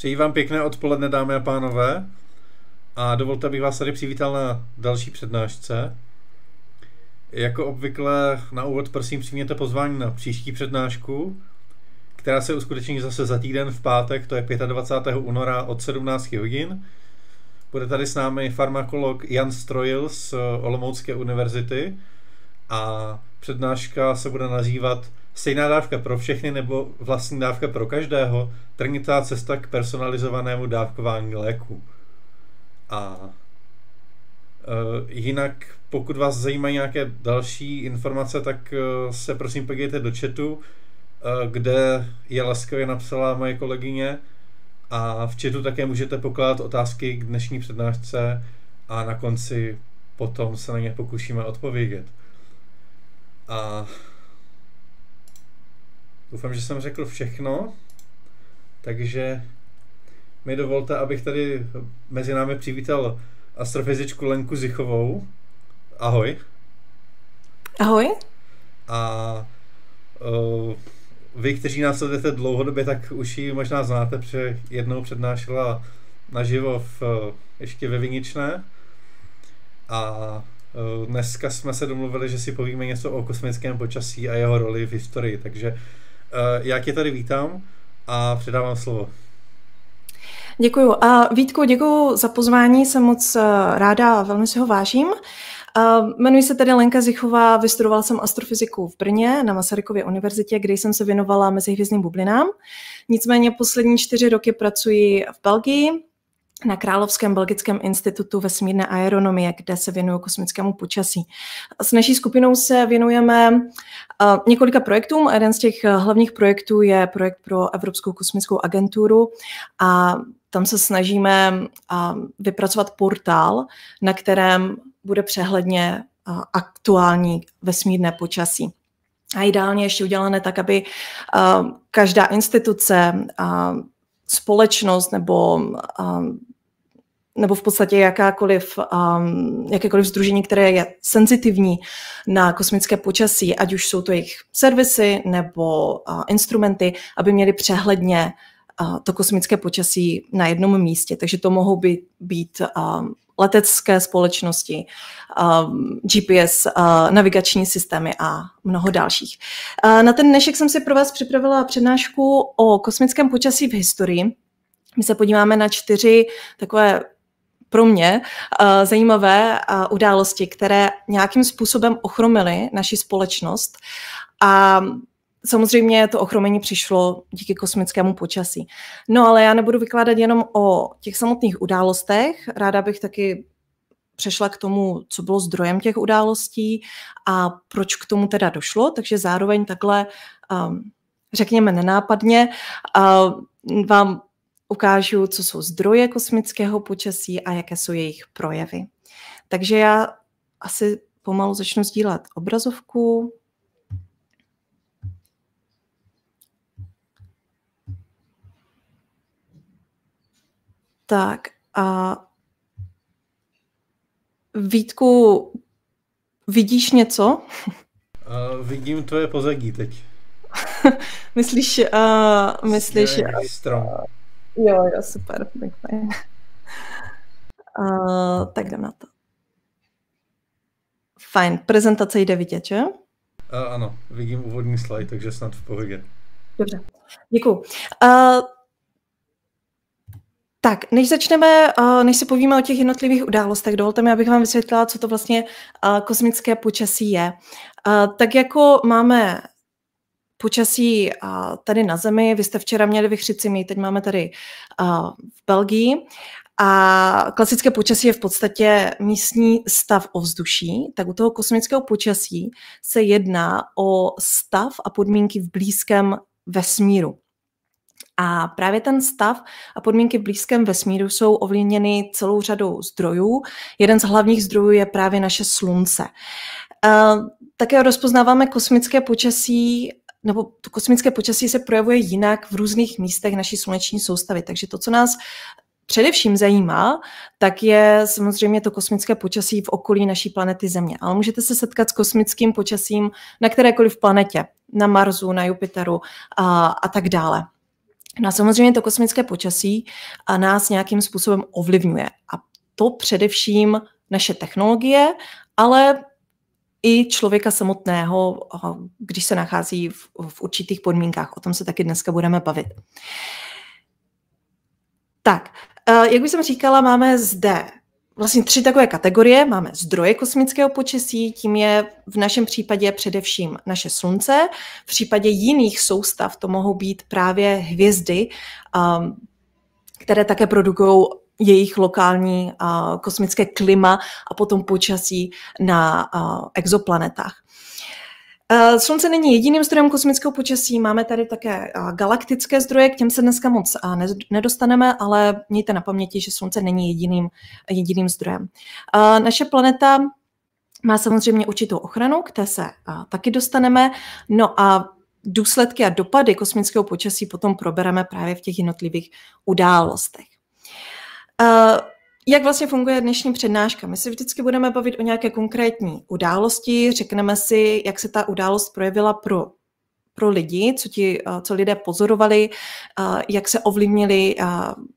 Přeji vám pěkné odpoledne, dámy a pánové. A dovolte, abych vás tady přivítal na další přednášce. Jako obvykle na úvod prosím přijměte pozvání na příští přednášku, která se uskuteční zase za týden v pátek, to je 25. února od 17 hodin. Bude tady s námi farmakolog Jan Strojil z Olomoucké univerzity a přednáška se bude nazývat Stejná dávka pro všechny nebo vlastní dávka pro každého, trnitá cesta k personalizovanému dávkování léku. A e, jinak, pokud vás zajímají nějaké další informace, tak e, se prosím podívejte do chatu, e, kde je laskavě napsala moje kolegyně. A v chatu také můžete pokládat otázky k dnešní přednášce a na konci potom se na ně pokusíme odpovědět. A Doufám, že jsem řekl všechno. Takže mi dovolte, abych tady mezi námi přivítal astrofyzičku Lenku Zichovou. Ahoj. Ahoj. A uh, vy, kteří nás sledujete dlouhodobě, tak už ji možná znáte, protože jednou přednášela naživo v, eh, ještě ve Viničné. A uh, dneska jsme se domluvili, že si povíme něco o kosmickém počasí a jeho roli v historii, takže Eh, já tě tady vítám a předávám slovo. Děkuju. A Vítku, děkuju za pozvání, jsem moc eh, ráda, velmi si ho vážím. Eh, jmenuji se tedy Lenka Zichová, vystudovala jsem astrofyziku v Brně na Masarykově univerzitě, kde jsem se věnovala mezihvězdným bublinám. Nicméně poslední čtyři roky pracuji v Belgii, na Královském belgickém institutu vesmírné aeronomie, kde se věnuju kosmickému počasí. S naší skupinou se věnujeme eh, několika projektům. Jeden z těch eh, hlavních projektů je projekt pro Evropskou kosmickou agenturu a tam se snažíme eh, vypracovat portál, na kterém bude přehledně aktuální vesmírné počasí. A ideálně ještě udělané tak, aby každá instituce společnost nebo nebo v podstatě jakákoliv, um, jakékoliv združení, které je senzitivní na kosmické počasí, ať už jsou to jejich servisy nebo uh, instrumenty, aby měli přehledně uh, to kosmické počasí na jednom místě. Takže to mohou být, být um, letecké společnosti, um, GPS, uh, navigační systémy a mnoho dalších. Uh, na ten dnešek jsem si pro vás připravila přednášku o kosmickém počasí v historii. My se podíváme na čtyři takové pro mě eh, zajímavé eh, události, které nějakým způsobem ochromily naši společnost. A Samozřejmě to ochromení přišlo díky kosmickému počasí. No ale já nebudu vykládat jenom o těch samotných událostech, ráda bych taky přešla k tomu, co bylo zdrojem těch událostí a proč k tomu teda došlo, takže zároveň takhle, ehm, řekněme nenápadně, eh, vám ukážu, co jsou zdroje kosmického počasí a jaké jsou jejich projevy. Takže já asi pomalu začnu sdílet obrazovku. Tak a Vítku, vidíš něco? Uh, vidím tvoje pozadí teď. myslíš, uh, myslíš... Strom. Uh, Jo, jo, super, pěkně. Uh, tak jdem na to. Fajn, prezentace jde vidět, že? Uh, ano, vidím úvodní slide, takže snad v pohodě. Dobře, děkuji. Uh, tak, než začneme, uh, než se povíme o těch jednotlivých událostech, dovolte mi, abych vám vysvětlila, co to vlastně uh, kosmické počasí je. Uh, tak jako máme počasí tady na zemi. Vy jste včera měli vychřici, my teď máme tady v Belgii. A klasické počasí je v podstatě místní stav ovzduší, tak u toho kosmického počasí se jedná o stav a podmínky v blízkém vesmíru. A právě ten stav a podmínky v blízkém vesmíru jsou ovlivněny celou řadou zdrojů. Jeden z hlavních zdrojů je právě naše Slunce. Také rozpoznáváme kosmické počasí nebo to kosmické počasí se projevuje jinak v různých místech naší sluneční soustavy. Takže to, co nás především zajímá, tak je samozřejmě to kosmické počasí v okolí naší planety Země. Ale můžete se setkat s kosmickým počasím na kterékoliv planetě, na Marsu, na Jupiteru a, a tak dále. No a samozřejmě to kosmické počasí a nás nějakým způsobem ovlivňuje. A to především naše technologie, ale i člověka samotného, eh, když se nachází v, v určitých podmínkách. O tom se taky dneska budeme bavit. Tak, eh, jak už jsem říkala, máme zde vlastně tři takové kategorie. Máme zdroje kosmického počasí, tím je v našem případě především naše slunce. V případě jiných soustav to mohou být právě hvězdy, eh, které také produkují jejich lokální uh, kosmické klima a potom počasí na uh, exoplanetách. E, Slunce není jediným zdrojem kosmického počasí, máme tady také galaktické zdroje, k těm se dneska moc nedostaneme, ale mějte na paměti, že Slunce není jediným, jediným zdrojem. E, naše planeta má samozřejmě určitou ochranu, k té se taky dostaneme, no a důsledky a dopady kosmického počasí potom probereme právě v těch jednotlivých událostech. Eh, jak vlastně funguje dnešní přednáška? My se vždycky budeme bavit o nějaké konkrétní události, řekneme si, jak se ta událost projevila pro pro lidi, co, ti, eh, co lidé pozorovali, eh, jak se ovlivnili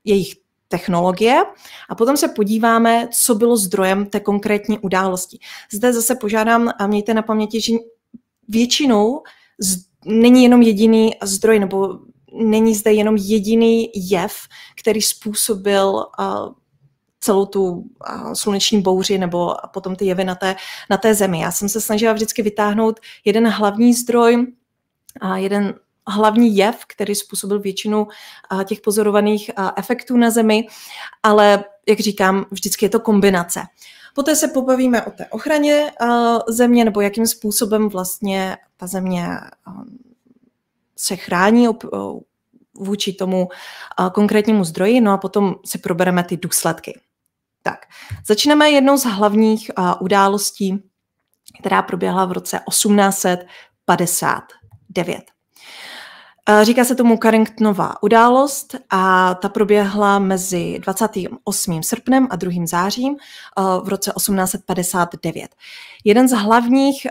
jejich technologie a potom se podíváme, co bylo zdrojem té konkrétní události. Zde zase požádám a mějte na paměti, že většinou z, není jenom jediný zdroj, nebo není zde jenom jediný jev, který způsobil eh, celou tu eh, sluneční bouři nebo potom ty jevy na té, na té zemi. Já jsem se snažila vždycky vytáhnout jeden hlavní zdroj a jeden hlavní jev, který způsobil většinu eh, těch pozorovaných efektů na Zemi, ale jak říkám, vždycky je to kombinace. Poté se pobavíme o té ochraně země nebo jakým způsobem vlastně ta země se chrání vůči tomu konkrétnímu zdroji, no a potom si probereme ty důsledky. Tak, začneme jednou z hlavních událostí, která proběhla v roce 1859. Říká se tomu Carringtonová událost a ta proběhla mezi 28. srpnem a 2. zářím v roce 1859. Jeden z hlavních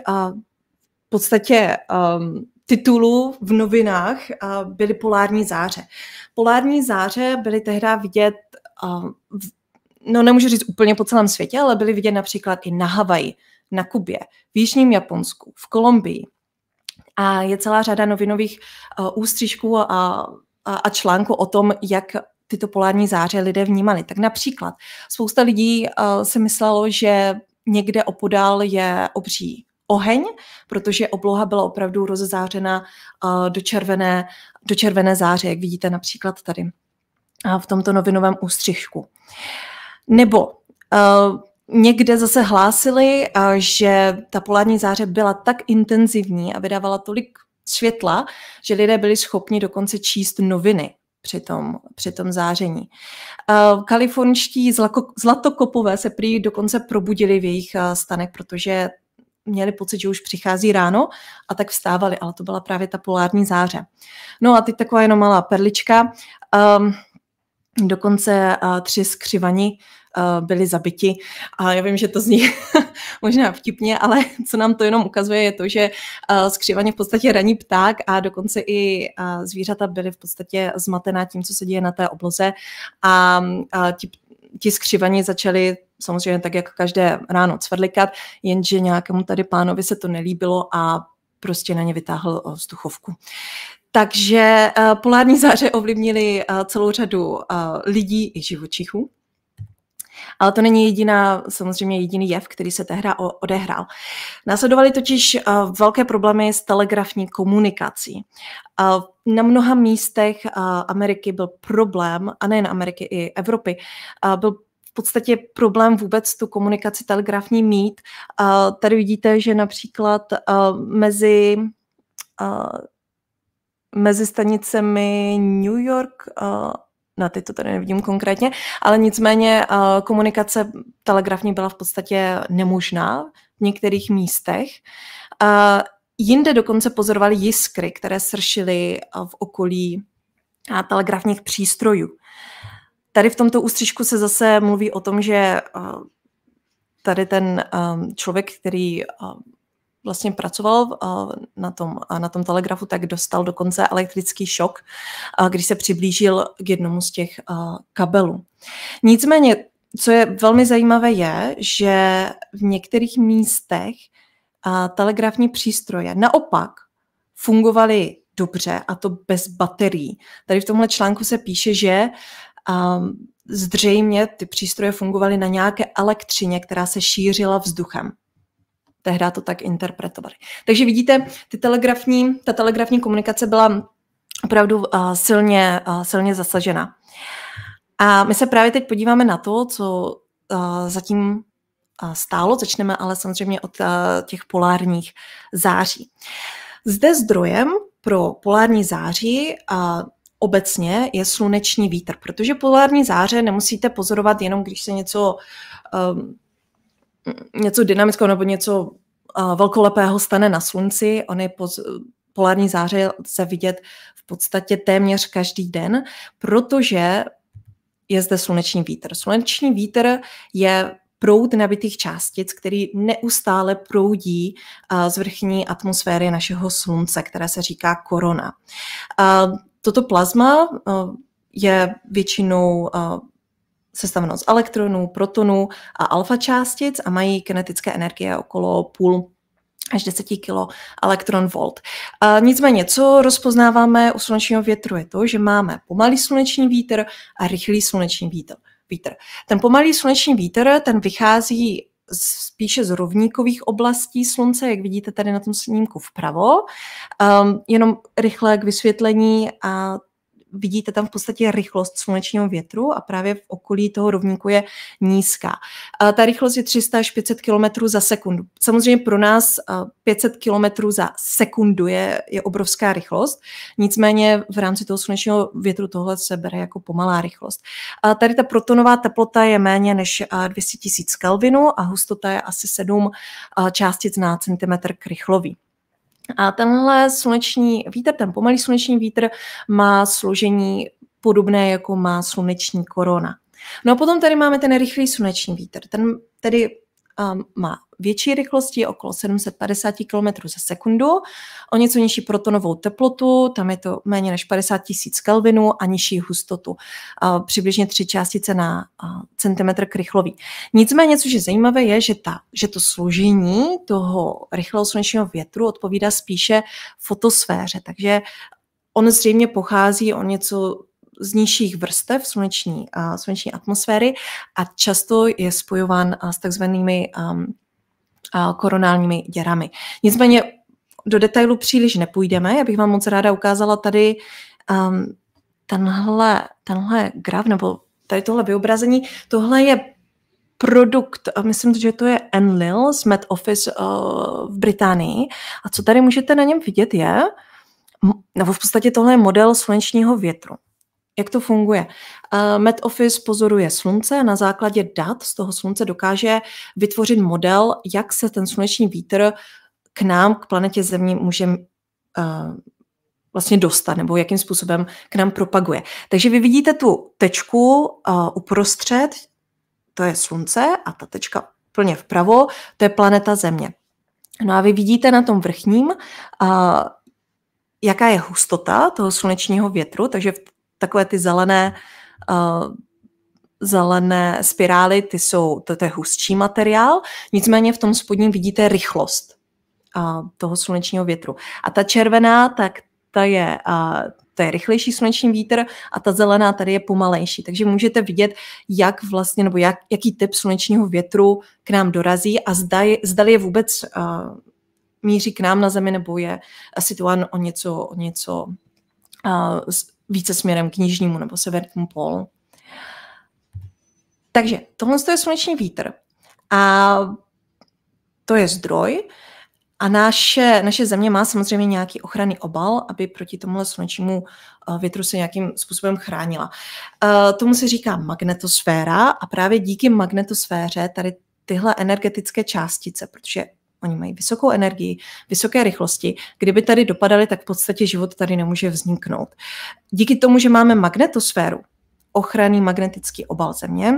v podstatě um, titulů v novinách byly polární záře. Polární záře byly tehdy vidět, no nemůžu říct úplně po celém světě, ale byly vidět například i na Havaji, na Kubě, v Jižním Japonsku, v Kolumbii. A je celá řada novinových ústřížků a, a, a článků o tom, jak tyto polární záře lidé vnímali. Tak například spousta lidí si myslelo, že někde opodál je obří oheň, protože obloha byla opravdu rozezářena eh, do červené, do červené záře, jak vidíte například tady v tomto novinovém ústřižku. Nebo eh, Někde zase hlásili, eh, že ta polární záře byla tak intenzivní a vydávala tolik světla, že lidé byli schopni dokonce číst noviny při tom, při tom záření. Kalifornští zlatokopové se prý dokonce probudili v jejich stanech, protože měli pocit, že už přichází ráno a tak vstávali, ale to byla právě ta polární záře. No a teď taková jenom malá perlička. Um, dokonce uh, tři skřivani uh, e, byli zabiti. A já vím, že to zní možná vtipně, ale co nám to jenom ukazuje, je to, že uh, skřivaně v podstatě raní pták a dokonce i uh, zvířata byly v podstatě zmatená tím, co se děje na té obloze a uh, ti ti skřivani začali samozřejmě tak, jak každé ráno cvrlikat, jenže nějakému tady pánovi se to nelíbilo a prostě na ně vytáhl vzduchovku. Takže eh, polární záře ovlivnily eh, celou řadu eh, lidí i živočichů. Ale to není jediná, samozřejmě jediný jev, který se tehda odehrál. Následovaly totiž eh, velké problémy s telegrafní komunikací. Eh, na mnoha místech eh, Ameriky byl problém, a nejen Ameriky, i Evropy, byl v podstatě problém vůbec tu komunikaci telegrafní mít. Tady vidíte, že například mezi mezi stanicemi New York na ty to tady nevidím konkrétně, ale nicméně eh, komunikace telegrafní byla v podstatě nemožná v některých místech. Eh, jinde dokonce pozorovali jiskry, které sršily eh, v okolí telegrafních přístrojů. Tady v tomto ústřižku se zase mluví o tom, že tady ten člověk, který vlastně pracoval eh, na tom, na tom telegrafu, tak dostal dokonce elektrický šok, když se přiblížil k jednomu z těch eh, kabelů. Nicméně, co je velmi zajímavé, je, že v některých místech eh, telegrafní přístroje naopak fungovaly dobře, a to bez baterií. Tady v tomhle článku se píše, že um, zřejmě ty přístroje fungovaly na nějaké elektřině, která se šířila vzduchem. Tehdy to tak interpretovali. Takže vidíte, ty telegrafní, ta telegrafní komunikace byla opravdu uh, silně, uh, silně zasažena. A my se právě teď podíváme na to, co uh, zatím stálo. Začneme ale samozřejmě od těch polárních září. Zde zdrojem pro polární září obecně je sluneční vítr, protože polární záře nemusíte pozorovat jenom, když se něco um, něco dynamického nebo něco velkolepého stane na slunci. je po polární záře se vidět v podstatě téměř každý den, protože je zde sluneční vítr. Sluneční vítr je proud nabitých částic, který neustále proudí z vrchní atmosféry našeho slunce, které se říká korona. Toto plazma je většinou sestaveno z elektronů, protonů a alfa částic a mají kinetické energie okolo půl až 10 kilo elektron volt. A nicméně, co rozpoznáváme u slunečního větru je to, že máme pomalý sluneční vítr a rychlý sluneční vítr. vítr. Ten pomalý sluneční vítr, ten vychází spíše z rovníkových oblastí slunce, jak vidíte tady na tom snímku vpravo. Um, jenom rychle k vysvětlení a vidíte tam v podstatě rychlost slunečního větru a právě v okolí toho rovníku je nízká. A ta rychlost je 300 až 500 km za sekundu. Samozřejmě pro nás 500 eh, km za sekundu je, je obrovská rychlost, nicméně v rámci toho slunečního větru tohle se bere jako pomalá rychlost. A tady ta protonová teplota je méně než 200 eh, 000 Kelvinů a hustota je asi 7 eh, částic na centimetr krychlový. A tenhle sluneční vítr, ten pomalý sluneční vítr, má složení podobné, jako má sluneční korona. No a potom tady máme ten rychlý sluneční vítr. Ten tedy um, má větší rychlosti, je okolo 750 km za sekundu, o něco nižší protonovou teplotu, tam je to méně než 50 tisíc kelvinů a nižší hustotu, uh, přibližně tři částice na uh, centimetr krychlový. Nicméně, což je zajímavé, je, že, ta, že to složení toho rychlého slunečního větru odpovídá spíše fotosféře, takže on zřejmě pochází o něco z nižších vrstev sluneční, uh, sluneční atmosféry a často je spojován uh, s takzvanými um, koronálními děrami. Nicméně do detailu příliš nepůjdeme, já bych vám moc ráda ukázala tady um, tenhle, tenhle graf, nebo tady tohle vyobrazení, tohle je produkt, myslím, že to je Enlil z Met Office uh, v Británii. A co tady můžete na něm vidět je, nebo v podstatě tohle je model slunečního větru. Jak to funguje? Eh, Met Office pozoruje slunce, a na základě dat z toho slunce dokáže vytvořit model, jak se ten sluneční vítr k nám, k planetě Zemi, může eh, vlastně dostat, nebo jakým způsobem k nám propaguje. Takže vy vidíte tu tečku eh, uprostřed, to je slunce, a ta tečka plně vpravo, to je planeta Země. No a vy vidíte na tom vrchním, jaká je hustota toho slunečního větru, takže v takové ty zelené uh, zelené spirály, ty jsou, to, to je hustší materiál, nicméně v tom spodním vidíte rychlost uh, toho slunečního větru. A ta červená, tak ta je, uh, to je rychlejší sluneční vítr a ta zelená tady je pomalejší. Takže můžete vidět, jak vlastně, nebo jak, jaký typ slunečního větru k nám dorazí a zda je, zda je vůbec uh, míří k nám na Zemi nebo je situován o něco, o něco uh, více směrem k nižnímu nebo severnímu polu. Takže tohle je sluneční vítr a to je zdroj a naše, naše země má samozřejmě nějaký ochranný obal, aby proti tomuhle slunečnímu eh, větru se nějakým způsobem chránila. Eh, tomu se říká magnetosféra a právě díky magnetosféře tady tyhle energetické částice, protože Oni mají vysokou energii, vysoké rychlosti. Kdyby tady dopadaly, tak v podstatě život tady nemůže vzniknout. Díky tomu, že máme magnetosféru, ochranný magnetický obal Země,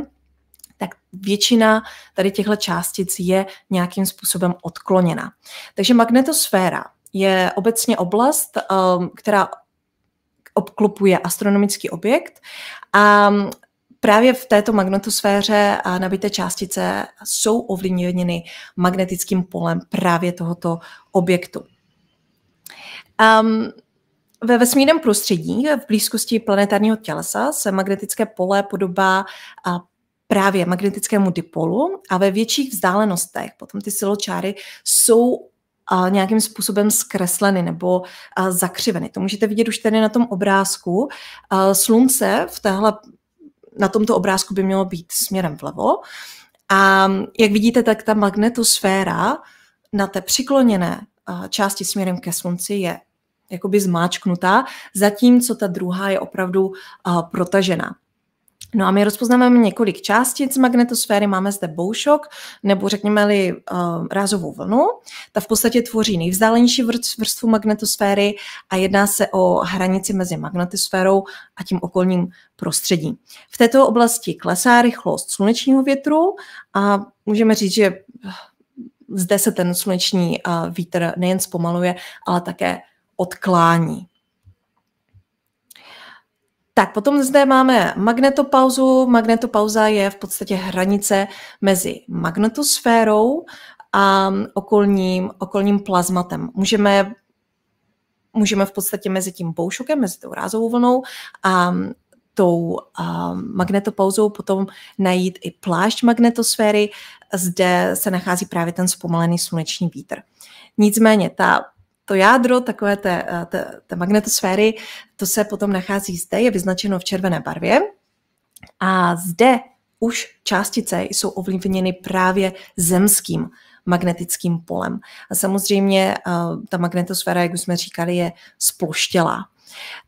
tak většina tady těchto částic je nějakým způsobem odkloněna. Takže magnetosféra je obecně oblast, eh, která obklopuje astronomický objekt a Právě v této magnetosféře a nabité částice jsou ovlivněny magnetickým polem právě tohoto objektu. Um, ve vesmírném prostředí, v blízkosti planetárního tělesa, se magnetické pole podobá a právě magnetickému dipolu a ve větších vzdálenostech potom ty siločáry jsou a nějakým způsobem zkresleny nebo zakřiveny. To můžete vidět už tady na tom obrázku. slunce v téhle na tomto obrázku by mělo být směrem vlevo. A jak vidíte, tak ta magnetosféra na té přikloněné části směrem ke slunci je jakoby zmáčknutá, zatímco ta druhá je opravdu protažená. No a my rozpoznáváme několik částic magnetosféry. Máme zde boušok, nebo řekněme-li uh, rázovou vlnu. Ta v podstatě tvoří nejvzdálenější vrstvu magnetosféry a jedná se o hranici mezi magnetosférou a tím okolním prostředím. V této oblasti klesá rychlost slunečního větru a můžeme říct, že eh, zde se ten sluneční uh, vítr nejen zpomaluje, ale také odklání. Tak, potom zde máme magnetopauzu. Magnetopauza je v podstatě hranice mezi magnetosférou a okolním, okolním plazmatem. Můžeme, můžeme v podstatě mezi tím poušokem, mezi tou rázovou vlnou a tou a, magnetopauzou potom najít i plášť magnetosféry, zde se nachází právě ten zpomalený sluneční vítr. Nicméně ta to jádro takové té, eh, té, té magnetosféry, to se potom nachází zde, je vyznačeno v červené barvě. A zde už částice jsou ovlivněny právě zemským magnetickým polem. A samozřejmě eh, ta magnetosféra, jak už jsme říkali, je sploštělá.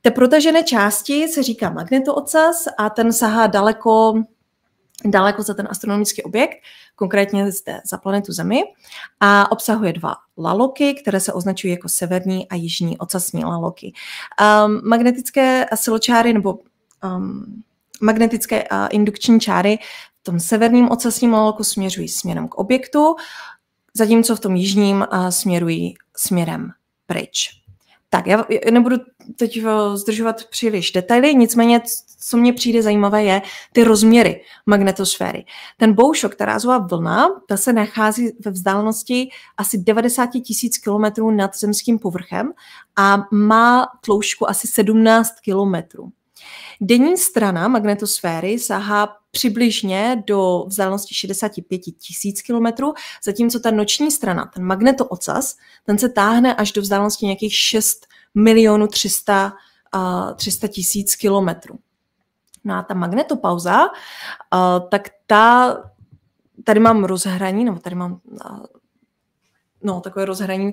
Te protažené části se říká magnetoocas a ten sahá daleko daleko za ten astronomický objekt, konkrétně zde za planetu Zemi, a obsahuje dva laloky, které se označují jako severní a jižní ocasní laloky. Um, magnetické siločáry nebo um, magnetické uh, indukční čáry v tom severním ocasním laloku směřují směrem k objektu, zatímco v tom jižním uh, směrují směrem pryč. Tak, já nebudu teď zdržovat příliš detaily, nicméně co mně přijde zajímavé, je ty rozměry magnetosféry. Ten boušok, ta rázová vlna, ta se nachází ve vzdálenosti asi 90 tisíc kilometrů nad zemským povrchem a má tloušku asi 17 kilometrů. Denní strana magnetosféry sahá přibližně do vzdálenosti 65 tisíc kilometrů, zatímco ta noční strana, ten magnetoocas, ten se táhne až do vzdálenosti nějakých 6 milionů 300 tisíc kilometrů. No a ta magnetopauza, uh, tak ta, tady mám rozhraní, nebo tady mám uh, no, takové rozhraní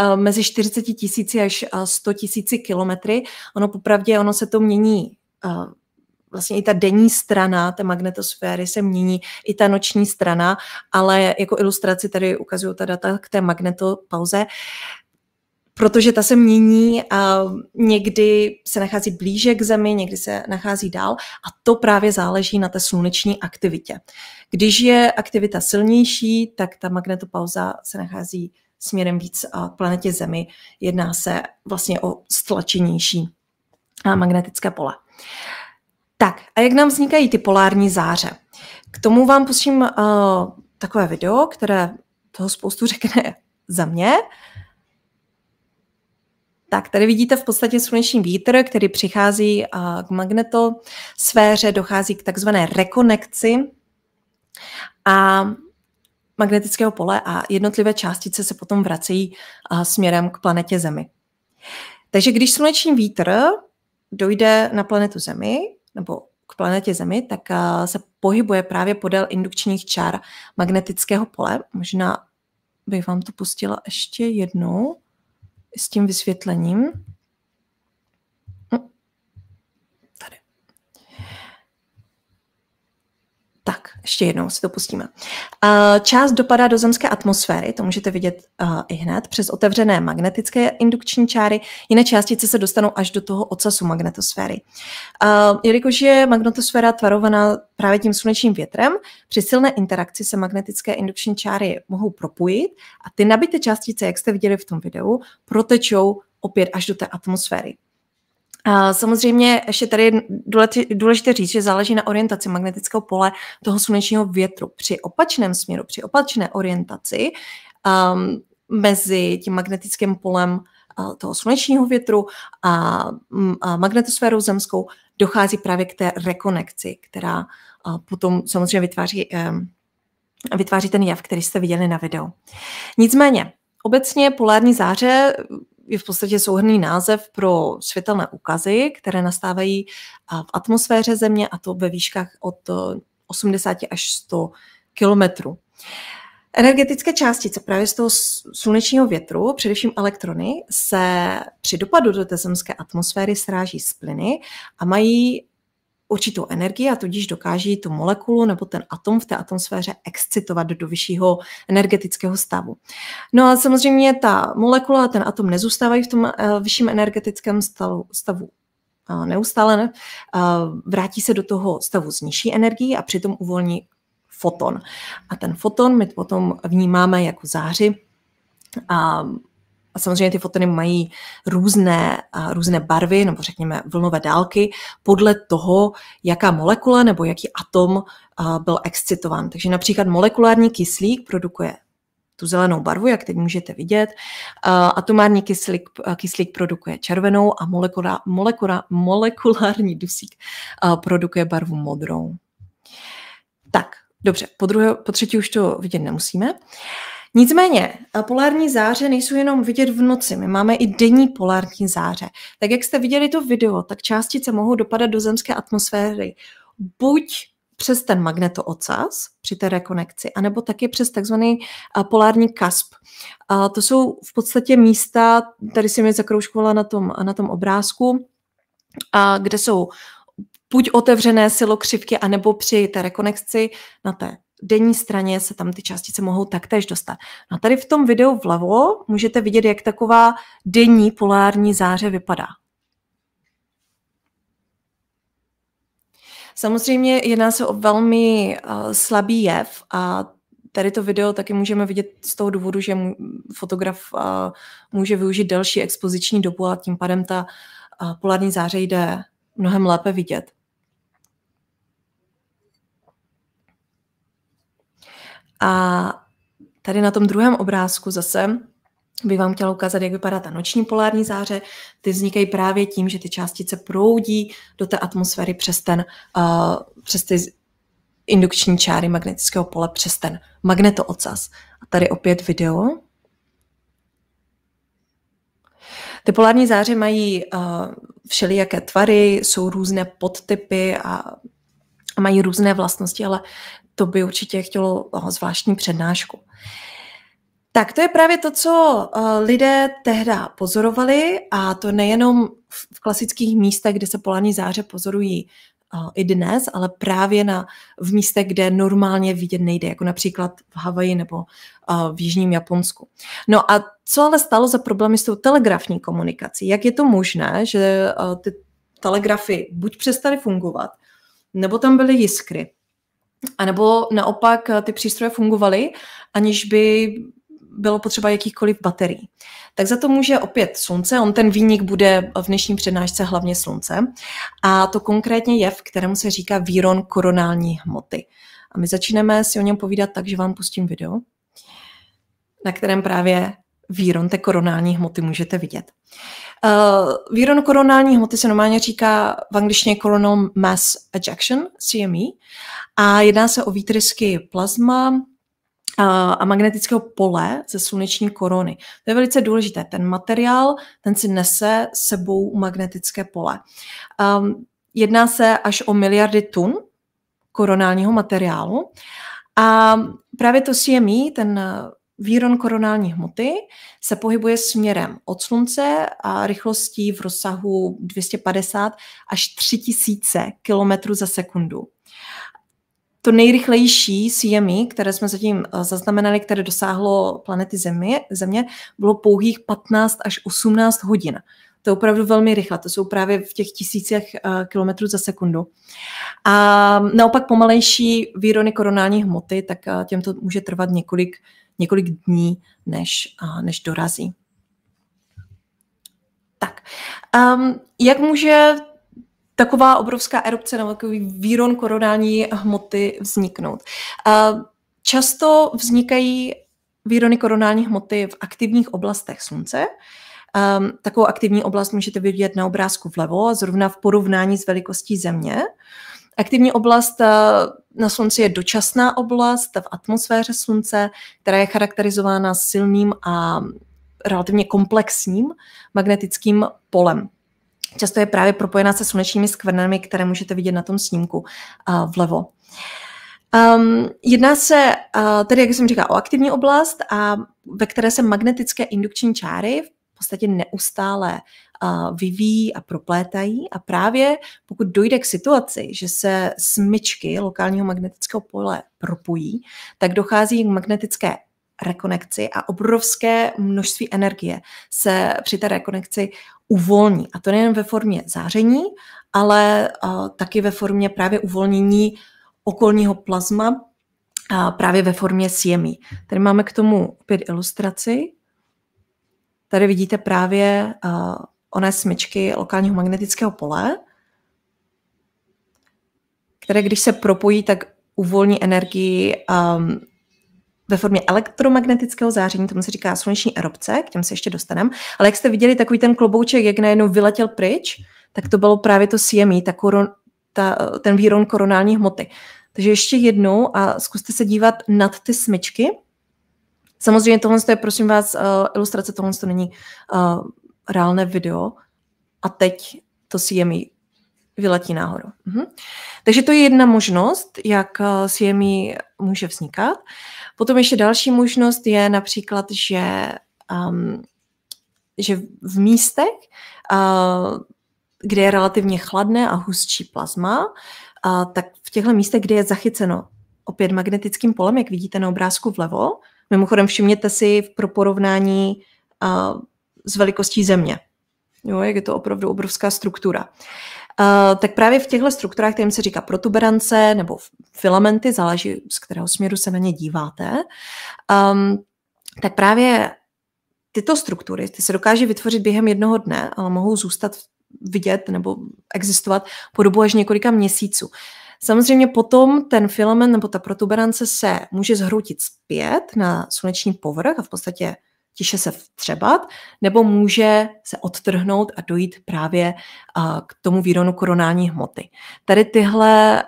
uh, mezi 40 tisíci až 100 tisíci kilometry. Ono popravdě, ono se to mění uh, vlastně i ta denní strana té magnetosféry se mění, i ta noční strana, ale jako ilustraci tady ukazují ta data k té magnetopauze protože ta se mění a někdy se nachází blíže k Zemi, někdy se nachází dál a to právě záleží na té sluneční aktivitě. Když je aktivita silnější, tak ta magnetopauza se nachází směrem víc k planetě Zemi. Jedná se vlastně o stlačenější magnetické pole. Tak, a jak nám vznikají ty polární záře? K tomu vám pustím uh, takové video, které toho spoustu řekne za mě. Tak tady vidíte v podstatě sluneční vítr, který přichází k magnetosféře, dochází k takzvané rekonekci a magnetického pole a jednotlivé částice se potom vracejí směrem k planetě Zemi. Takže když sluneční vítr dojde na planetu Zemi, nebo k planetě Zemi, tak se pohybuje právě podél indukčních čar magnetického pole. Možná bych vám to pustila ještě jednou s tím vysvětlením. Tak, ještě jednou si to pustíme. Část dopadá do zemské atmosféry, to můžete vidět i hned, přes otevřené magnetické indukční čáry. Jiné částice se dostanou až do toho ocasu magnetosféry. Jelikož je magnetosféra tvarovaná právě tím slunečním větrem, při silné interakci se magnetické indukční čáry mohou propojit a ty nabité částice, jak jste viděli v tom videu, protečou opět až do té atmosféry. Samozřejmě ještě tady je důležité říct, že záleží na orientaci magnetického pole toho slunečního větru. Při opačném směru, při opačné orientaci um, mezi tím magnetickým polem uh, toho slunečního větru a, mm, a magnetosférou zemskou dochází právě k té rekonekci, která uh, potom samozřejmě vytváří, um, vytváří ten jev, který jste viděli na videu. Nicméně, obecně polární záře je v podstatě souhrný název pro světelné ukazy, které nastávají v atmosféře Země a to ve výškách od 80 eh, až 100 kilometrů. Energetické částice právě z toho slunečního větru, především elektrony, se při dopadu do té zemské atmosféry sráží z plyny a mají určitou energii a tudíž dokáží tu molekulu nebo ten atom v té atmosféře excitovat do vyššího energetického stavu. No a samozřejmě ta molekula a ten atom nezůstávají v tom eh, vyšším energetickém stavu, stavu eh, neustále, ne? Eh, vrátí se do toho stavu s nižší energií a přitom uvolní foton. A ten foton my potom vnímáme jako záři a a samozřejmě ty fotony mají různé, různé barvy, nebo řekněme vlnové dálky, podle toho, jaká molekula nebo jaký atom byl excitován. Takže například molekulární kyslík produkuje tu zelenou barvu, jak teď můžete vidět. Atomární kyslík, kyslík produkuje červenou a molekula, molekula, molekulární dusík produkuje barvu modrou. Tak, dobře, po, druhé, po třetí už to vidět nemusíme. Uh, Nicméně, eh, polární záře nejsou jenom vidět v noci, my máme i denní polární záře. Tak jak jste viděli to video, tak částice mohou dopadat do zemské atmosféry buď přes ten magnetoocas při té rekonekci, anebo taky přes takzvaný eh, polární kasp. A to jsou v podstatě místa, tady si je zakroužkovala na tom, na tom obrázku, a kde jsou buď otevřené silokřivky, anebo při té rekonekci na té denní straně se tam ty částice mohou taktéž dostat. No a tady v tom videu vlevo můžete vidět, jak taková denní polární záře vypadá. Samozřejmě jedná se o velmi uh, slabý jev a tady to video taky můžeme vidět z toho důvodu, že fotograf uh, může využít delší expoziční dobu a tím pádem ta uh, polární záře jde mnohem lépe vidět. A tady na tom druhém obrázku zase by vám chtěla ukázat, jak vypadá ta noční polární záře. Ty vznikají právě tím, že ty částice proudí do té atmosféry přes, ten, uh, přes ty indukční čáry magnetického pole, přes ten magnetoocas. A tady opět video. Ty polární záře mají uh, všelijaké tvary, jsou různé podtypy a mají různé vlastnosti, ale to by určitě chtělo no, zvláštní přednášku. Tak to je právě to, co eh, lidé tehda pozorovali a to nejenom v klasických místech, kde se polární záře pozorují eh, i dnes, ale právě na, v místech, kde normálně vidět nejde, jako například v Havaji nebo eh, v Jižním Japonsku. No a co ale stalo za problémy s tou telegrafní komunikací? Jak je to možné, že ty telegrafy buď přestaly fungovat, nebo tam byly jiskry, a nebo naopak eh, ty přístroje fungovaly, aniž by bylo potřeba jakýchkoliv baterií. Tak za to může opět slunce, on ten výnik bude v dnešní přednášce hlavně slunce a to konkrétně jev, kterému se říká víron koronální hmoty. A my začínáme si o něm povídat tak, že vám pustím video, na kterém právě výron té koronální hmoty můžete vidět. Uh, výron koronální hmoty se normálně říká v angličtině coronal mass ejection, CME, a jedná se o výtrysky plazma, eh, a magnetického pole ze sluneční korony. To je velice důležité. Ten materiál, ten si nese sebou magnetické pole. Um, jedná se až o miliardy tun koronálního materiálu a právě to CME, ten Víron koronální hmoty se pohybuje směrem od Slunce a rychlostí v rozsahu 250 až 3000 km za sekundu. To nejrychlejší CME, které jsme zatím eh, zaznamenali, které dosáhlo planety Země, země bylo pouhých 15 až 18 hodin. To je opravdu velmi rychle, to jsou právě v těch tisících eh, kilometrů za sekundu. A naopak pomalejší výrony koronální hmoty, tak eh, těm to může trvat několik několik dní, než, než dorazí. Tak, um, jak může taková obrovská erupce nebo takový výron koronální hmoty vzniknout? Uh, často vznikají výrony koronální hmoty v aktivních oblastech Slunce. Um, takovou aktivní oblast můžete vidět na obrázku vlevo, zrovna v porovnání s velikostí Země. Aktivní oblast uh, na Slunci je dočasná oblast v atmosféře Slunce, která je charakterizována silným a relativně komplexním magnetickým polem. Často je právě propojená se slunečními skvrnami, které můžete vidět na tom snímku vlevo. Um, jedná se uh, tedy, jak jsem říkala, o aktivní oblast, a ve které se magnetické indukční čáry v podstatě neustále vyvíjí a proplétají a právě pokud dojde k situaci, že se smyčky lokálního magnetického pole propojí, tak dochází k magnetické rekonekci a obrovské množství energie se při té rekonekci uvolní. A to nejen ve formě záření, ale taky ve formě právě uvolnění okolního plazma, a právě ve formě siemí. Tady máme k tomu opět ilustraci. Tady vidíte právě oné smyčky lokálního magnetického pole, které když se propojí, tak uvolní energii um, ve formě elektromagnetického záření, tomu se říká sluneční erupce, k těm se ještě dostaneme, ale jak jste viděli, takový ten klobouček, jak najednou vyletěl pryč, tak to bylo právě to CME, ta koron, ta, ten výron koronální hmoty. Takže ještě jednou a zkuste se dívat nad ty smyčky. Samozřejmě tohle je, prosím vás, uh, ilustrace, tohle to není uh, reálné video a teď to CME vyletí nahoru. Mhm. Takže to je jedna možnost, jak CME eh, může vznikat. Potom ještě další možnost je například, že, um, že v místech, uh, kde je relativně chladné a hustší plazma, uh, tak v těchto místech, kde je zachyceno opět magnetickým polem, jak vidíte na obrázku vlevo, mimochodem všimněte si pro porovnání uh, s velikostí země. Jo, jak je to opravdu obrovská struktura. Uh, tak právě v těchto strukturách, kterým se říká protuberance nebo filamenty, záleží, z kterého směru se na ně díváte, um, tak právě tyto struktury, ty se dokáže vytvořit během jednoho dne, ale mohou zůstat vidět nebo existovat po dobu až několika měsíců. Samozřejmě potom ten filament nebo ta protuberance se může zhroutit zpět na sluneční povrch a v podstatě tiše se vtřebat, nebo může se odtrhnout a dojít právě k tomu výronu koronální hmoty. Tady tyhle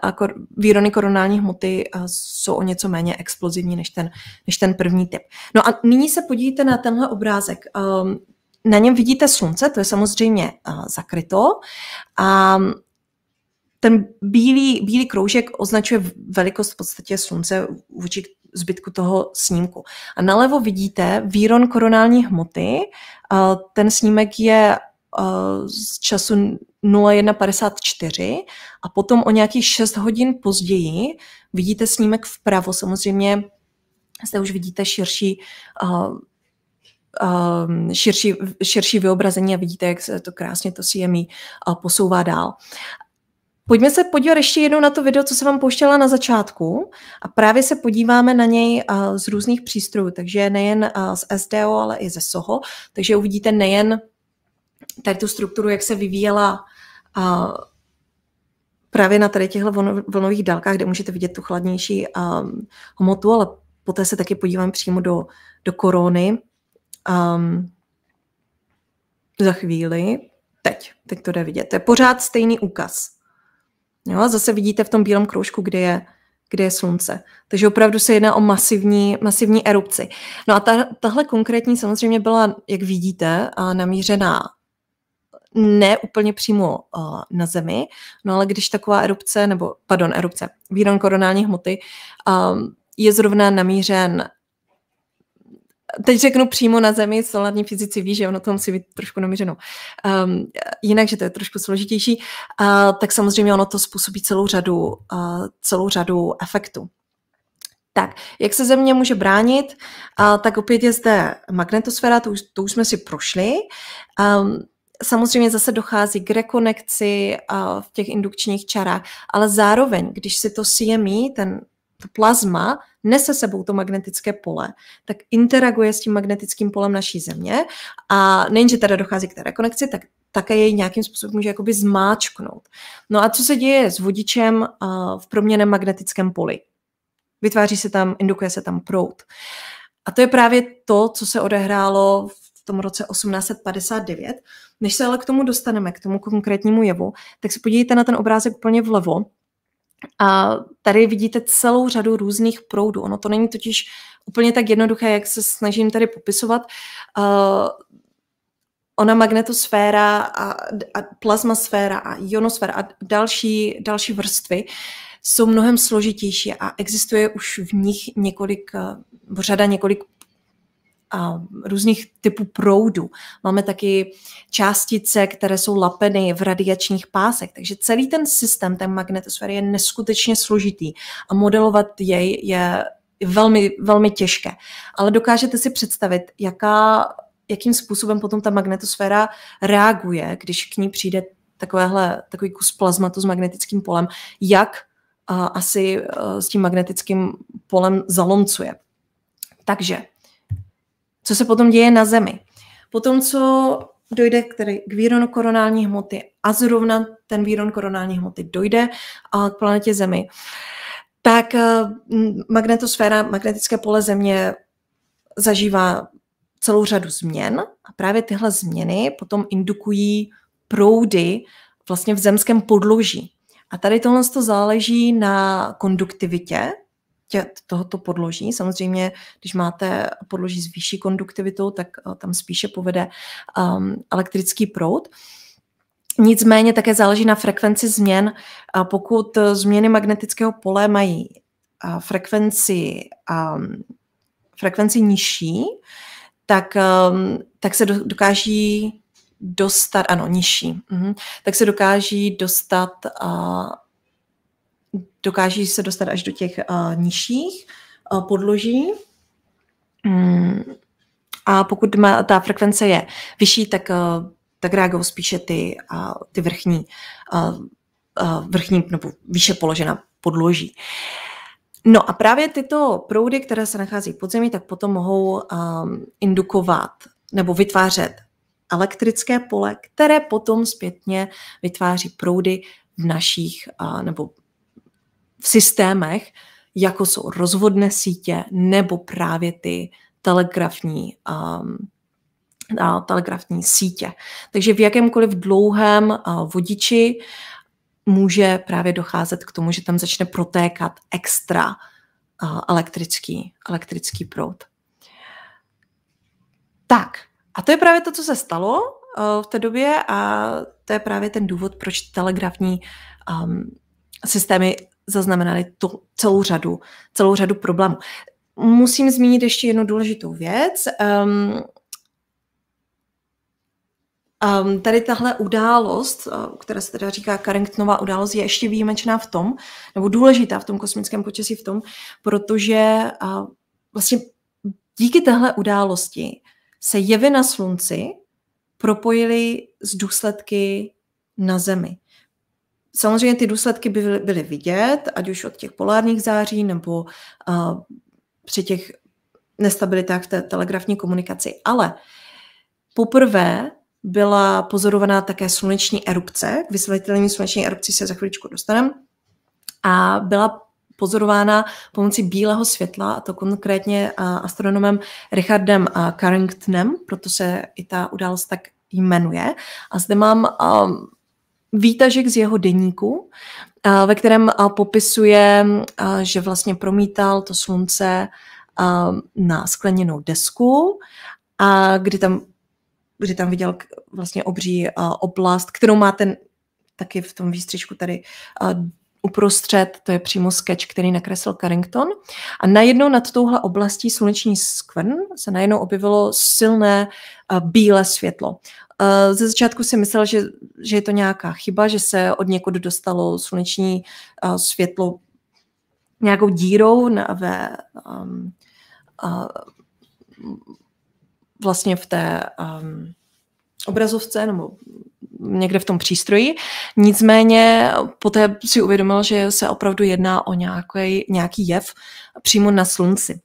výrony koronální hmoty jsou o něco méně explozivní než ten, než ten první typ. No a nyní se podívejte na tenhle obrázek. Ehm, na něm vidíte slunce, to je samozřejmě zakryto a ten bílý, bílý kroužek označuje velikost v podstatě slunce, vůči zbytku toho snímku. A nalevo vidíte výron koronální hmoty. Eh, ten snímek je eh, z času 01.54 a potom o nějakých 6 hodin později vidíte snímek vpravo. Samozřejmě zde už vidíte širší eh, širší, širší vyobrazení a vidíte, jak se to krásně to CME posouvá dál. Pojďme se podívat ještě jednou na to video, co jsem vám pouštěla na začátku a právě se podíváme na něj eh, z různých přístrojů, takže nejen eh, z SDO, ale i ze SOHO, takže uvidíte nejen tady tu strukturu, jak se vyvíjela eh, právě na tady těchto vlnových dálkách, kde můžete vidět tu chladnější hmotu, ale poté se taky podívám přímo do, do korony um, za chvíli. Teď, teď to jde vidět. To je pořád stejný úkaz. Jo, zase vidíte v tom bílém kroužku, kde je, kde je slunce. Takže opravdu se jedná o masivní, masivní erupci. No a ta, tahle konkrétní samozřejmě byla, jak vidíte, namířená ne úplně přímo uh, na Zemi, no ale když taková erupce, nebo, pardon, erupce, výron koronální hmoty um, je zrovna namířen teď řeknu přímo na zemi, solární fyzici ví, že ono to musí být trošku namířeno um, jinak, že to je trošku složitější, uh, tak samozřejmě ono to způsobí celou řadu, uh, celou řadu efektů. Tak, jak se země může bránit? Uh, tak opět je zde magnetosféra, to už, to už jsme si prošli. Um, samozřejmě zase dochází k rekonekci uh, v těch indukčních čarách, ale zároveň, když si to CME, ten to plazma nese sebou to magnetické pole, tak interaguje s tím magnetickým polem naší země a nejenže teda dochází k té rekonekci, tak také jej nějakým způsobem může jakoby zmáčknout. No a co se děje s vodičem v proměném magnetickém poli? Vytváří se tam, indukuje se tam prout. A to je právě to, co se odehrálo v tom roce 1859. Než se ale k tomu dostaneme, k tomu konkrétnímu jevu, tak se podívejte na ten obrázek úplně vlevo a tady vidíte celou řadu různých proudů. Ono to není totiž úplně tak jednoduché, jak se snažím tady popisovat. Uh, ona magnetosféra a, a plazmasféra a ionosféra a další, další vrstvy jsou mnohem složitější a existuje už v nich několik, eh, řada několik a různých typů proudu. Máme taky částice, které jsou lapeny v radiačních pásech. Takže celý ten systém té magnetosféry je neskutečně složitý a modelovat jej je velmi, velmi těžké. Ale dokážete si představit, jaká, jakým způsobem potom ta magnetosféra reaguje, když k ní přijde takovéhle, takový kus plazmatu s magnetickým polem, jak a, eh, asi a, eh, s tím magnetickým polem zalomcuje. Takže co se potom děje na Zemi. Potom, co dojde k, tedy k výronu koronální hmoty a zrovna ten výron koronální hmoty dojde a k planetě Zemi, tak eh, magnetosféra, magnetické pole Země zažívá celou řadu změn a právě tyhle změny potom indukují proudy vlastně v zemském podloží. A tady tohle záleží na konduktivitě tě, tohoto podloží. Samozřejmě, když máte podloží s vyšší konduktivitou, tak eh, tam spíše povede um, elektrický proud. Nicméně také záleží na frekvenci změn. A pokud eh, změny magnetického pole mají a eh, frekvenci, a ehm, frekvenci nižší, tak, um, tak se do, dokáží dostat, ano, nižší, mhm, tak se dokáží dostat uh, dokáží se dostat až do těch uh, nižších uh, podloží. Mm. A pokud má, ta frekvence je vyšší, tak, uh, tak reagují spíše ty, uh, ty vrchní, uh, uh, vrchní nebo výše položená podloží. No a právě tyto proudy, které se nachází pod zemí, tak potom mohou um, indukovat nebo vytvářet elektrické pole, které potom zpětně vytváří proudy v našich, uh, nebo v systémech, jako jsou rozvodné sítě nebo právě ty telegrafní, um, a telegrafní sítě. Takže v jakémkoliv dlouhém uh, vodiči může právě docházet k tomu, že tam začne protékat extra uh, elektrický, elektrický proud. Tak, a to je právě to, co se stalo uh, v té době a to je právě ten důvod, proč telegrafní um, systémy zaznamenali to, celou řadu, celou řadu problémů. Musím zmínit ještě jednu důležitou věc. Um, Um, tady tahle událost, eh, která se teda říká Carringtonová událost, je ještě výjimečná v tom, nebo důležitá v tom kosmickém počasí v tom, protože uh, vlastně díky téhle události se jevy na Slunci propojily s důsledky na Zemi. Samozřejmě ty důsledky by byly vidět, ať už od těch polárních září nebo uh, při těch nestabilitách v té telegrafní komunikaci. Ale poprvé byla pozorovaná také sluneční erupce. K vysvětlení sluneční erupci se za chviličku dostaneme. A byla pozorována pomocí bílého světla, a to konkrétně astronomem Richardem Carringtonem, proto se i ta událost tak jmenuje. A zde mám um, výtažek z jeho deníku, eh, ve kterém eh, popisuje, eh, že vlastně promítal to slunce na skleněnou desku, a kdy tam, kdy tam viděl vlastně obří oblast, kterou má ten taky v tom výstřičku tady uprostřed, to je přímo sketch, který nakresl Carrington. A najednou nad touhle oblastí sluneční skvrn se najednou objevilo silné eh, bílé světlo. Eh, ze začátku si myslel, že, že je to nějaká chyba, že se od někud dostalo sluneční eh, světlo nějakou dírou na, ve, um, uh, vlastně v té um, obrazovce nebo někde v tom přístroji. Nicméně poté si uvědomil, že se opravdu jedná o nějaký, nějaký jev přímo na slunci.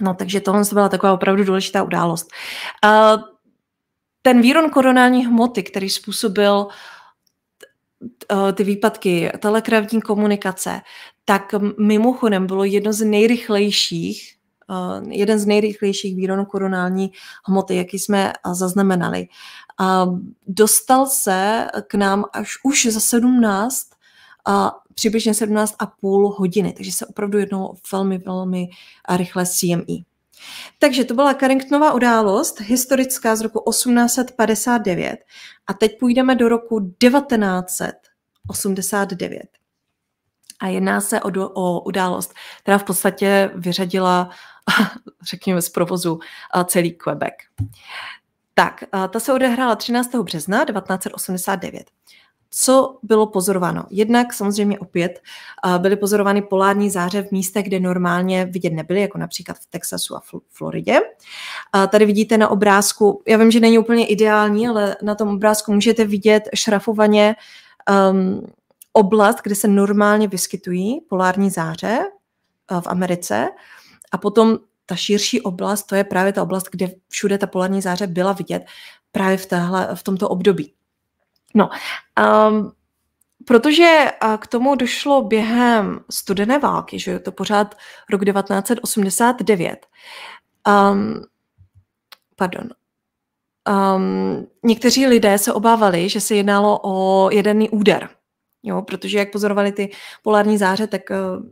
No, takže tohle byla taková opravdu důležitá událost. ten výron koronální hmoty, který způsobil e, ty výpadky telekravní komunikace, tak mimochodem bylo jedno z nejrychlejších Eh, jeden z nejrychlejších výronů koronální hmoty, jaký jsme eh, zaznamenali. a Dostal se k nám až už za 17 a přibližně 17,5 hodiny, takže se opravdu jednou velmi, velmi eh, rychle CMI. E. Takže to byla Carringtonová událost, historická z roku 1859 a teď půjdeme do roku 1989. A jedná se o, o událost, která v podstatě vyřadila řekněme, z provozu celý Quebec. Tak, ta se odehrála 13. března 1989. Co bylo pozorováno? Jednak samozřejmě opět byly pozorovány polární záře v místech, kde normálně vidět nebyly, jako například v Texasu a Floridě. Tady vidíte na obrázku, já vím, že není úplně ideální, ale na tom obrázku můžete vidět šrafovaně um, oblast, kde se normálně vyskytují polární záře v Americe. A potom ta širší oblast, to je právě ta oblast, kde všude ta polární záře byla vidět právě v, téhle, v tomto období. No, um, protože k tomu došlo během studené války, že je to pořád rok 1989, um, ehm, pardon, um, někteří lidé se obávali, že se jednalo o jeden úder, jo, protože jak pozorovali ty polární záře, tak uh,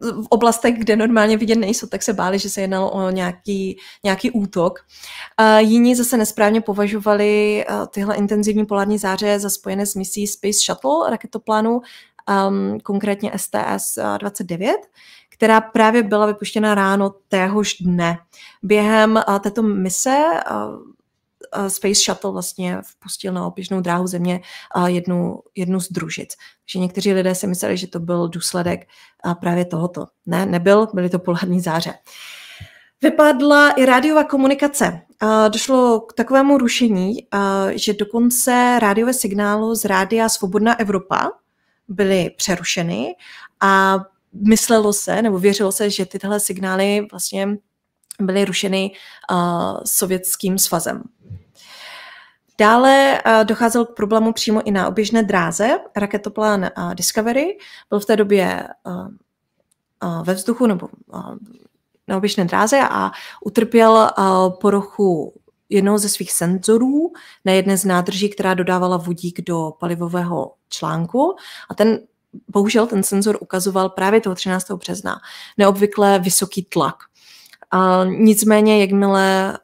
v oblastech, kde normálně vidět nejsou, tak se báli, že se jednalo o nějaký, nějaký útok. A jiní zase nesprávně považovali eh, tyhle intenzivní polární záře za spojené s misí Space Shuttle raketoplánu, um, ehm, konkrétně STS-29, eh, která právě byla vypuštěna ráno téhož dne. Během eh, této mise Space Shuttle vlastně vpustil na oběžnou dráhu Země jednu, jednu z družic. Takže někteří lidé si mysleli, že to byl důsledek právě tohoto. Ne, nebyl, byly to polární záře. Vypadla i rádiová komunikace. Došlo k takovému rušení, že dokonce rádiové signály z rádia Svobodná Evropa byly přerušeny a myslelo se, nebo věřilo se, že tyhle signály vlastně byly rušeny uh, sovětským svazem. Dále eh, docházel k problému přímo i na oběžné dráze. Raketoplán eh, Discovery byl v té době eh, ve vzduchu nebo na oběžné dráze a utrpěl poruchu jednoho ze svých senzorů na jedné z nádrží, která dodávala vodík do palivového článku a ten bohužel ten senzor ukazoval právě toho 13. března neobvykle vysoký tlak. A nicméně, jakmile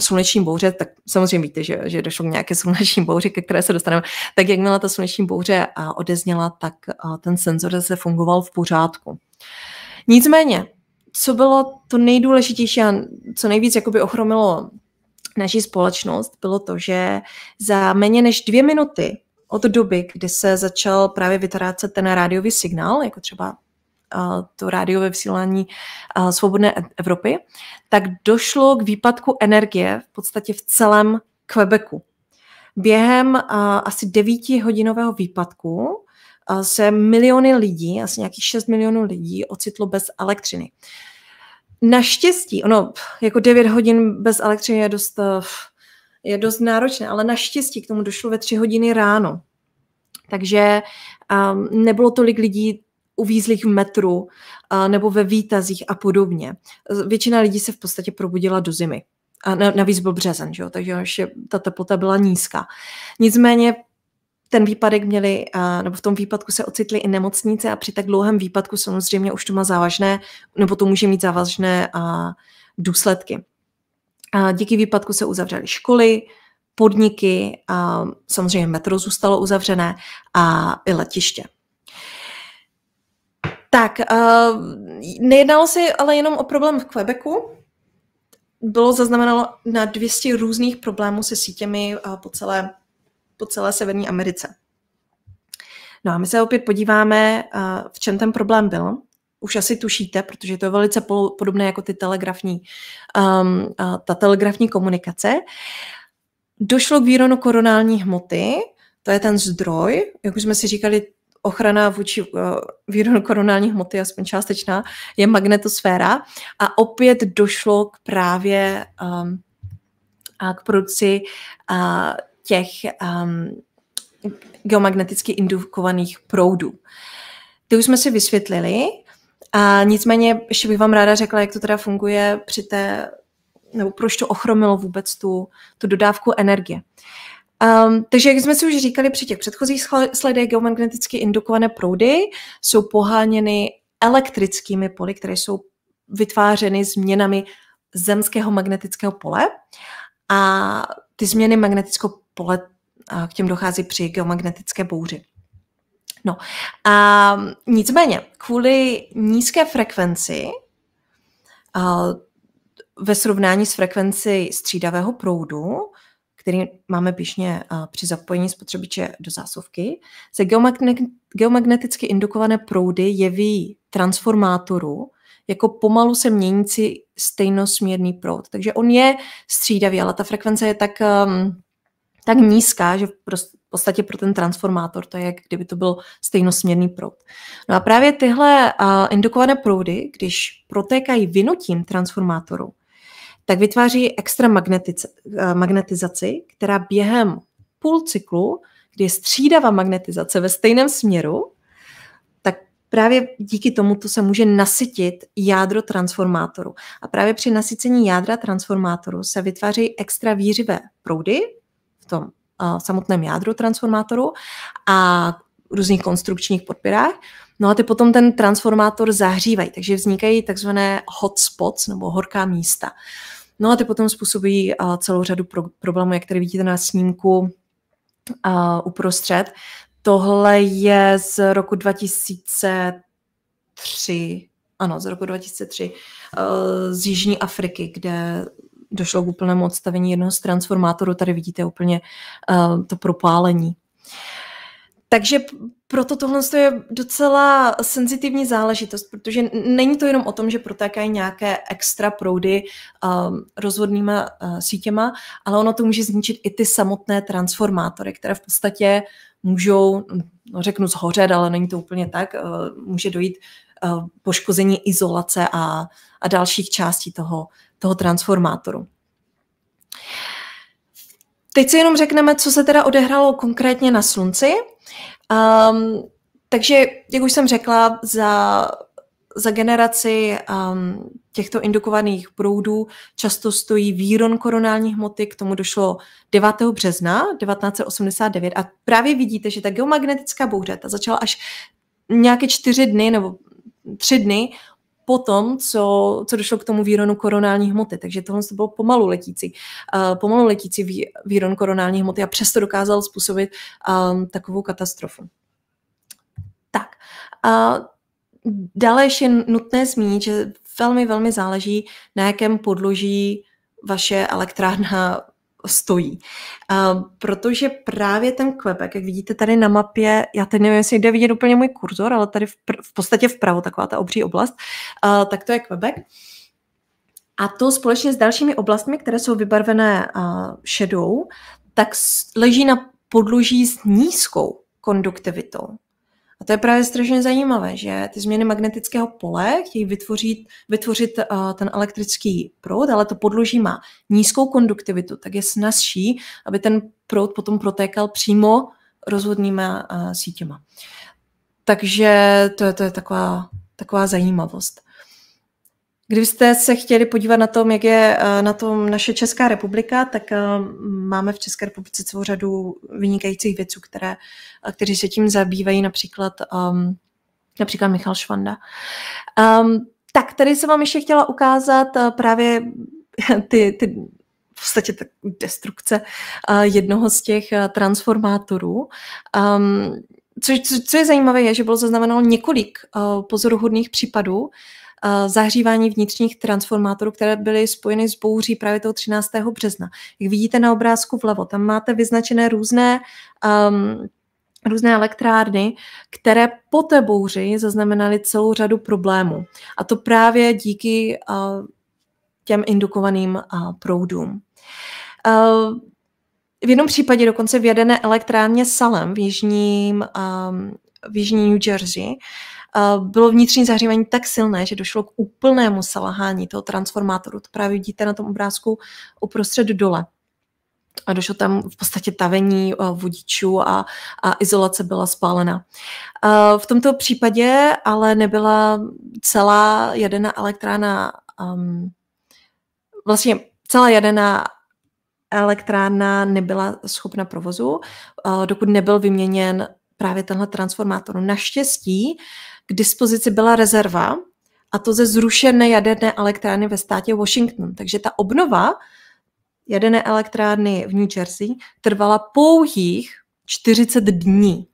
sluneční bouře, tak samozřejmě víte, že, že došlo k nějaké sluneční bouři, ke které se dostaneme, tak jakmile ta sluneční bouře odezněla, tak ten senzor zase fungoval v pořádku. Nicméně, co bylo to nejdůležitější a co nejvíc jakoby ochromilo naší společnost, bylo to, že za méně než dvě minuty od doby, kdy se začal právě vytrácet ten rádiový signál, jako třeba to rádiové vysílání Svobodné Evropy, tak došlo k výpadku energie v podstatě v celém Quebecu. Během asi devítihodinového výpadku se miliony lidí, asi nějakých 6 milionů lidí, ocitlo bez elektřiny. Naštěstí, ono jako 9 hodin bez elektřiny je dost, je dost náročné, ale naštěstí k tomu došlo ve 3 hodiny ráno. Takže um, nebylo tolik lidí uvízlých v metru a, nebo ve výtazích a podobně. Většina lidí se v podstatě probudila do zimy. A navíc byl březen, že jo? takže ještě ta teplota byla nízká. Nicméně ten výpadek měli, nebo v tom výpadku se ocitly i nemocnice a při tak dlouhém výpadku samozřejmě už to má závažné, nebo to může mít závažné a důsledky. A díky výpadku se uzavřely školy, podniky, a samozřejmě metro zůstalo uzavřené a i letiště. Tak, uh, nejednalo se ale jenom o problém v Quebecu. Bylo zaznamenalo na 200 různých problémů se sítěmi uh, po, celé, po celé Severní Americe. No a my se opět podíváme, uh, v čem ten problém byl. Už asi tušíte, protože to je velice podobné jako ty telegrafní, um, uh, ta telegrafní komunikace. Došlo k výronu koronální hmoty, to je ten zdroj, jak už jsme si říkali, ochrana vůči eh, víru koronální hmoty, aspoň částečná, je magnetosféra. A opět došlo k právě um, a k produkci uh, těch um, geomagneticky indukovaných proudů. Ty už jsme si vysvětlili, a nicméně ještě bych vám ráda řekla, jak to teda funguje při té, nebo proč to ochromilo vůbec tu, tu dodávku energie. Um, takže, jak jsme si už říkali při těch předchozích sledech, geomagneticky indukované proudy jsou poháněny elektrickými poli, které jsou vytvářeny změnami zemského magnetického pole. A ty změny magnetického pole k těm dochází při geomagnetické bouři. No a nicméně, kvůli nízké frekvenci ve srovnání s frekvenci střídavého proudu, který máme pišně při zapojení spotřebiče do zásuvky, se geomagneticky indukované proudy jeví transformátoru jako pomalu se měnící stejnosměrný proud. Takže on je střídavý, ale ta frekvence je tak, um, tak nízká, že prostě podstatě pro ten transformátor, to je jak kdyby to byl stejnosměrný proud. No a právě tyhle uh, indukované proudy, když protékají vynutím transformátoru, tak vytváří extra eh, magnetizaci, která během půl cyklu, kdy je střídavá magnetizace ve stejném směru, tak právě díky tomu to se může nasytit jádro transformátoru. A právě při nasycení jádra transformátoru se vytváří extra výřivé proudy v tom uh, samotném jádru transformátoru a různých konstrukčních podpěrách. No a ty potom ten transformátor zahřívají, takže vznikají takzvané hotspots nebo horká místa. Uh, No a ty potom způsobí celou řadu pro- problémů, jak tady vidíte na snímku a uprostřed. Tohle je z roku 2003, ano, z roku 2003, e, z Jižní Afriky, kde došlo k úplnému odstavení jednoho z transformátorů. Tady vidíte úplně e, to propálení. Takže proto tohle je docela senzitivní záležitost, protože není to jenom o tom, že protékají nějaké extra proudy um, rozvodnýma uh, sítěma, ale ono to může zničit i ty samotné transformátory, které v podstatě můžou, no, řeknu zhořet, ale není to úplně tak, uh, může dojít uh, poškození izolace a, a dalších částí toho, toho transformátoru. Teď si jenom řekneme, co se teda odehrálo konkrétně na Slunci. Um, takže, jak už jsem řekla, za, za generaci um, těchto indukovaných proudů často stojí výron koronální hmoty, k tomu došlo 9. března 1989 a právě vidíte, že ta geomagnetická bouře ta začala až nějaké čtyři dny nebo tři dny po tom, co, co došlo k tomu výronu koronální hmoty. Takže tohle to bylo pomalu letící, eh, pomalu letící výron koronální hmoty a přesto dokázal způsobit ehm, takovou katastrofu. Tak. a eh, dále ještě nutné zmínit, že velmi, velmi záleží, na jakém podloží vaše elektrárna stojí. Uh, protože právě ten Quebec, jak vidíte tady na mapě, já teď nevím, jestli jde vidět úplně můj kurzor, ale tady v, pr- v podstatě vpravo taková ta obří oblast, uh, tak to je Quebec. A to společně s dalšími oblastmi, které jsou vybarvené uh, šedou, tak leží na podluží s nízkou konduktivitou. A to je právě strašně zajímavé, že ty změny magnetického pole chtějí vytvořit, vytvořit uh, ten elektrický proud, ale to podloží má nízkou konduktivitu, tak je snazší, aby ten proud potom protékal přímo rozhodnýma uh, eh, sítěma. Takže to je, to je taková, taková zajímavost. Kdybyste se chtěli podívat na tom, jak je eh, na tom naše Česká republika, tak eh, máme v České republice celou řadu vynikajících věců, které, eh, kteří se tím zabývají, například, um, například Michal Švanda. Um, tak tady jsem vám ještě chtěla ukázat právě ty, ty v podstatě tak destrukce jednoho z těch transformátorů. Um, ehm, co, co, co je zajímavé, je, že bylo zaznamenalo několik uh, pozoruhodných případů, zahřívání vnitřních transformátorů, které byly spojeny s bouří právě toho 13. března. Jak vidíte na obrázku vlevo, tam máte vyznačené různé um, různé elektrárny, které po té bouři zaznamenaly celou řadu problémů. A to právě díky uh, těm indukovaným uh, proudům. Uh, v jednom případě dokonce v jedené elektrárně Salem v jižním, um, v jižní New Jersey Eh, bylo vnitřní zahřívání tak silné, že došlo k úplnému selhání toho transformátoru. To právě vidíte na tom obrázku uprostřed dole. A došlo tam v podstatě tavení eh, vodičů a, a izolace byla spálena. Eh, v tomto případě ale nebyla celá jaderná elektrána, um, ehm, vlastně celá jaderná elektrárna nebyla schopna provozu, dokud nebyl vyměněn právě tenhle transformátor. Naštěstí k dispozici byla rezerva, a to ze zrušené jaderné elektrárny ve státě Washington. Takže ta obnova jaderné elektrárny v New Jersey trvala pouhých 40 dní.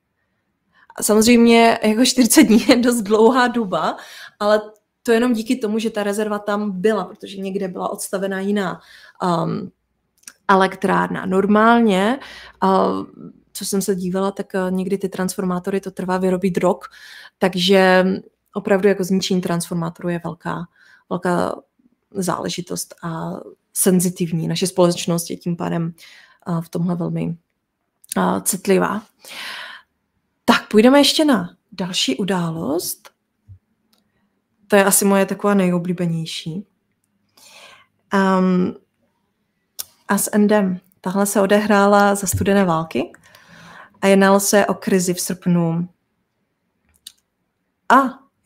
A samozřejmě jako 40 dní je dost dlouhá doba, ale to jenom díky tomu, že ta rezerva tam byla, protože někde byla odstavená jiná um, elektrárna. Normálně uh, co jsem se dívala, tak eh, někdy ty transformátory to trvá vyrobit rok, takže opravdu jako zničení transformátoru je velká, velká záležitost a senzitivní. Naše společnost je tím pádem eh, v tomhle velmi eh, citlivá. Tak půjdeme ještě na další událost. To je asi moje taková nejoblíbenější. Um, a s Endem. Tahle se odehrála za studené války a jednalo se o krizi v srpnu. A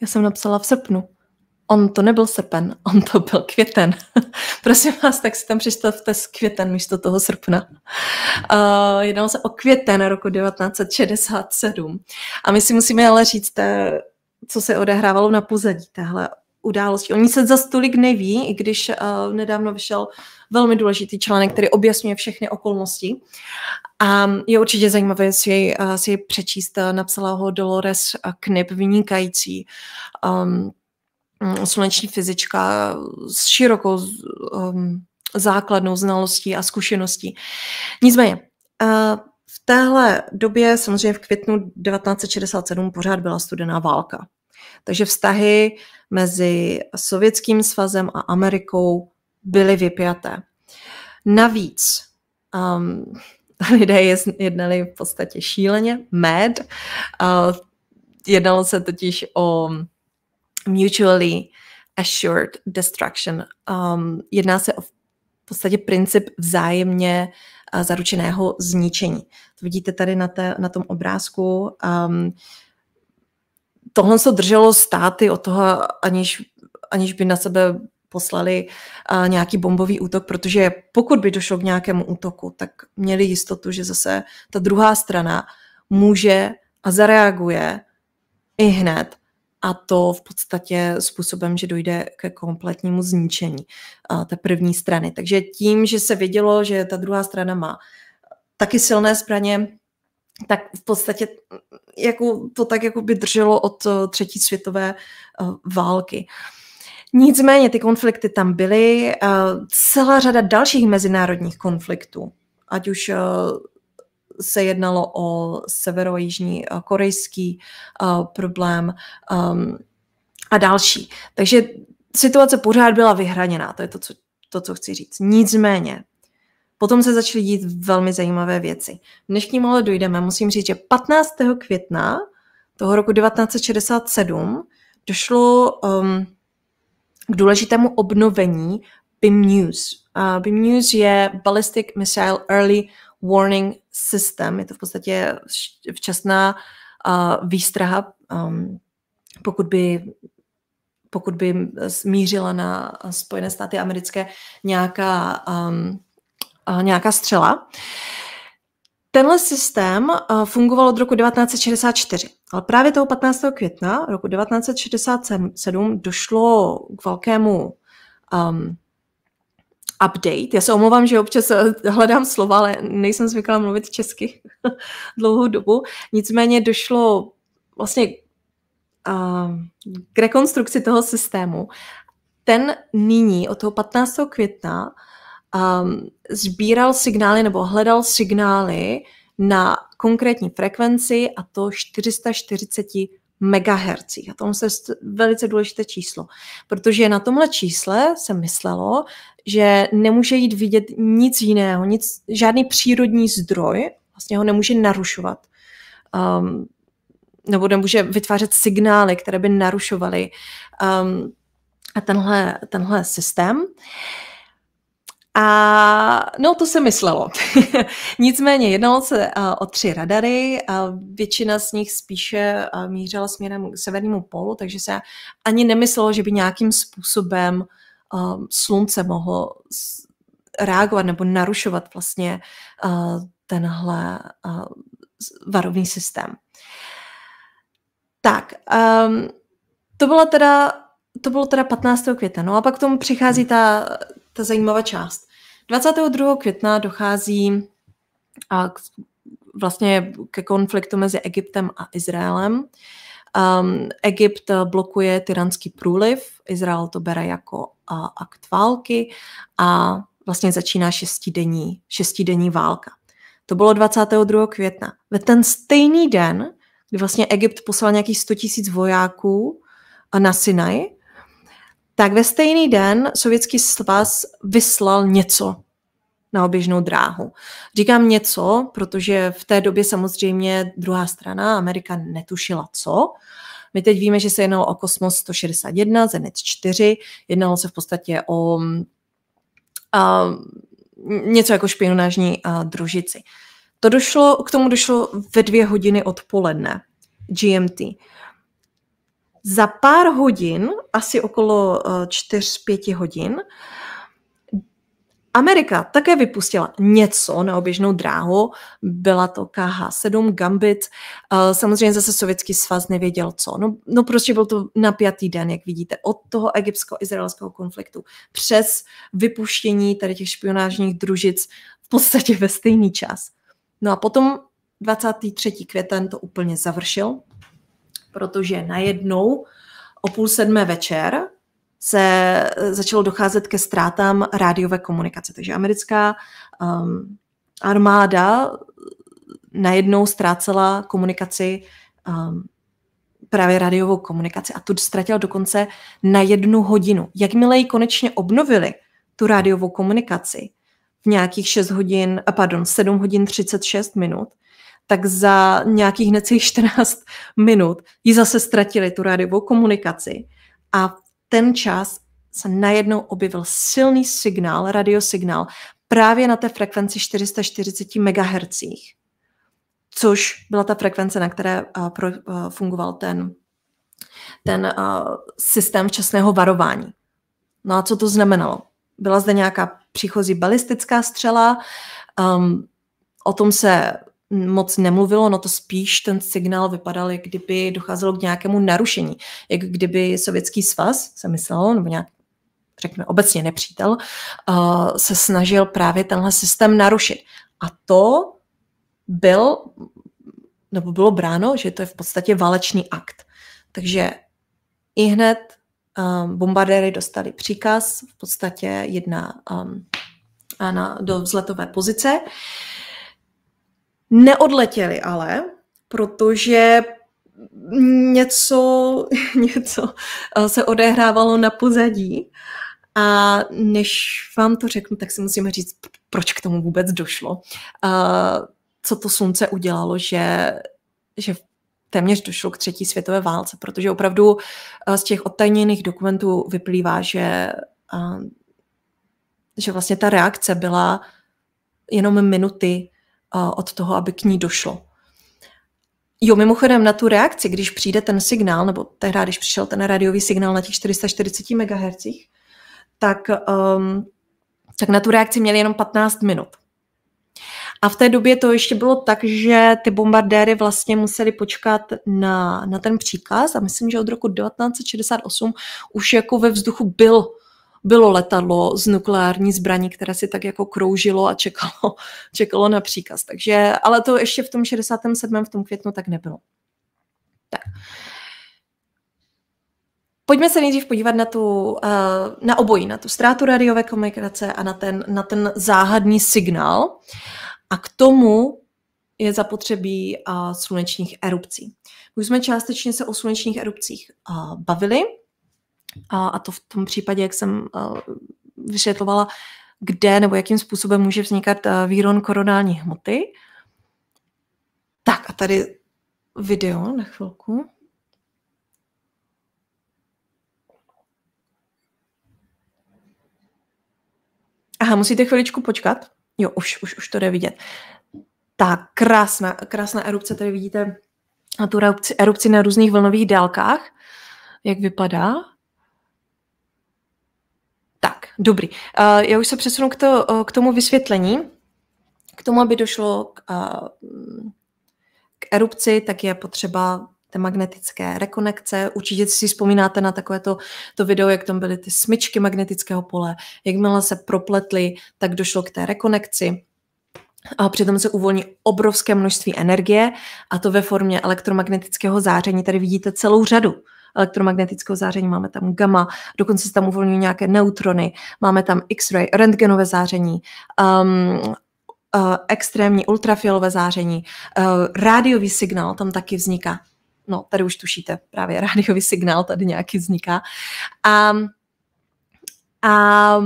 já jsem napsala v srpnu. On to nebyl srpen, on to byl květen. Prosím vás, tak si tam představte z květen místo toho srpna. Uh, jednalo se o květen roku 1967. A my si musíme ale říct, eh, co se odehrávalo na pozadí téhle události. Oni se za stolik neví, i když uh, nedávno vyšel velmi důležitý článek, který objasňuje všechny okolnosti. A je určitě zajímavé si jej, eh, si jej přečíst. Eh, napsala ho Dolores eh, Knip, vynikající um, sluneční fyzička s širokou um, základnou znalostí a zkušeností. Nicméně, uh, v téhle době, samozřejmě v květnu 1967, pořád byla studená válka. Takže vztahy mezi Sovětským svazem a Amerikou byly vypjaté. Navíc um, lidé jednali v podstatě šíleně, mad. Uh, jednalo se totiž o mutually assured destruction. Um, jedná se o v podstatě princip vzájemně uh, zaručeného zničení. To vidíte tady na, té, na tom obrázku. Um, tohle se drželo státy od toho, aniž, aniž by na sebe poslali uh, nějaký bombový útok, protože pokud by došlo k nějakému útoku, tak měli jistotu, že zase ta druhá strana může a zareaguje i hned a to v podstatě způsobem, že dojde ke kompletnímu zničení uh, té první strany. Takže tím, že se vědělo, že ta druhá strana má taky silné zbraně, tak v podstatě mm, jako, to tak jako by drželo od e, třetí světové e, války. Nicméně ty konflikty tam byly, eh, celá řada dalších mezinárodních konfliktů, ať už eh, se jednalo o severo-jižní eh, korejský problém ehm, a další. Takže situace pořád byla vyhraněná, to je to, co, to, co chci říct. Nicméně, Potom se začaly dít velmi zajímavé věci. Než k ním ale dojdeme, musím říct, že 15. května toho roku 1967 došlo um, k důležitému obnovení BIM News. Uh, BIM News je Ballistic Missile Early Warning System. Je to v podstatě včasná uh, výstraha, um, pokud by pokud by smířila na Spojené státy americké nějaká, um, nějaká střela. Uh, Tenhle systém eh, fungoval od roku 1964, ale právě toho 15. května roku 1967 došlo k velkému um, update. Já se omlouvám, že občas eh, hledám slova, ale nejsem zvyklá mluvit česky dlouhou dobu. Nicméně došlo vlastně eh, k rekonstrukci toho systému. Ten nyní od toho 15. května um, sbíral signály nebo hledal signály na konkrétní frekvenci a to 440 MHz. A to je velice důležité číslo, protože na tomhle čísle se myslelo, že nemůže jít vidět nic jiného, nic, žádný přírodní zdroj, vlastně ho nemůže narušovat. Um, nebo nemůže vytvářet signály, které by narušovaly um, tenhle, tenhle systém. Uh, a no, to se myslelo. Nicméně jednalo se o tři radary, a většina z nich spíše mířila směrem k severnímu polu, takže se ani nemyslelo, že by nějakým způsobem slunce mohlo reagovat nebo narušovat vlastně tenhle varovný systém. Tak, ehm, to byla teda to bylo teda 15. května. No a pak k tomu přichází ta ta zajímavá část. 22. května dochází a vlastně ke konfliktu mezi Egyptem a Izraelem. Um, Egypt blokuje tyranský průliv, Izrael to bere jako a, akt války a vlastně začíná šestidenní, šestidenní válka. To bylo 22. května. Ve ten stejný den, kdy vlastně Egypt poslal nějakých 100 000 vojáků na Sinai tak ve stejný den Sovětský svaz vyslal něco na oběžnou dráhu. Říkám něco, protože v té době samozřejmě druhá strana, Amerika, netušila co. My teď víme, že se jednalo o Kosmos 161, Zenit 4, jednalo se v podstatě o a, něco jako špionážní a, družici. To došlo, k tomu došlo ve dvě hodiny odpoledne GMT za pár hodin, asi okolo 4-5 eh, hodin, Amerika také vypustila něco na oběžnou dráhu, byla to KH-7 Gambit, eh, samozřejmě zase Sovětský svaz nevěděl co. No, no prostě byl to napjatý den, jak vidíte, od toho egyptsko-izraelského konfliktu přes vypuštění tady těch špionážních družic v podstatě ve stejný čas. No a potom 23. květen to úplně završil, protože najednou o půl sedmé večer se eh, začalo docházet ke ztrátám rádiové komunikace. Takže americká um, armáda najednou ztrácela komunikaci, um, právě rádiovou komunikaci a tu ztratila dokonce na jednu hodinu. Jakmile ji konečně obnovili, tu rádiovou komunikaci, v nějakých 6 hodin, eh, pardon, 7 hodin 36 minut, tak za nějakých necelých 14 minut ji zase ztratili tu rádiovou komunikaci a v ten čas se najednou objevil silný signál, radiosignál, právě na té frekvenci 440 MHz, což byla ta frekvence, na které eh, eh, fungoval ten, ten eh, systém včasného varování. No a co to znamenalo? Byla zde nějaká příchozí balistická střela, um, o tom se moc nemluvilo, no to spíš ten signál vypadal, jak kdyby docházelo k nějakému narušení, jak kdyby sovětský svaz, se myslel, nebo nějak řekněme obecně nepřítel, uh, se snažil právě tenhle systém narušit. A to byl, nebo bylo bráno, že to je v podstatě válečný akt. Takže i hned um, bombardéry dostali příkaz, v podstatě jedna um, na, do vzletové pozice. Uh, Neodletěli ale, protože něco, něco eh, se odehrávalo na pozadí a než vám to řeknu, tak si musíme říct, proč k tomu vůbec došlo. Eh, co to slunce udělalo, že, že téměř došlo k třetí světové válce, protože opravdu eh, z těch odtajněných dokumentů vyplývá, že, že vlastně ta reakce byla jenom minuty od toho, aby k ní došlo. Jo, mimochodem na tu reakci, když přijde ten signál, nebo tehdy, když přišel ten rádiový signál na těch 440 MHz, tak, um, tak na tu reakci měli jenom 15 minut. A v té době to ještě bylo tak, že ty bombardéry vlastně museli počkat na, na ten příkaz a myslím, že od roku 1968 už jako ve vzduchu byl bylo letadlo z nukleární zbraní, které si tak jako kroužilo a čekalo, čekalo na příkaz. Takže, ale to ještě v tom 67. v tom květnu tak nebylo. Tak. Pojďme se nejdřív podívat na, tu, eh, na obojí, na tu ztrátu radiové komunikace a na ten, na ten záhadný signál. A k tomu je zapotřebí eh, slunečních erupcí. Už jsme částečně se o slunečních erupcích eh, bavili, a, a to v tom případě, jak jsem eh, vysvětlovala, kde nebo jakým způsobem může vznikat eh, výron koronální hmoty. Tak a tady video na chvilku. Aha, musíte chviličku počkat. Jo, už, už, už to jde vidět. Ta krásná, krásná erupce, tady vidíte eh, tu erupci, erupci na různých vlnových délkách, jak vypadá. Tak, dobrý. Eh, já už se přesunu k, to, eh, k tomu vysvětlení. K tomu, aby došlo k, eh, k erupci, tak je potřeba té magnetické rekonekce. Určitě si vzpomínáte na takovéto to video, jak tam byly ty smyčky magnetického pole. Jakmile se propletly, tak došlo k té rekonekci. A přitom se uvolní obrovské množství energie a to ve formě elektromagnetického záření. Tady vidíte celou řadu elektromagnetického záření, máme tam gamma, dokonce se tam uvolňují nějaké neutrony, máme tam X-ray, rentgenové záření, um, uh, extrémní ultrafialové záření, uh, rádiový signál tam taky vzniká. No, tady už tušíte, právě rádiový signál tady nějaký vzniká. A, a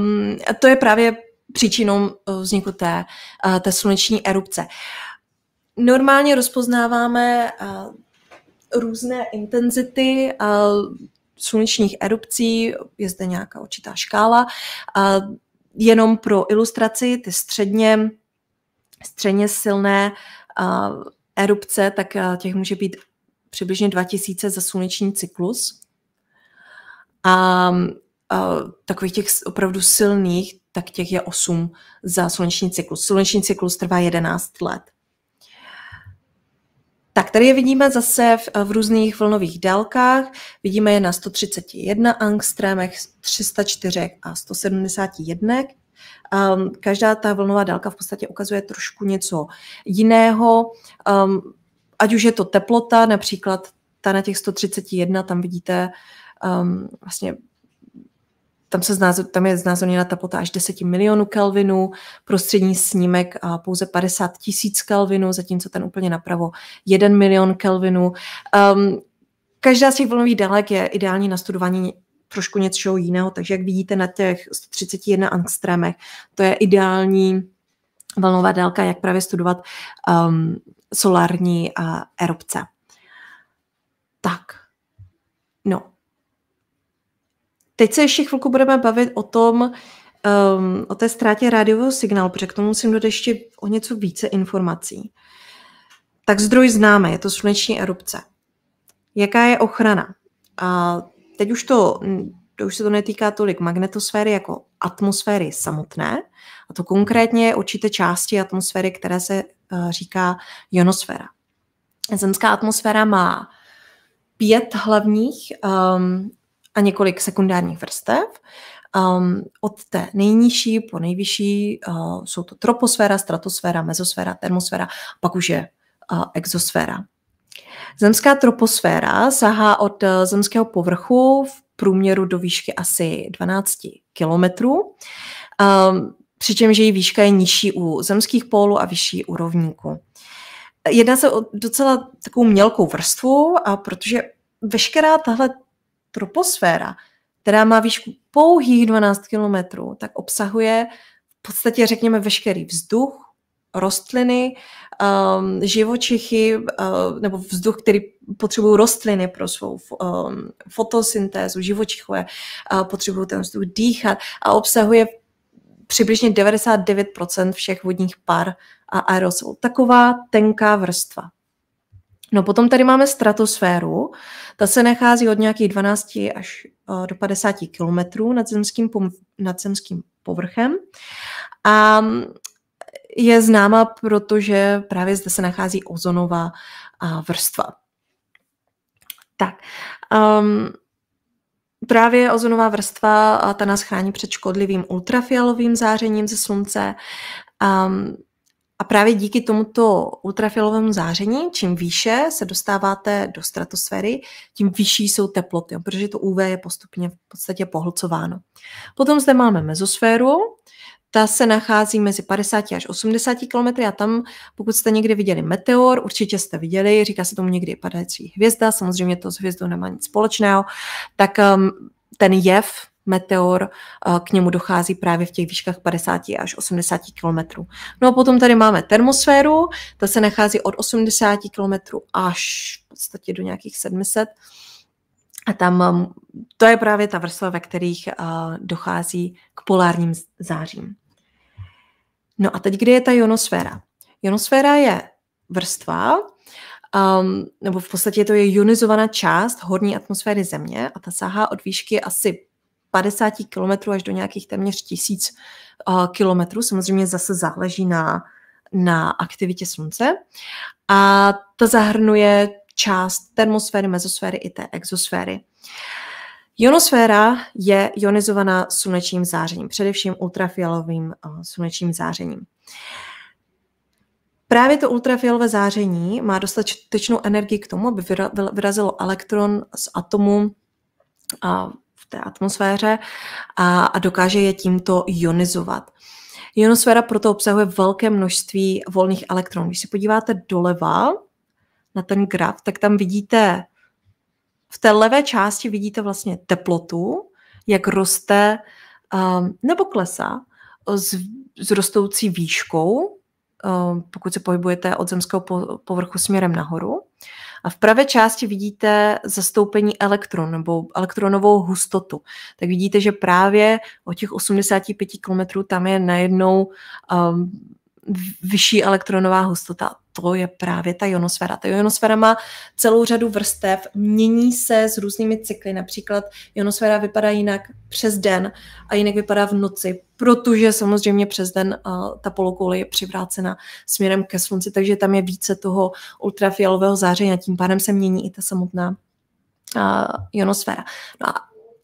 to je právě příčinou uh, vzniku té, uh, té sluneční erupce. Normálně rozpoznáváme uh, různé intenzity eh, slunečních erupcí, je zde nějaká určitá škála. Eh, jenom pro ilustraci, ty středně, středně silné eh, erupce, tak těch může být přibližně 2000 za sluneční cyklus. A, a takových těch opravdu silných, tak těch je 8 za sluneční cyklus. Sluneční cyklus trvá 11 let. Tak tady je vidíme zase v, v různých vlnových délkách. Vidíme je na 131 angstrémech, 304 a 171. Um, ehm, každá ta vlnová délka v podstatě ukazuje trošku něco jiného. Um, ať už je to teplota, například ta na těch 131, tam vidíte um, vlastně tam, se znázor, tam je znázorněna ta až 10 milionů kelvinů, prostřední snímek a pouze 50 tisíc kelvinů, zatímco ten úplně napravo 1 milion kelvinů. Um, každá z těch vlnových délek je ideální na studování trošku něčeho jiného, takže jak vidíte na těch 131 angstremech to je ideální vlnová délka, jak právě studovat um, solární uh, erupce. Tak, no, Teď se ještě chvilku budeme bavit o tom, um, o té ztrátě rádiového signálu, protože k tomu musím dodat ještě o něco více informací. Tak zdroj známe, je to sluneční erupce. Jaká je ochrana? A teď už to, mm, to už se to netýká tolik magnetosféry jako atmosféry samotné, a to konkrétně je určité části atmosféry, které se uh, říká ionosféra. Zemská atmosféra má pět hlavních um, a několik sekundárních vrstev. Um, od té nejnižší po nejvyšší uh, jsou to troposféra, stratosféra, mezosféra, termosféra, pak už je uh, exosféra. Zemská troposféra sahá od uh, zemského povrchu v průměru do výšky asi 12 kilometrů, um, přičemž její výška je nižší u zemských pólů a vyšší u rovníku. Jedná se o docela takovou mělkou vrstvu, a protože veškerá tahle troposféra, která má výšku pouhých 12 kilometrů, tak obsahuje v podstatě, řekněme, veškerý vzduch, rostliny, um, živočichy, uh, nebo vzduch, který potřebují rostliny pro svou um, fotosyntézu, živočichové uh, potřebují ten vzduch dýchat a obsahuje přibližně 99% všech vodních par a aerosolů. Taková tenká vrstva. No potom tady máme stratosféru, ta se nachází od nějakých 12 až eh, do 50 kilometrů nad zemským, nad zemským povrchem a mm, je známa, protože právě zde se nachází ozonová eh, vrstva. Tak, um, Právě ozonová vrstva, eh, ta nás chrání před škodlivým ultrafialovým zářením ze slunce. Um, a právě díky tomuto ultrafialovému záření, čím výše se dostáváte do stratosféry, tím vyšší jsou teploty, protože to UV je postupně v podstatě pohlcováno. Potom zde máme mezosféru, ta se nachází mezi 50 až 80 km a tam, pokud jste někdy viděli meteor, určitě jste viděli, říká se tomu někdy padající hvězda, samozřejmě to s hvězdou nemá nic společného, tak um, ten jev meteor, eh, k němu dochází právě v těch výškách 50 až 80 km. No a potom tady máme termosféru, ta se nachází od 80 km až v podstatě do nějakých 700 a tam mm, to je právě ta vrstva, ve kterých eh, dochází k polárním zářím. No a teď kde je ta ionosféra? Ionosféra je vrstva, um, nebo v podstatě to je ionizovaná část horní atmosféry Země a ta sahá od výšky asi 50 kilometrů až do nějakých téměř 1000 eh, kilometrů. Samozřejmě zase záleží na, na aktivitě slunce. A ta zahrnuje část termosféry, mezosféry i té exosféry. Ionosféra je ionizovaná slunečním zářením, především ultrafialovým eh, slunečním zářením. Právě to ultrafialové záření má dostatečnou energii k tomu, aby vyrazilo elektron z atomu té atmosféře a, a dokáže je tímto ionizovat. Ionosféra proto obsahuje velké množství volných elektronů. Když se podíváte doleva na ten graf, tak tam vidíte, v té levé části vidíte vlastně teplotu, jak roste um, nebo klesá s, s rostoucí výškou, um, pokud se pohybujete od zemského povrchu směrem nahoru. A v pravé části vidíte zastoupení elektron nebo elektronovou hustotu. Tak vidíte, že právě o těch 85 km tam je najednou um, vyšší elektronová hustota to je právě ta jonosféra. Ta jonosféra má celou řadu vrstev, mění se s různými cykly. Například jonosféra vypadá jinak přes den a jinak vypadá v noci, protože samozřejmě přes den a ta polokoule je přivrácena směrem ke slunci, takže tam je více toho ultrafialového záření a tím pádem se mění i ta samotná a, jonosféra. No a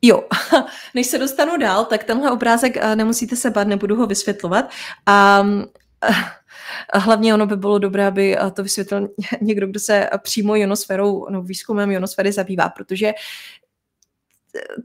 Jo, než se dostanu dál, tak tenhle obrázek nemusíte se bát, nebudu ho vysvětlovat. Um, a hlavně ono by bylo dobré, aby to vysvětlil někdo, kdo se přímo ionosférou, no výzkumem ionosféry zabývá, protože eh,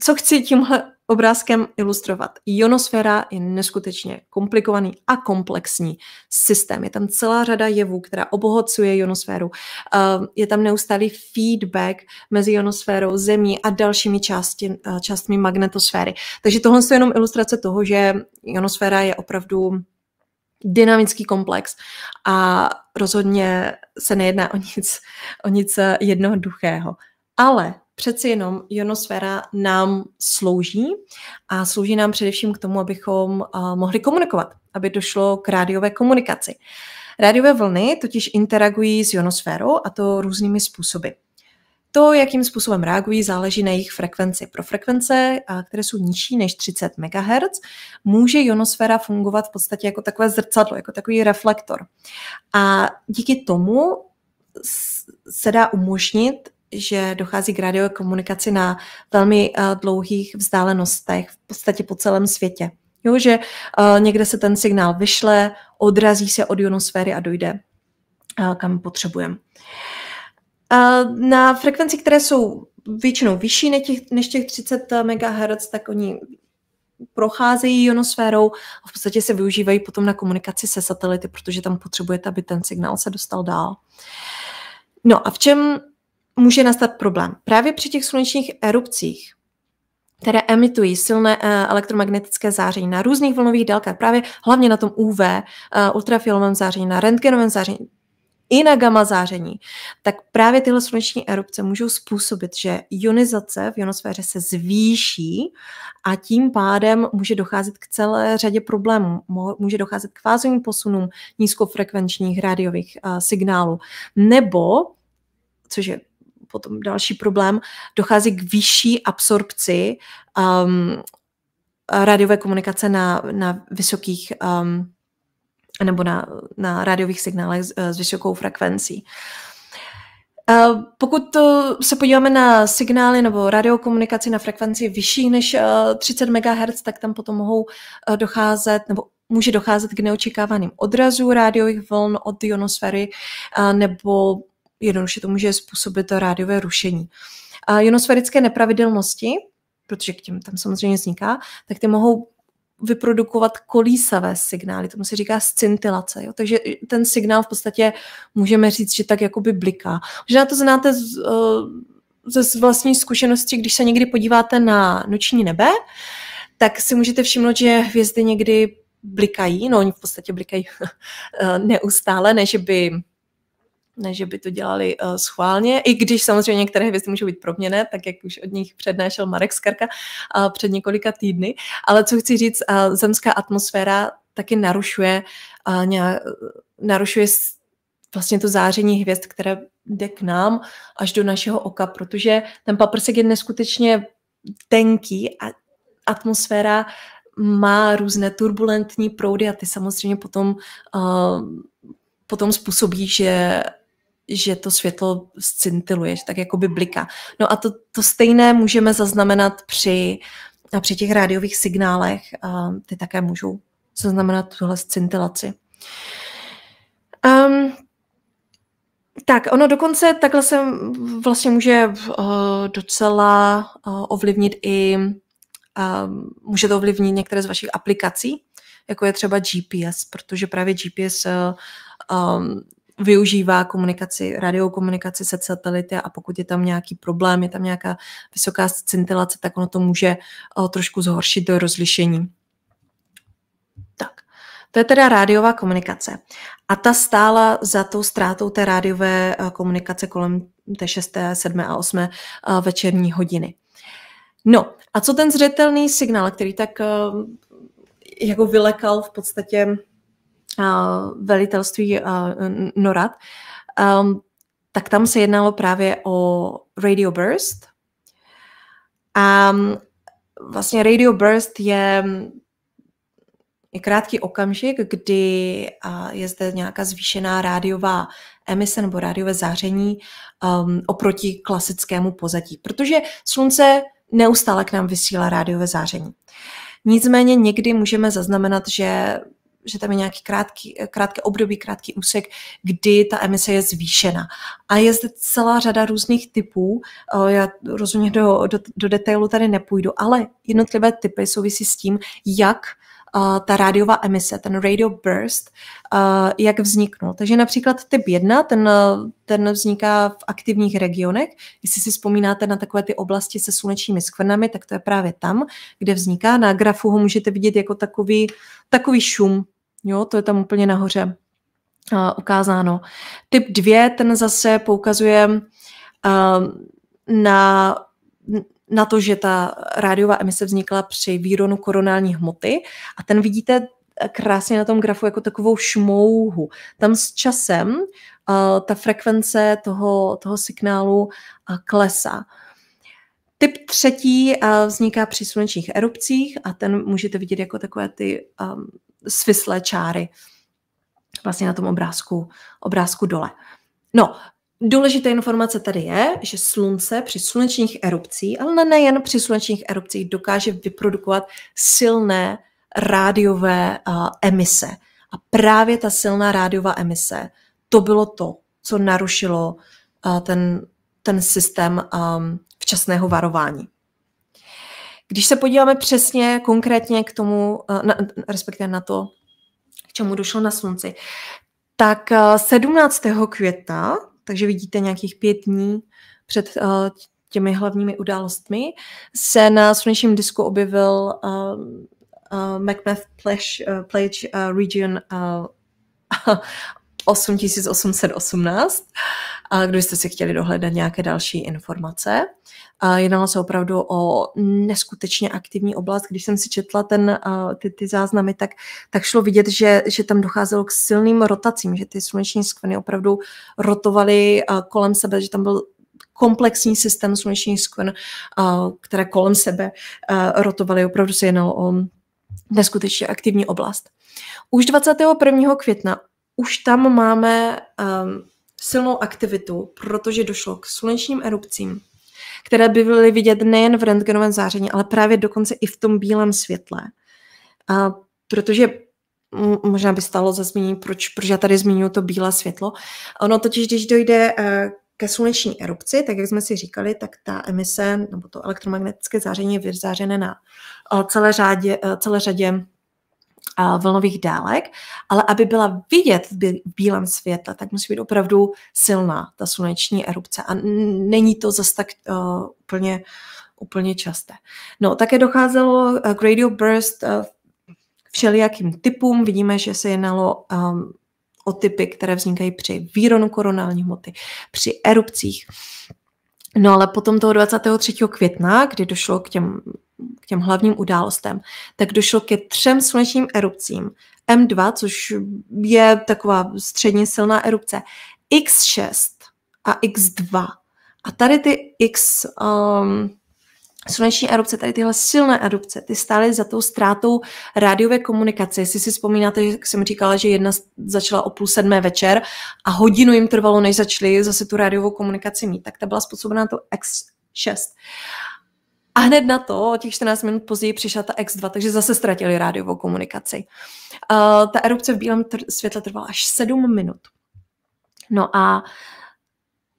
co chci tímhle obrázkem ilustrovat. Ionosféra je neskutečně komplikovaný a komplexní systém. Je tam celá řada jevů, která obohacuje ionosféru. Eh, je tam neustálý feedback mezi ionosférou, zemí a dalšími části, eh, částmi magnetosféry. Takže tohle je jenom ilustrace toho, že ionosféra je opravdu dynamický komplex a rozhodně se nejedná o nic, o nic jednoduchého. Ale přeci jenom ionosféra nám slouží a slouží nám především k tomu, abychom mohli komunikovat, aby došlo k rádiové komunikaci. Rádiové vlny totiž interagují s ionosférou a to různými způsoby. To, jakým způsobem reagují, záleží na jejich frekvenci. Pro frekvence, které jsou nižší než 30 MHz, může ionosféra fungovat v podstatě jako takové zrcadlo, jako takový reflektor. A díky tomu se dá umožnit že dochází k rádiové komunikaci na velmi dlouhých vzdálenostech, v podstatě po celém světě. Jo, že někde se ten signál vyšle, odrazí se od ionosféry a dojde, kam potřebujeme. Na frekvenci, které jsou většinou vyšší než těch, než těch 30 MHz, tak oni procházejí ionosférou a v podstatě se využívají potom na komunikaci se satelity, protože tam potřebujete, aby ten signál se dostal dál. No a v čem může nastat problém? Právě při těch slunečních erupcích které emitují silné eh, elektromagnetické záření na různých vlnových délkách, právě hlavně na tom UV, eh, ultrafialovém záření, na rentgenovém záření, i na gamma záření, tak právě tyhle sluneční erupce můžou způsobit, že ionizace v ionosféře se zvýší a tím pádem může docházet k celé řadě problémů. Může docházet k fázovým posunům nízkofrekvenčních rádiových eh, signálů. Nebo, což je potom další problém, dochází k vyšší absorpci um, rádiové komunikace na, na vysokých um, nebo na, na rádiových signálech s, s vysokou frekvencí. Eh, pokud se podíváme na signály nebo radiokomunikaci na frekvenci vyšší než 30 eh, MHz, tak tam potom mohou eh, docházet nebo může docházet k neočekávaným odrazu rádiových vln od ionosféry nebo jednoduše to může způsobit rádiové rušení. Ionosférické nepravidelnosti, protože k těm tam samozřejmě vzniká, tak ty mohou vyprodukovat kolísavé signály, tomu se říká scintilace, jo? takže ten signál v podstatě můžeme říct, že tak jakoby bliká. Možná to znáte eh, ze vlastní zkušenosti, když se někdy podíváte na noční nebe, tak si můžete všimnout, že hvězdy někdy blikají, no oni v podstatě blikají eh, neustále, ne že by ne, že by to dělali uh, schválně, i když samozřejmě některé hvězdy můžou být proměné, tak jak už od nich přednášel Marek Skarka uh, před několika týdny. Ale co chci říct, uh, zemská atmosféra taky narušuje, uh, nějak, narušuje vlastně to záření hvězd, které jde k nám až do našeho oka, protože ten paprsek je neskutečně tenký a atmosféra má různé turbulentní proudy a ty samozřejmě potom, uh, potom způsobí, že že to světlo scintiluje, že tak jako by bliká. No a to, to stejné můžeme zaznamenat při, a při těch rádiových signálech. A ty také můžou zaznamenat tuhle scintilaci. Um, tak, ono dokonce takhle se vlastně může uh, docela uh, ovlivnit i, uh, může to ovlivnit některé z vašich aplikací, jako je třeba GPS, protože právě GPS uh, um, využívá komunikaci, radiokomunikaci se satelity a pokud je tam nějaký problém, je tam nějaká vysoká scintilace, tak ono to může uh, trošku zhoršit do rozlišení. Tak, to je teda rádiová komunikace. A ta stála za tou ztrátou té rádiové eh, komunikace kolem té 6., 7. a 8. Eh, večerní hodiny. No, a co ten zřetelný signál, který tak jako vylekal v podstatě velitelství NORAD, um, tak tam se jednalo právě o Radio Burst. A ehm, vlastně Radio Burst je, je krátký okamžik, kdy je zde nějaká zvýšená rádiová emise nebo rádiové záření um, oproti klasickému pozadí, protože slunce neustále k nám vysílá rádiové záření. Nicméně někdy můžeme zaznamenat, že že tam je nějaký krátký, krátké období, krátký úsek, kdy ta emise je zvýšena. A je zde celá řada různých typů, já rozumím, do, do, do detailu tady nepůjdu, ale jednotlivé typy souvisí s tím, jak ta rádiová emise, ten radio burst, jak vzniknul. Takže například typ 1, ten, ten vzniká v aktivních regionech. Jestli si vzpomínáte na takové ty oblasti se slunečními skvrnami, tak to je právě tam, kde vzniká. Na grafu ho můžete vidět jako takový, takový šum, Jo, to je tam úplně nahoře uh, ukázáno. Typ 2, ten zase poukazuje uh, na na to, že ta rádiová emise vznikla při výronu koronální hmoty a ten vidíte krásně na tom grafu jako takovou šmouhu. Tam s časem uh, ta frekvence toho, toho signálu uh, klesá. Typ třetí uh, vzniká při slunečních erupcích a ten můžete vidět jako takové ty um, svislé čáry vlastně na tom obrázku, obrázku dole. No, Důležité informace tady je, že slunce při slunečních erupcích, ale nejen při slunečních erupcích, dokáže vyprodukovat silné rádiové uh, emise. A právě ta silná rádiová emise, to bylo to, co narušilo uh, ten, ten systém um, včasného varování. Když se podíváme přesně konkrétně k tomu, eh, na, respektive na to, k čemu došlo na slunci, tak 17. Eh, května, takže vidíte nějakých pět dní před eh, těmi hlavními událostmi, se na slunečním disku objevil uh, uh, Macbeth Pledge, uh, Pledge uh, Region uh, 8818, a kdybyste si chtěli dohledat nějaké další informace. Jednalo se opravdu o neskutečně aktivní oblast. Když jsem si četla ten, ty, ty záznamy, tak, tak šlo vidět, že, že tam docházelo k silným rotacím, že ty sluneční skvrny opravdu rotovaly kolem sebe, že tam byl komplexní systém slunečních skvrn, které kolem sebe rotovaly. Opravdu se jednalo o neskutečně aktivní oblast. Už 21. května už tam máme um, silnou aktivitu, protože došlo k slunečním erupcím které by byly vidět nejen v rentgenovém záření, ale právě dokonce i v tom bílém světle. A protože možná by stalo za zmínění, proč, proč já tady zmiňuji to bílé světlo. Ono totiž, když dojde e, ke sluneční erupci, tak jak jsme si říkali, tak ta emise nebo to elektromagnetické záření je vyzářené na e, e, celé řadě, celé řadě vlnových délek, ale aby byla vidět v bílém světle, tak musí být opravdu silná ta sluneční erupce a není to zas tak uh, úplně, úplně časté. No, také docházelo eh, k radio burst uh, všelijakým typům. Vidíme, že se jednalo um, o typy, které vznikají při výronu koronální hmoty, při erupcích, No ale potom toho 23. května, kdy došlo k těm k těm hlavním událostem, tak došlo ke třem slunečním erupcím. M2, což je taková středně silná erupce, X6 a X2. A tady ty X, um, sluneční erupce, tady tyhle silné erupce, ty stály za tou ztrátou rádiové komunikace. Jestli si vzpomínáte, jak jsem říkala, že jedna začala o půl sedmé večer a hodinu jim trvalo, než začaly zase tu rádiovou komunikaci mít, tak ta byla způsobená to X6. A hned na to, těch 14 minut později, přišla ta X2, takže zase ztratili rádiovou komunikaci. Uh, ta erupce v bílém tr- světle trvala až 7 minut. No a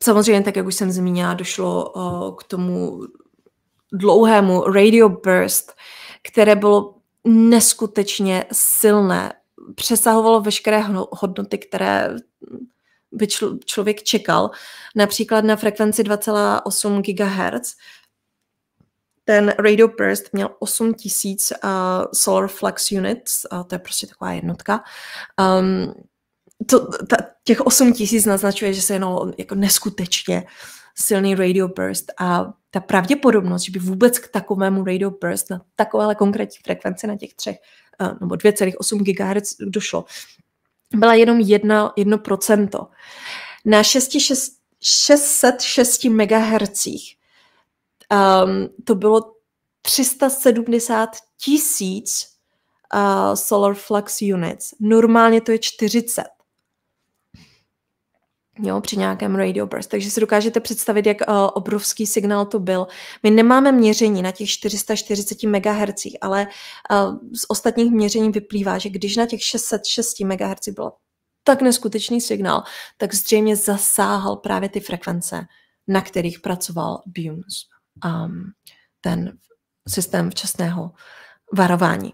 samozřejmě, tak jak už jsem zmínila, došlo uh, k tomu dlouhému radio burst, které bylo neskutečně silné. Přesahovalo veškeré hodnoty, které by člo- člověk čekal. Například na frekvenci 2,8 GHz ten Radio Burst měl 8000 uh, eh, Solar Flux Units, uh, to je prostě taková jednotka. Um, to, ta, těch 8000 naznačuje, že se jenom jako neskutečně silný radio burst a ta pravděpodobnost, že by vůbec k takovému radio burst na takovéhle konkrétní frekvenci na těch třech uh, nebo 2,8 GHz došlo, byla jenom jedno procento Na 6, 6, 606 MHz Um, to bylo 370 tisíc uh, solar flux units. Normálně to je 40 jo, při nějakém radio burst. Takže si dokážete představit, jak uh, obrovský signál to byl. My nemáme měření na těch 440 MHz, ale uh, z ostatních měření vyplývá, že když na těch 606 MHz byl tak neskutečný signál, tak zřejmě zasáhl právě ty frekvence, na kterých pracoval Bunes um, ten systém včasného varování.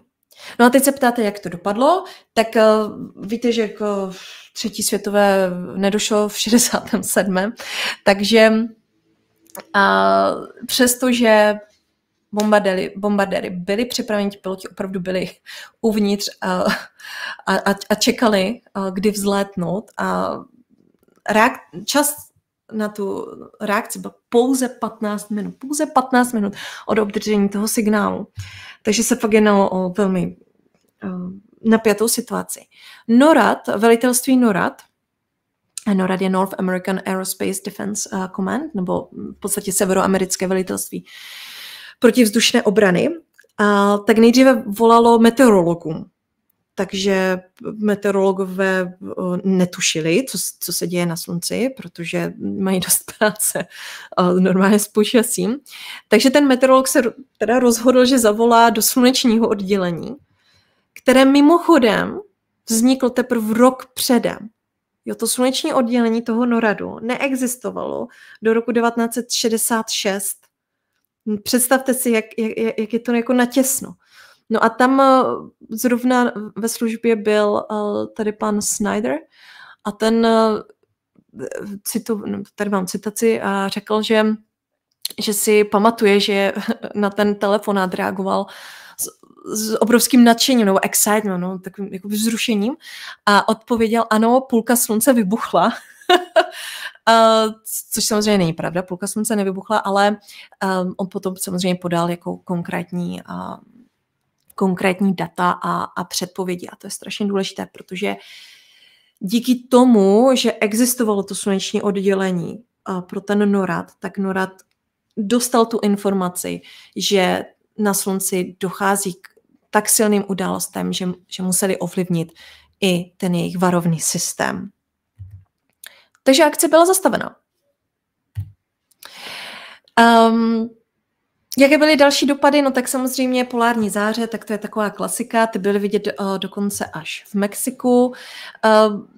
No a teď se ptáte, jak to dopadlo. Tak uh, víte, že jako třetí světové nedošlo v 67. Takže uh, přestože bombardéry, bombardéry byli připraveni, ti piloti opravdu byli uvnitř eh, a, a, a čekali, uh, kdy vzlétnout. A reak, čas na tu reakci byl pouze 15 minut. Pouze 15 minut od obdržení toho signálu. Takže se fakt jednalo o velmi uh, napjatou situaci. NORAD, velitelství NORAD, NORAD je North American Aerospace Defense eh, Command, nebo v podstatě severoamerické velitelství protivzdušné obrany, a, tak nejdříve volalo meteorologům takže meteorologové eh, netušili, co, co se děje na slunci, protože mají dost práce eh, normálně s počasím. Takže ten meteorolog se teda rozhodl, že zavolá do slunečního oddělení, které mimochodem vzniklo teprve rok předem. Jo, to sluneční oddělení toho Noradu neexistovalo do roku 1966. Představte si, jak, jak, jak je to jako natěsno. No a tam eh, zrovna ve službě byl eh, tady pan Snyder a ten eh, cito, no, tady mám citaci a řekl, že, že si pamatuje, že na ten telefonát reagoval s, s obrovským nadšením nebo excitement, no, takovým jako vzrušením a odpověděl, ano, půlka slunce vybuchla. Uh, což samozřejmě není pravda, půlka slunce nevybuchla, ale um, on potom samozřejmě podal jako konkrétní uh, konkrétní data a, a předpovědi. A to je strašně důležité, protože díky tomu, že existovalo to sluneční oddělení pro ten NORAD, tak NORAD dostal tu informaci, že na Slunci dochází k tak silným událostem, že, že museli ovlivnit i ten jejich varovný systém. Takže akce byla zastavena. Um, Jaké byly další dopady? No tak samozřejmě polární záře, tak to je taková klasika, ty byly vidět uh, dokonce až v Mexiku. Uh,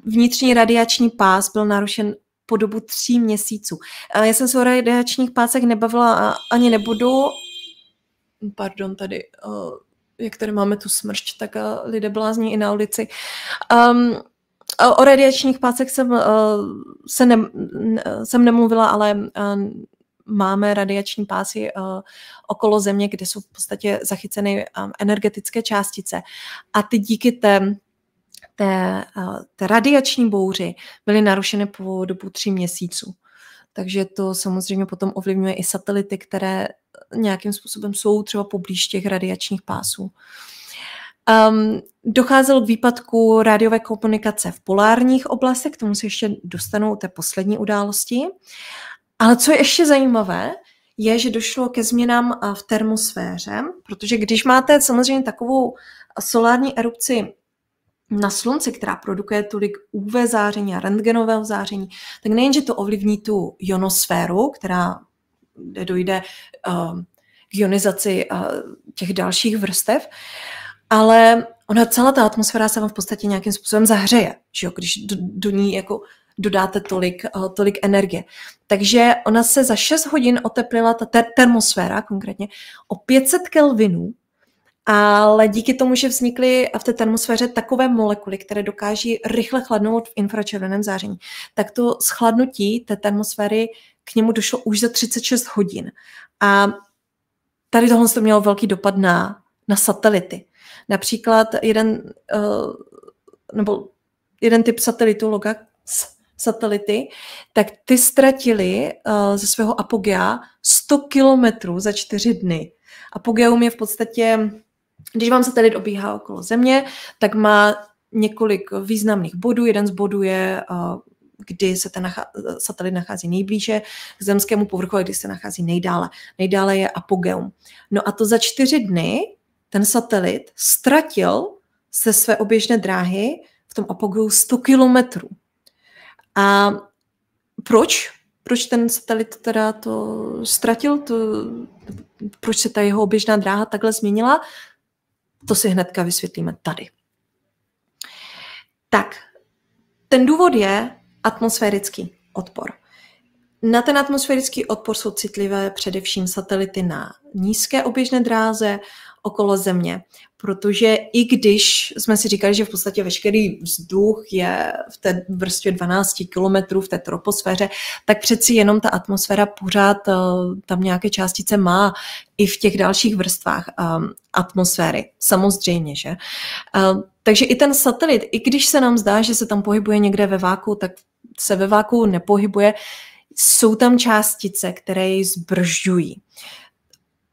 vnitřní radiační pás byl narušen po dobu tří měsíců. Uh, já jsem se o radiačních pásech nebavila a ani nebudu. Pardon, tady, uh, jak tady máme tu smršť, tak uh, lidé blázní i na ulici. Um, O radiačních pásech jsem, uh, se ne, jsem nemluvila, ale uh, máme radiační pásy uh, okolo Země, kde jsou v podstatě zachyceny um, energetické částice. A ty díky té té, uh, té radiační bouři byly narušeny po dobu tří měsíců. Takže to samozřejmě potom ovlivňuje i satelity, které nějakým způsobem jsou třeba poblíž těch radiačních pásů. Um, docházelo k výpadku rádiové komunikace v polárních oblastech, k tomu se ještě dostanou té poslední události. Ale co je ještě zajímavé, je, že došlo ke změnám eh, v termosféře, protože když máte samozřejmě takovou solární erupci na slunci, která produkuje tolik UV záření a rentgenového záření, tak nejenže to ovlivní tu ionosféru, která dojde ehm, k ionizaci eh, těch dalších vrstev, ale ona celá ta atmosféra se vám v podstatě nějakým způsobem zahřeje, že jo? když do, do ní jako dodáte tolik, eh, tolik energie. Takže ona se za 6 hodin oteplila, ta ter- termosféra konkrétně, o 500 kelvinů, ale díky tomu, že vznikly v té termosféře takové molekuly, které dokáží rychle chladnout v infračerveném záření, tak to schladnutí té termosféry k němu došlo už za 36 hodin. A tady tohle to mělo velký dopad na, na satelity. Například jeden, uh, nebo jeden typ satelitu Loga satelity, tak ty ztratili uh, ze svého apogea 100 kilometrů za čtyři dny. Apogeum je v podstatě, když vám satelit obíhá okolo Země, tak má několik významných bodů. Jeden z bodů je uh, kdy se ten satelit nachází nejblíže k zemskému povrchu a kdy se nachází nejdále. Nejdále je apogeum. No a to za čtyři dny ten satelit ztratil se své oběžné dráhy v tom apogeu 100 kilometrů. A proč? Proč ten satelit teda to ztratil? To, proč se ta jeho oběžná dráha takhle změnila? To si hnedka vysvětlíme tady. Tak, ten důvod je atmosférický odpor. Na ten atmosférický odpor jsou citlivé především satelity na nízké oběžné dráze, okolo země. Protože i když jsme si říkali, že v podstatě veškerý vzduch je v té vrstvě 12 kilometrů, v té troposféře, tak přeci jenom ta atmosféra pořád eh, tam nějaké částice má i v těch dalších vrstvách ehm, atmosféry. Samozřejmě, že? Eh, takže i ten satelit, i když se nám zdá, že se tam pohybuje někde ve váku, tak se ve váku nepohybuje, jsou tam částice, které ji zbržďují. Uh,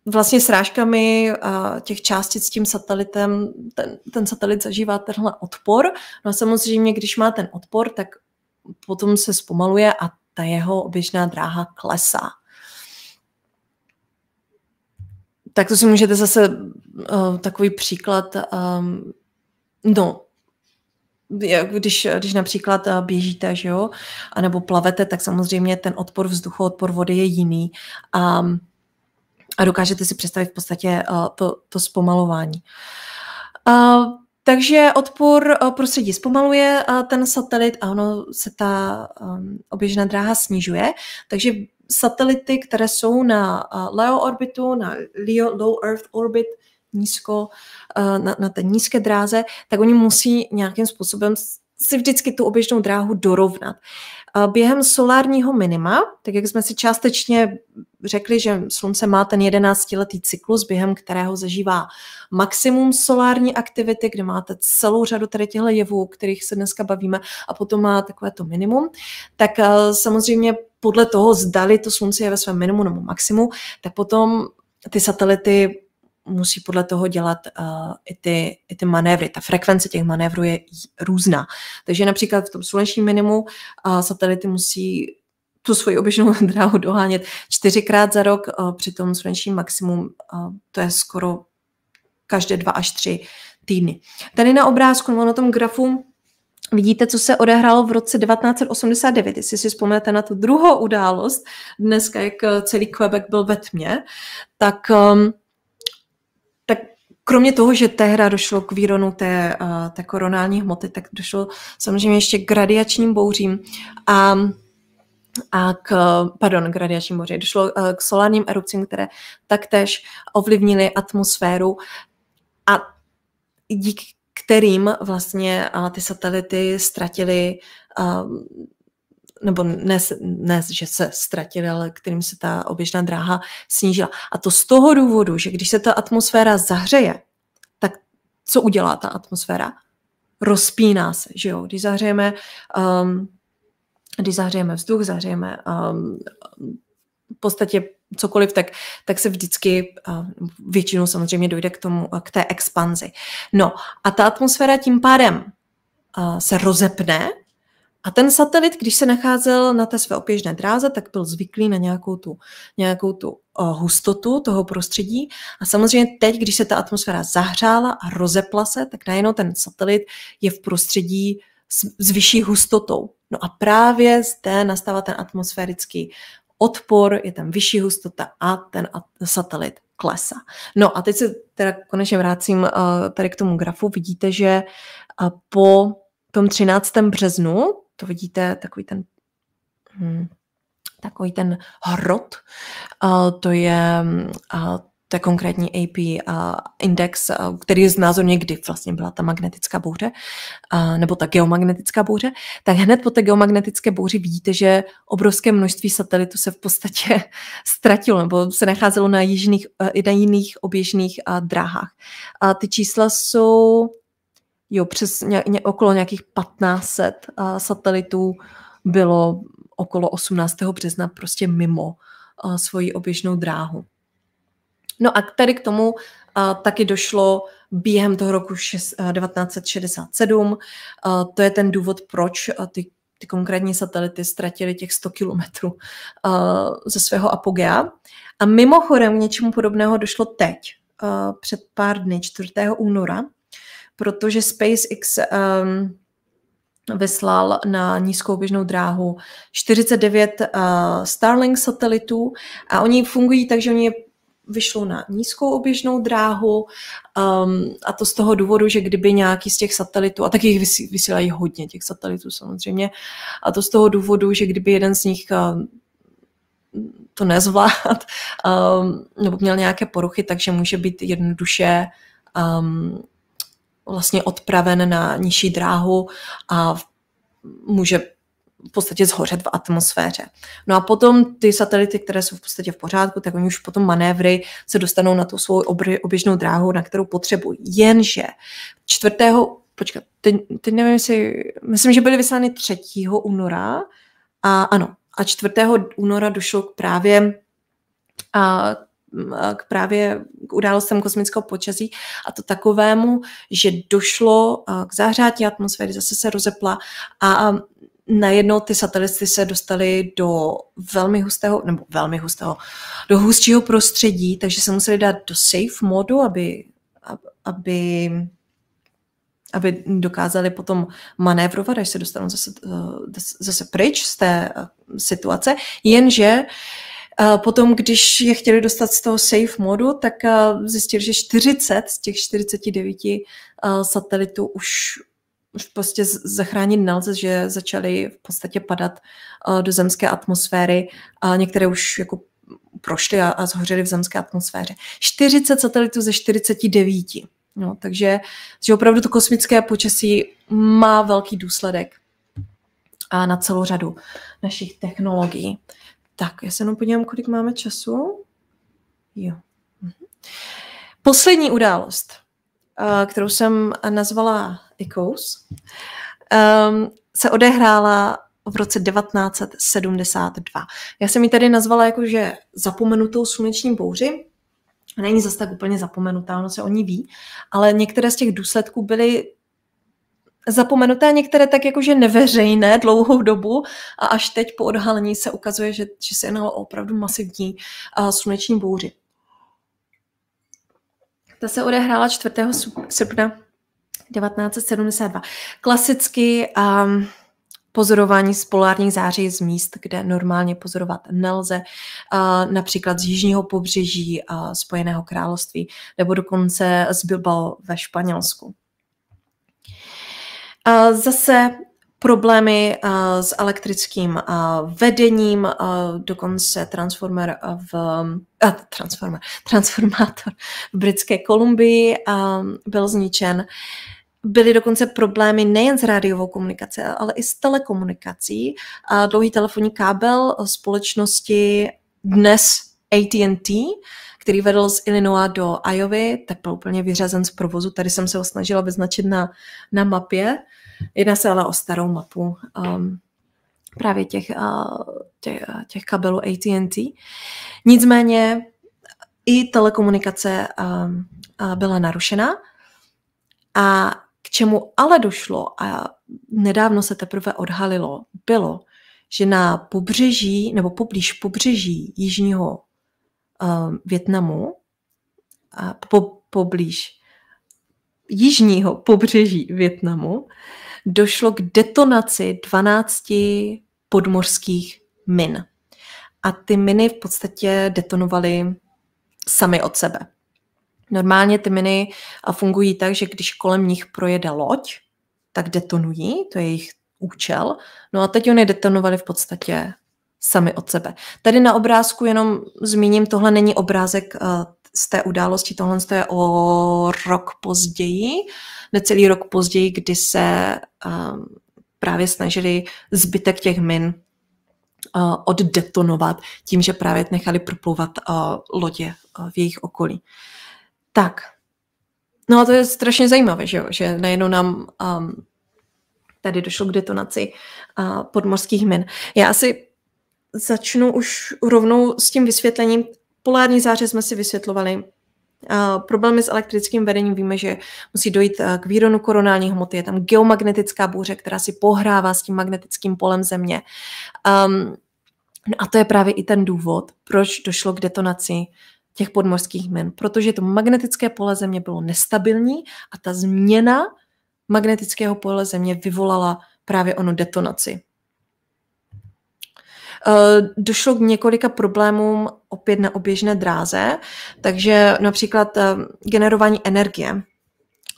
vlastně srážkami a těch částic s tím satelitem, ten, ten satelit zažívá tenhle odpor. No a samozřejmě, když má ten odpor, tak potom se zpomaluje a ta jeho oběžná dráha klesá. Tak to si můžete zase uh, takový příklad, um, no, když, když například e, běžíte, že jo, anebo plavete, tak samozřejmě ten odpor vzduchu, odpor vody je jiný. A um, a dokážete si představit v podstatě eh, to, to zpomalování. Eh, takže odpor eh, prostředí zpomaluje ten satelit a ono se ta ehm, oběžná dráha snižuje, takže satelity, které jsou na LEO orbitu, na LEO Low Earth Orbit, nízko, na, na té nízké dráze, tak oni musí nějakým způsobem si vždycky tu oběžnou dráhu dorovnat. Během solárního minima, tak jak jsme si částečně řekli, že slunce má ten 11-letý cyklus, během kterého zažívá maximum solární aktivity, kde máte celou řadu tady těchto jevů, o kterých se dneska bavíme, a potom má takové to minimum, tak eh, samozřejmě podle toho, zdali to slunce je ve svém minimu nebo maximu, tak potom ty satelity musí podle toho dělat uh, i, ty, i ty manévry. Ta frekvence těch manévrů je různá. Takže například v tom slunečním minimu uh, satelity musí tu svoji oběžnou dráhu dohánět čtyřikrát za rok, uh, při tom slunečním maximum uh, to je skoro každé dva až tři týdny. Tady na obrázku nebo na tom grafu Vidíte, co se odehrálo v roce 1989, jestli si vzpomenete na tu druhou událost, dneska, jak celý Quebec byl ve tmě, tak um, Kromě toho, že hra došlo k výronu té, eh, té koronální hmoty, tak došlo samozřejmě ještě k radiačním bouřím a, a k, pardon, k radiačním bouřím, došlo eh, k solárním erupcím, které taktéž ovlivnily atmosféru a díky kterým vlastně eh, ty satelity ztratily nebo ne, ne, že se ztratili, ale kterým se ta oběžná dráha snížila. A to z toho důvodu, že když se ta atmosféra zahřeje, tak co udělá ta atmosféra? Rozpíná se, že jo? Když zahřejeme, um, když zahřejeme vzduch, zahřejeme um, v podstatě cokoliv, tak, tak se vždycky um, většinou samozřejmě dojde k tomu, k té expanzi. No a ta atmosféra tím pádem uh, se rozepne, a ten satelit, když se nacházel na té své oběžné dráze, tak byl zvyklý na nějakou tu, nějakou tu hustotu toho prostředí. A samozřejmě teď, když se ta atmosféra zahřála a rozepla se, tak najednou ten satelit je v prostředí s, s vyšší hustotou. No a právě zde nastává ten atmosférický odpor, je tam vyšší hustota a ten satelit klesá. No a teď se teda konečně vracím eh, tady k tomu grafu. Vidíte, že eh, po tom 13. březnu to vidíte, takový ten hmm, takový ten hrot, uh, to je uh, to je konkrétní AP uh, index, uh, který je znázorně, kdy vlastně byla ta magnetická bouře, uh, nebo ta geomagnetická bouře, tak hned po té geomagnetické bouři vidíte, že obrovské množství satelitů se v podstatě ztratilo, nebo se nacházelo na, jižných, uh, na jiných oběžných uh, dráhách. A ty čísla jsou jo, přes ně, ně, okolo nějakých 1500 uh, satelitů bylo okolo 18. března prostě mimo uh, svoji oběžnou dráhu. No a tady k tomu uh, taky došlo během toho roku šest, uh, 1967. Uh, to je ten důvod, proč uh, ty, ty konkrétní satelity ztratily těch 100 kilometrů uh, ze svého apogea. A mimochodem k něčemu podobného došlo teď, uh, před pár dny, 4. února, protože SpaceX um, vyslal na nízkou běžnou dráhu 49 uh, eh, Starlink satelitů a oni fungují tak, že oni je vyšlo na nízkou oběžnou dráhu um, a to z toho důvodu, že kdyby nějaký z těch satelitů, a taky jich vysílají hodně těch satelitů samozřejmě, a to z toho důvodu, že kdyby jeden z nich uh, to nezvlád um, nebo měl nějaké poruchy, takže může být jednoduše um, vlastně odpraven na nižší dráhu a může v podstatě zhořet v atmosféře. No a potom ty satelity, které jsou v podstatě v pořádku, tak oni už potom manévry se dostanou na tu svou oběžnou dráhu, na kterou potřebují. Jenže čtvrtého počkat, teď, teď nevím, jestli, myslím, že byly vyslány 3. února a ano, a 4. února došlo k právě a k právě k událostem kosmického počasí a to takovému, že došlo eh, k zahřátí atmosféry, zase se rozepla a najednou ty satelity se dostaly do velmi hustého, nebo velmi hustého, do hustšího prostředí, takže se museli dát do safe modu, aby, aby aby dokázali potom manévrovat, až se dostanou zase, eh, zase pryč z té eh, situace, jenže uh, Eh, potom, když je chtěli dostat z toho safe modu, tak eh, zjistili, že 40 z těch 49 eh, satelitů už už prostě zachránit nelze, že začaly v podstatě padat do zemské atmosféry a některé už jako prošly a, a zhořely v zemské atmosféře. 40 satelitů ze 49. No, takže že opravdu to kosmické počasí má velký důsledek a na celou řadu našich technologií. Tak, já se jenom podívám, kolik máme času. Jo. Mhm. Poslední událost, eh, kterou jsem nazvala ICOS, ehm, se odehrála v roce 1972. Já jsem ji tady nazvala jakože zapomenutou sluneční bouři. Není zase tak úplně zapomenutá, ono se o ní ví, ale některé z těch důsledků byly zapomenuté, některé tak jakože neveřejné dlouhou dobu a až teď po odhalení se ukazuje, že, že se jednalo o opravdu masivní sluneční bouři. Ta se odehrála 4. srpna 1972. Klasicky um, pozorování z polárních září z míst, kde normálně pozorovat nelze, například z jižního pobřeží Spojeného království nebo dokonce z Bilbao ve Španělsku zase problémy s elektrickým vedením, dokonce transformer v, a, transformer, transformátor v Britské Kolumbii byl zničen. Byly dokonce problémy nejen s rádiovou komunikací, ale i s telekomunikací. Dlouhý telefonní kábel společnosti dnes AT&T který vedl z Illinois do Iowa, tak byl úplně vyřazen z provozu. Tady jsem se ho snažila vyznačit na, na mapě. Jedná se ale o starou mapu um, právě těch, uh, těch, uh, těch kabelů AT&T. Nicméně i telekomunikace um, uh, byla narušena a k čemu ale došlo a nedávno se teprve odhalilo, bylo, že na pobřeží nebo poblíž pobřeží Jižního Eh, Větnamu, a po, poblíž jižního pobřeží Větnamu, došlo k detonaci 12 podmořských min. A ty miny v podstatě detonovaly sami od sebe. Normálně ty miny fungují tak, že když kolem nich projede loď, tak detonují, to je jejich účel. No a teď oni detonovali v podstatě sami od sebe. Tady na obrázku jenom zmíním, tohle není obrázek eh, z té události, tohle je o rok později, necelý rok později, kdy se ehm, právě snažili zbytek těch min eh, oddetonovat tím, že právě nechali proplouvat eh, lodě v jejich okolí. Tak, no a to je strašně zajímavé, že, jo? že najednou nám um, tady došlo k detonaci uh, podmorských min. Já asi začnu už rovnou s tím vysvětlením. Polární záře jsme si vysvětlovali. Uh, problémy s elektrickým vedením víme, že musí dojít eh, k výronu koronální hmoty, je tam geomagnetická bouře, která si pohrává s tím magnetickým polem Země. Um, no a to je právě i ten důvod, proč došlo k detonaci těch podmořských min, protože to magnetické pole Země bylo nestabilní a ta změna magnetického pole Země vyvolala právě onu detonaci Eh, došlo k několika problémům opět na oběžné dráze, takže například eh, generování energie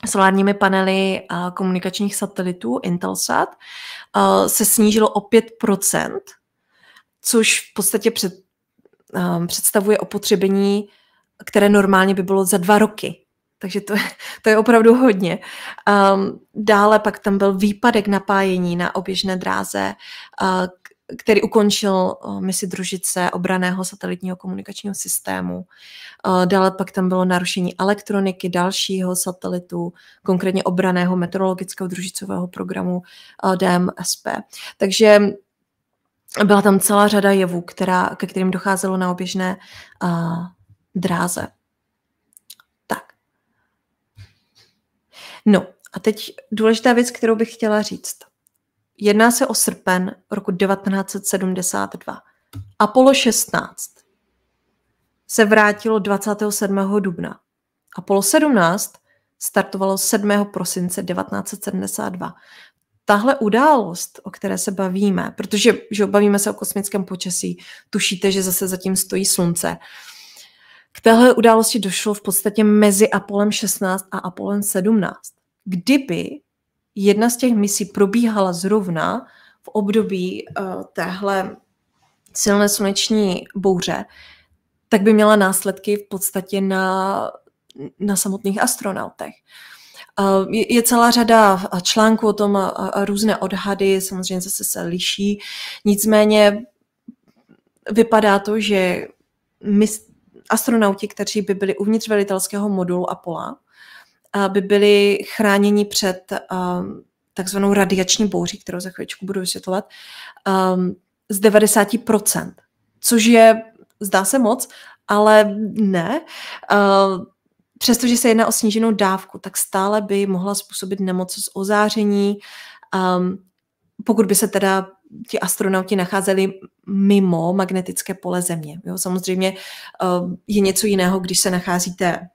solárními panely komunikačních satelitů Intelsat eh, se snížilo o 5%, což v podstatě před, představuje opotřebení, které normálně by bylo za dva roky. Takže to, je, to je opravdu hodně. Um, dále pak tam byl výpadek napájení na oběžné dráze, uh, který ukončil eh, misi družice obraného satelitního komunikačního systému. Eh, dále pak tam bylo narušení elektroniky dalšího satelitu, konkrétně obraného meteorologického družicového programu eh, DMSP. Takže byla tam celá řada jevů, která, ke kterým docházelo na oběžné uh, dráze. Tak. No a teď důležitá věc, kterou bych chtěla říct. Jedná se o srpen roku 1972. Apollo 16 se vrátilo 27. dubna. Apollo 17 startovalo 7. prosince 1972. Tahle událost, o které se bavíme, protože že bavíme se o kosmickém počasí, tušíte, že zase zatím stojí slunce. K téhle události došlo v podstatě mezi Apolem 16 a Apolem 17. Kdyby jedna z těch misí probíhala zrovna v období uh, téhle silné sluneční bouře, tak by měla následky v podstatě na, na samotných astronautech. Eh, je, celá řada článků o tom a různé odhady, samozřejmě zase se liší. Nicméně vypadá to, že my, astronauti, kteří by byli uvnitř velitelského modulu Apollo, by byli chráněni před ehm, takzvanou radiační bouří, kterou za chvíličku budu vysvětlovat, ehm, z 90%, což je, zdá se moc, ale ne. Ehm, přestože se jedná o sníženou dávku, tak stále by mohla způsobit nemoc z ozáření, pokud by se teda ti astronauti nacházeli mimo magnetické pole Země. Jo, samozřejmě je něco jiného, když se nacházíte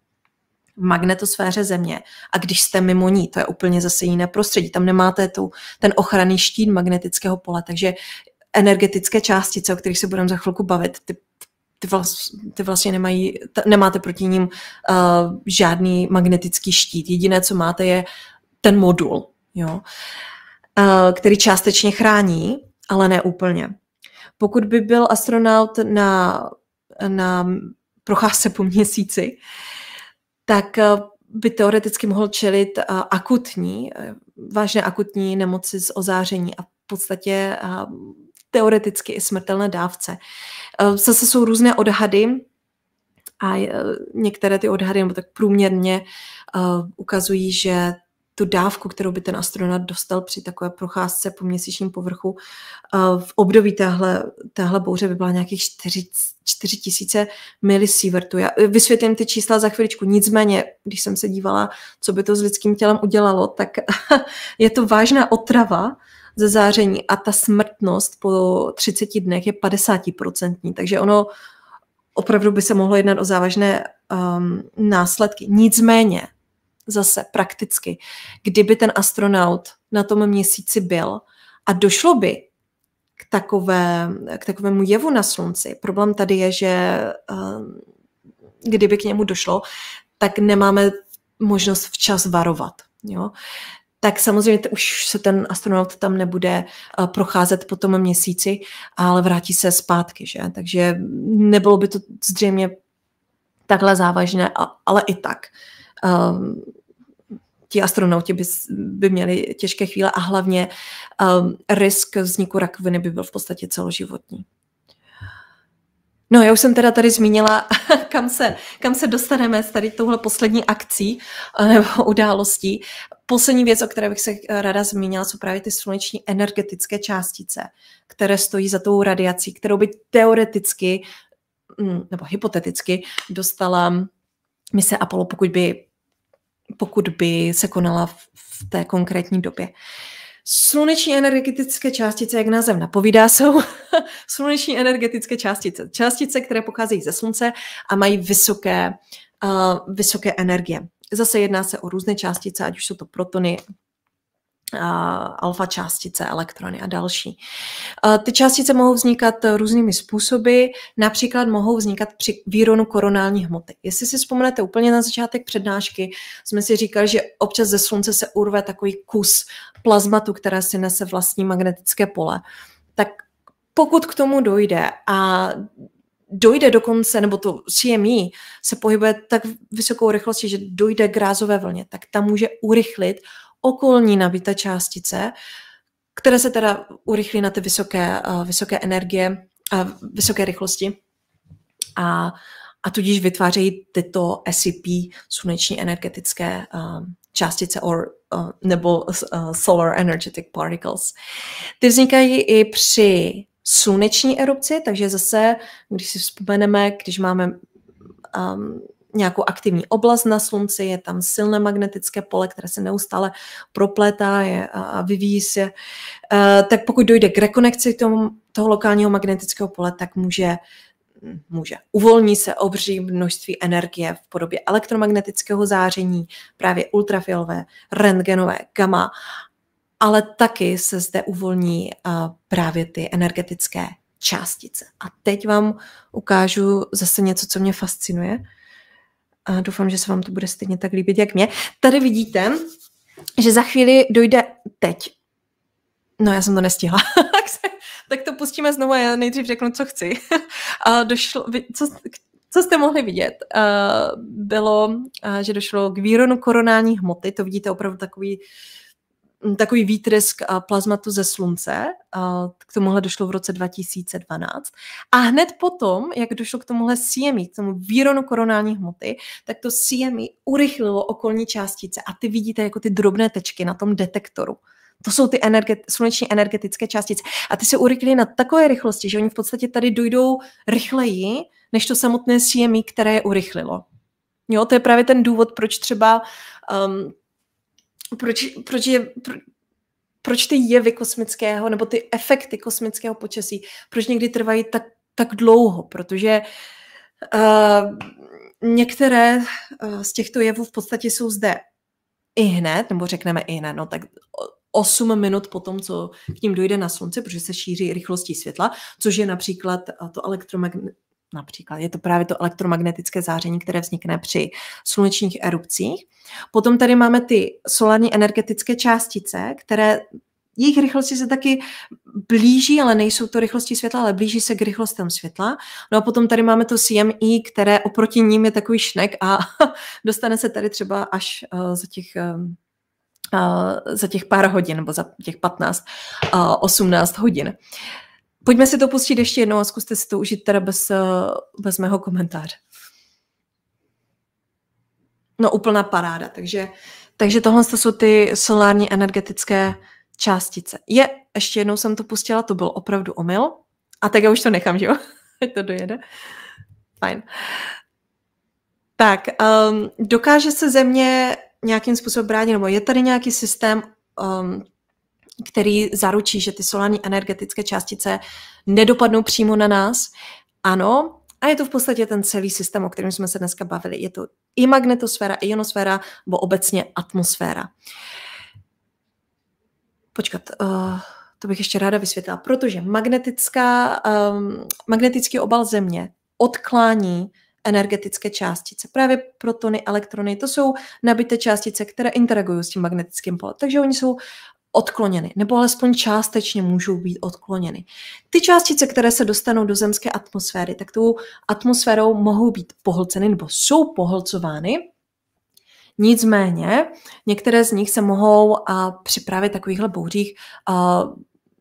magnetosféře Země a když jste mimo ní, to je úplně zase jiné prostředí. Tam nemáte tu, ten ochranný štít magnetického pole, takže energetické částice, o kterých se budeme za chvilku bavit, ty, ty, vlast, ty vlastně nemají, t, nemáte proti ním uh, žádný magnetický štít. Jediné, co máte, je ten modul, jo, uh, který částečně chrání, ale ne úplně. Pokud by byl astronaut na, na procházce po měsíci, uh, tak eh, by teoreticky mohl čelit eh, akutní, eh, vážně akutní nemoci z ozáření a v podstatě teoreticky i smrtelné dávce. Zase jsou různé odhady a některé ty odhady, nebo tak průměrně, ukazují, že tu dávku, kterou by ten astronaut dostal při takové procházce po měsíčním povrchu. Eh, v období téhle, téhle bouře by byla nějakých 4, 4 tisíce milisievertů. Já vysvětlím ty čísla za chviličku. Nicméně, když jsem se dívala, co by to s lidským tělem udělalo, tak je to vážná otrava ze záření a ta smrtnost po 30 dnech je 50%. Takže ono opravdu by se mohlo jednat o závažné um, následky. Nicméně, zase prakticky, kdyby ten astronaut na tom měsíci byl a došlo by k, takové, k takovému jevu na Slunci. Problém tady je, že ehm, kdyby k němu došlo, tak nemáme možnost včas varovat. Jo? tak samozřejmě už se ten astronaut tam nebude eh, procházet po tom měsíci, ale vrátí se zpátky, že? Takže nebylo by to zřejmě takhle závažné, ale i tak. Ehm, ti astronauti by, by měli těžké chvíle a hlavně um, risk vzniku rakoviny by byl v podstatě celoživotní. No, já už jsem teda tady zmínila, kam se, kam se dostaneme s tady touhle poslední akcí eh, nebo událostí. Poslední věc, o které bych se eh, ráda zmínila, jsou právě ty sluneční energetické částice, které stojí za tou radiací, kterou by teoreticky mm, nebo hypoteticky dostala mise Apollo, pokud by pokud by se konala v té konkrétní době. Sluneční energetické částice, jak název napovídá, jsou sluneční energetické částice. Částice, které pocházejí ze slunce a mají vysoké, uh, vysoké energie. Zase jedná se o různé částice, ať už jsou to protony, alfa částice, elektrony a další. Ty částice mohou vznikat různými způsoby, například mohou vznikat při výronu koronální hmoty. Jestli si vzpomenete úplně na začátek přednášky, jsme si říkali, že občas ze slunce se urve takový kus plazmatu, které si nese vlastní magnetické pole. Tak pokud k tomu dojde a dojde dokonce, nebo to CMI e se pohybuje tak vysokou rychlostí, že dojde k rázové vlně, tak ta může urychlit okolní nabité částice, které se teda urychlí na ty vysoké, eh, vysoké energie a vysoké rychlosti. A, a tudíž vytvářejí tyto SCP, sluneční energetické eh, částice or, eh, nebo solar energetic particles. Ty vznikají i při sluneční erupci, takže zase, když si vzpomeneme, když máme um, nějakou aktivní oblast na slunci, je tam silné magnetické pole, které se neustále proplétá je, a vyvíjí se, e, tak pokud dojde k rekonekci tomu, toho lokálního magnetického pole, tak může může. Uvolní se obří množství energie v podobě elektromagnetického záření, právě ultrafialové, rentgenové, gamma, ale taky se zde uvolní právě ty energetické částice. A teď vám ukážu zase něco, co mě fascinuje a doufám, že se vám to bude stejně tak líbit, jak mě. Tady vidíte, že za chvíli dojde teď. No, já jsem to nestihla. tak to pustíme znovu a já nejdřív řeknu, co chci. a došlo, co, co jste mohli vidět, eh, bylo, eh, že došlo k výronu koronální hmoty, to vidíte opravdu takový takový výtrysk plazmatu ze slunce. K tomuhle došlo v roce 2012. A hned potom, jak došlo k tomuhle CME, k tomu výronu koronální hmoty, tak to CME urychlilo okolní částice a ty vidíte jako ty drobné tečky na tom detektoru. To jsou ty energet, sluneční energetické částice. A ty se urychlí na takové rychlosti, že oni v podstatě tady dojdou rychleji, než to samotné CME, které je urychlilo. Jo, to je právě ten důvod, proč třeba um, proč, proč, je, pro, proč ty jevy kosmického nebo ty efekty kosmického počasí, proč někdy trvají tak, tak dlouho, protože uh, některé uh, z těchto jevů v podstatě jsou zde i hned, nebo řekneme i hned, no tak 8 minut po tom, co k ním dojde na slunce, protože se šíří rychlostí světla, což je například to elektromagnetické Například je to právě to elektromagnetické záření, které vznikne při slunečních erupcích. Potom tady máme ty solární energetické částice, které jejich rychlosti se taky blíží, ale nejsou to rychlosti světla, ale blíží se k rychlostem světla. No a potom tady máme to CME, které oproti ním je takový šnek a dostane se tady třeba až eh, za těch eh, eh, za těch pár hodin nebo za těch 15, 18 hodin. Pojďme si to pustit ještě jednou a zkuste si to užít teda bez, eh, bez mého komentáře. No úplná paráda, takže, takže tohle jsou ty solární energetické částice. Je, ještě jednou jsem to pustila, to byl opravdu omyl. A tak já už to nechám, že jo? Ať to dojede. Fajn. Tak, um, dokáže se země nějakým způsobem bránit, nebo je tady nějaký systém um, který zaručí, že ty solární energetické částice nedopadnou přímo na nás. Ano, a je to v podstatě ten celý systém, o kterém jsme se dneska bavili. Je to i magnetosféra, i ionosféra, nebo obecně atmosféra. Počkat, uh, to bych ještě ráda vysvětlila, protože magnetická, um, magnetický obal Země odklání energetické částice. Právě protony, elektrony, to jsou nabité částice, které interagují s tím magnetickým polem. Takže oni jsou odkloněny, nebo alespoň částečně můžou být odkloněny. Ty částice, které se dostanou do zemské atmosféry, tak tou atmosférou mohou být pohlceny nebo jsou pohlcovány. Nicméně, některé z nich se mohou a, při právě takovýchhle bouřích a,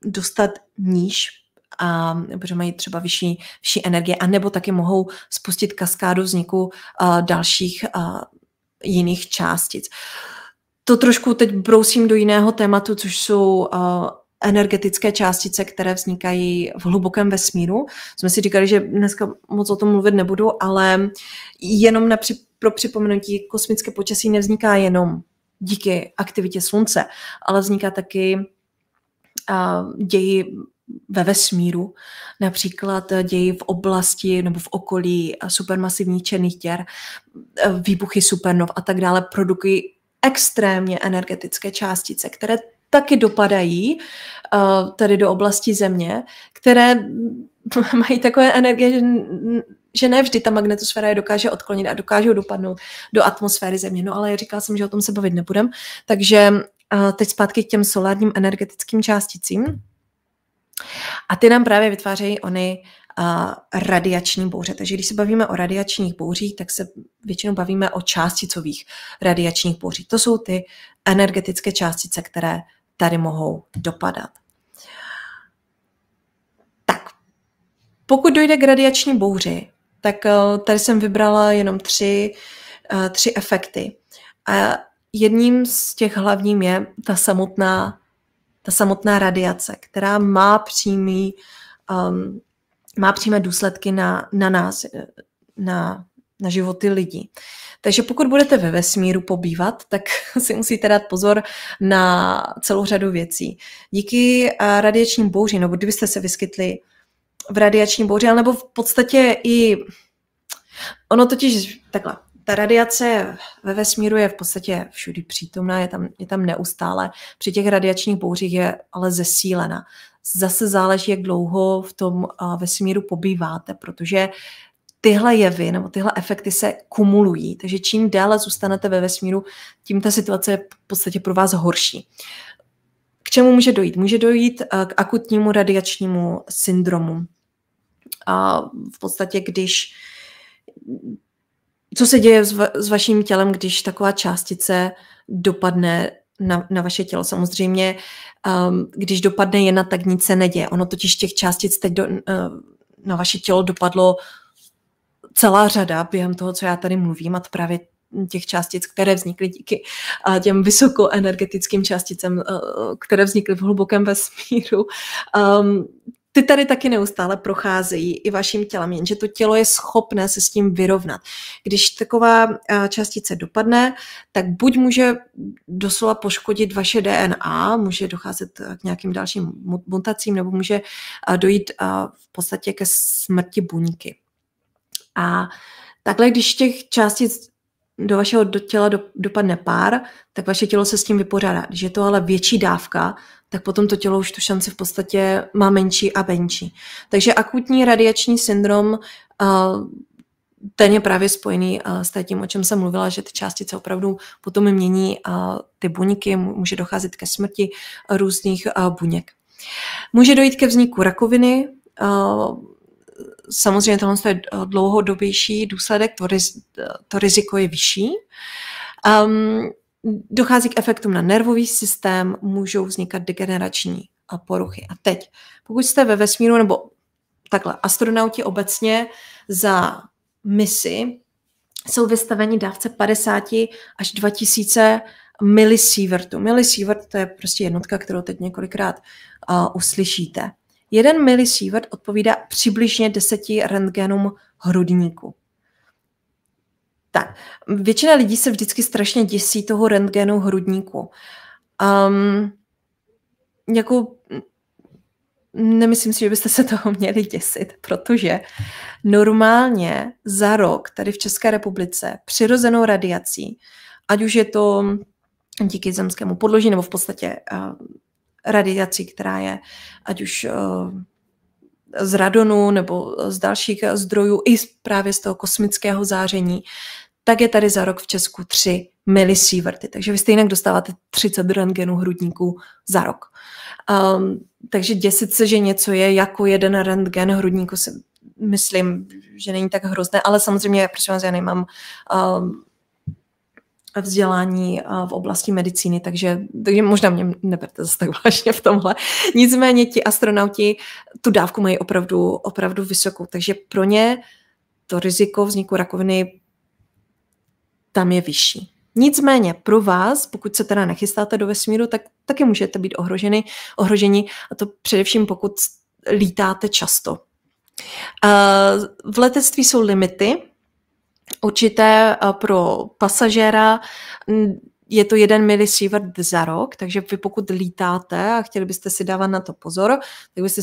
dostat níž a protože mají třeba vyšší, vyšší energie, anebo taky mohou spustit kaskádu vzniku a, dalších a, jiných částic to trošku teď brousím do jiného tématu, což jsou eh, energetické částice, které vznikají v hlubokém vesmíru. Jsme si říkali, že dneska moc o tom mluvit nebudu, ale jenom na při, pro připomenutí, kosmické počasí nevzniká jenom díky aktivitě Slunce, ale vzniká taky uh, ději ve vesmíru, například ději v oblasti nebo v okolí supermasivních černých těr, eh, výbuchy supernov a tak dále, produkují extrémně energetické částice, které taky dopadají eh, tady do oblasti Země, které mají takové energie, že, ne vždy ta magnetosféra je dokáže odklonit a dokážou dopadnout do atmosféry Země. No ale říkala jsem, že o tom se bavit nebudem. Takže eh, teď zpátky k těm solárním energetickým částicím. A ty nám právě vytvářejí ony radiační bouře. Takže když se bavíme o radiačních bouřích, tak se většinou bavíme o částicových radiačních bouřích. To jsou ty energetické částice, které tady mohou dopadat. Tak, pokud dojde k radiační bouři, tak eh, tady jsem vybrala jenom tři, eh, tři efekty. A jedním z těch hlavním je ta samotná, ta samotná radiace, která má přímý um, má přímé důsledky na, na nás, eh, na, na životy lidí. Takže pokud budete ve vesmíru pobývat, tak si musíte dát pozor na celou řadu věcí. Díky eh, radiačním bouři, nebo kdybyste se vyskytli v radiační bouři, ale nebo v podstatě i... Ono totiž takhle, ta radiace ve vesmíru je v podstatě všudy přítomná, je tam, je tam neustále. Při těch radiačních bouřích je ale zesílena zase záleží, jak dlouho v tom vesmíru pobýváte, protože tyhle jevy nebo tyhle efekty se kumulují. Takže čím déle zůstanete ve vesmíru, tím ta situace je v podstatě pro vás horší. K čemu může dojít? Může dojít e, k akutnímu radiačnímu syndromu. A v podstatě, když co se děje s, va- s vaším tělem, když taková částice dopadne na, na vaše tělo. Samozřejmě, um, když dopadne jedna, tak nic se neděje. Ono totiž těch částic teď do, uh, na vaše tělo dopadlo celá řada během toho, co já tady mluvím, a to právě těch částic, které vznikly díky eh, těm vysokoenergetickým částicem, eh, které vznikly v hlubokém vesmíru, um, ty tady taky neustále procházejí i vaším tělem, jenže to tělo je schopné se s tím vyrovnat. Když taková eh, částice dopadne, tak buď může doslova poškodit vaše DNA, může docházet eh, k nějakým dalším mutacím, nebo může eh, dojít v podstatě ke smrti buňky. A takhle, když těch částic do vašeho těla dopadne pár, tak vaše tělo se s tím vypořádá. Když je to ale větší dávka, tak potom to tělo už tu šanci v podstatě má menší a menší. Takže akutní radiační syndrom, eh, ten je právě spojený eh, s tím, o čem jsem mluvila, že ty částice opravdu potom mění eh, ty buňky, může docházet ke smrti různých buněk. Může dojít ke vzniku rakoviny, samozřejmě tohle je eh, dlouhodobější důsledek, to, riz, to riziko je vyšší. Um, dochází k efektům na nervový systém, můžou vznikat degenerační eh, poruchy. A teď, pokud jste ve vesmíru, nebo takhle, astronauti obecně za misi jsou vystaveni dávce 50 až 2000 milisievertů. Milisievert to je prostě jednotka, kterou teď několikrát uh, uslyšíte. Jeden milisievert odpovídá přibližně deseti rentgenům hrudníku. Tak, většina lidí se vždycky strašně děsí toho rentgenu hrudníku. Um, jako nemyslím si, že byste se toho měli děsit, protože normálně za rok tady v České republice přirozenou radiací, ať už je to díky zemskému podloží nebo v podstatě uh, radiací, která je ať už eh, z radonu nebo z dalších zdrojů, i právě z toho kosmického záření, tak je tady za rok v Česku 3 milisieverty. Takže vy stejně dostáváte 30 rentgenů hrudníků za rok. Um, takže děsit se, že něco je jako jeden rentgen hrudníku, si myslím, že není tak hrozné, ale samozřejmě, prosím vás, já nemám um, vzdělání v oblasti medicíny, takže, takže možná mě neberte zase tak vážně v tomhle. Nicméně ti astronauti tu dávku mají opravdu, opravdu vysokou, takže pro ně to riziko vzniku rakoviny tam je vyšší. Nicméně pro vás, pokud se teda nechystáte do vesmíru, tak taky můžete být ohroženi, ohroženi a to především pokud lítáte často. V letectví jsou limity, určité eh, pro pasažéra je to jeden milisievert za rok, takže vy pokud lítáte a chtěli byste si dávat na to pozor, tak byste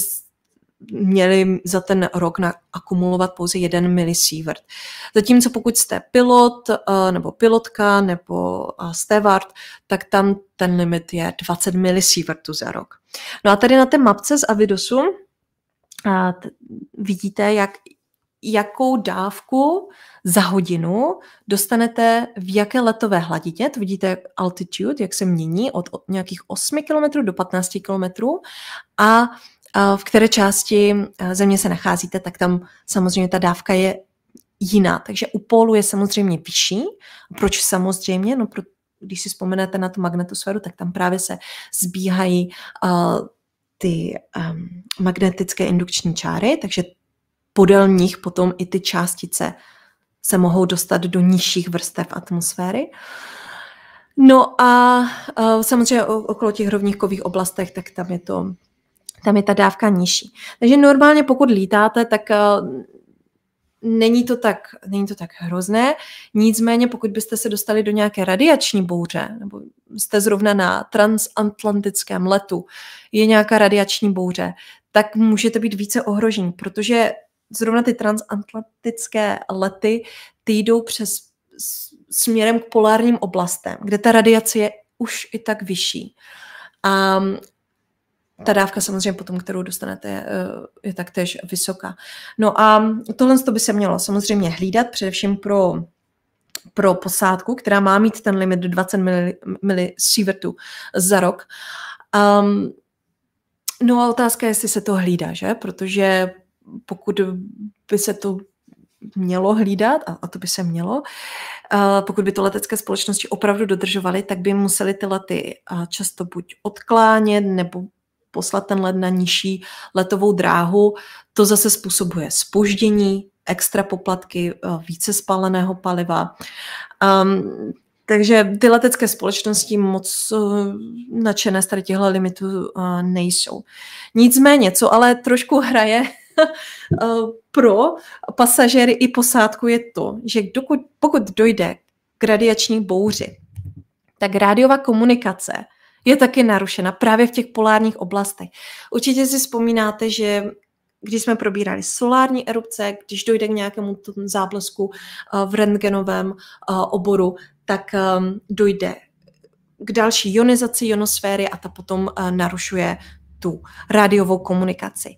měli za ten rok na, akumulovat pouze jeden milisievert. Zatímco pokud jste pilot eh, nebo pilotka nebo eh, steward, tak tam ten limit je 20 milisievertů za rok. No a tady na té mapce z Avidosu a vidíte, jak jakou dávku za hodinu dostanete v jaké letové hladině. To vidíte altitude, jak se mění od nějakých 8 km do 15 km a v které části země se nacházíte, tak tam samozřejmě ta dávka je jiná. Takže u pólu je samozřejmě vyšší. Proč samozřejmě? No, pro, když si vzpomenete na tu magnetosféru, tak tam právě se zbíhají uh, ty um, magnetické indukční čáry, takže podél nich potom i ty částice se mohou dostat do nižších vrstev atmosféry. No a e, samozřejmě okolo těch rovníkových oblastech, tak tam je to tam je ta dávka nižší. Takže normálně pokud lítáte, tak e, není to tak, není to tak hrozné. Nicméně, pokud byste se dostali do nějaké radiační bouře, nebo jste zrovna na transatlantickém letu, je nějaká radiační bouře, tak můžete být více ohrožení, protože zrovna ty transatlantické lety, ty jdou přes směrem k polárním oblastem, kde ta radiace je už i tak vyšší. A no. ta dávka samozřejmě potom, kterou dostanete, je, taktéž vysoká. No a tohle to by se mělo samozřejmě hlídat, především pro pro posádku, která má mít ten limit 20 milisievertů za rok. Um, no a otázka je, jestli se to hlídá, že? Protože pokud by se to mělo hlídat, a, a to by se mělo, a pokud by to letecké společnosti opravdu dodržovaly, tak by museli ty lety často buď odklánět nebo poslat ten let na nižší letovou dráhu. To zase způsobuje spoždění, extra poplatky, e, více spáleného paliva. Um, takže ty letecké společnosti moc uh, nadšené z těchto limitů uh, nejsou. Nicméně, co ale trošku hraje Eh, pro pasažéry i posádku je to, že dokud, pokud dojde k radiační bouři, tak rádiová komunikace je taky narušena právě v těch polárních oblastech. Určitě si vzpomínáte, že když jsme probírali solární erupce, když dojde k nějakému tomu záblesku eh, v rentgenovém eh, oboru, tak ehm, dojde k další ionizaci ionosféry a ta potom narušuje tu radiovou komunikaci.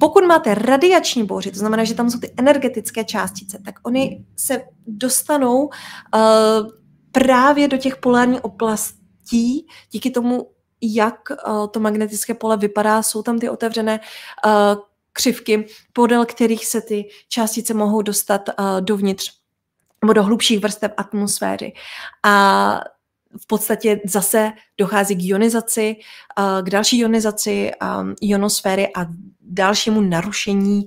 Pokud máte radiační bouři, to znamená, že tam jsou ty energetické částice, tak oni se dostanou uh, právě do těch polárních oblastí díky tomu, jak uh, to magnetické pole vypadá. Jsou tam ty otevřené uh, křivky, podél kterých se ty částice mohou dostat uh, dovnitř nebo do hlubších vrstev atmosféry. A v podstatě zase dochází k ionizaci, k další ionizaci ionosféry a dalšímu narušení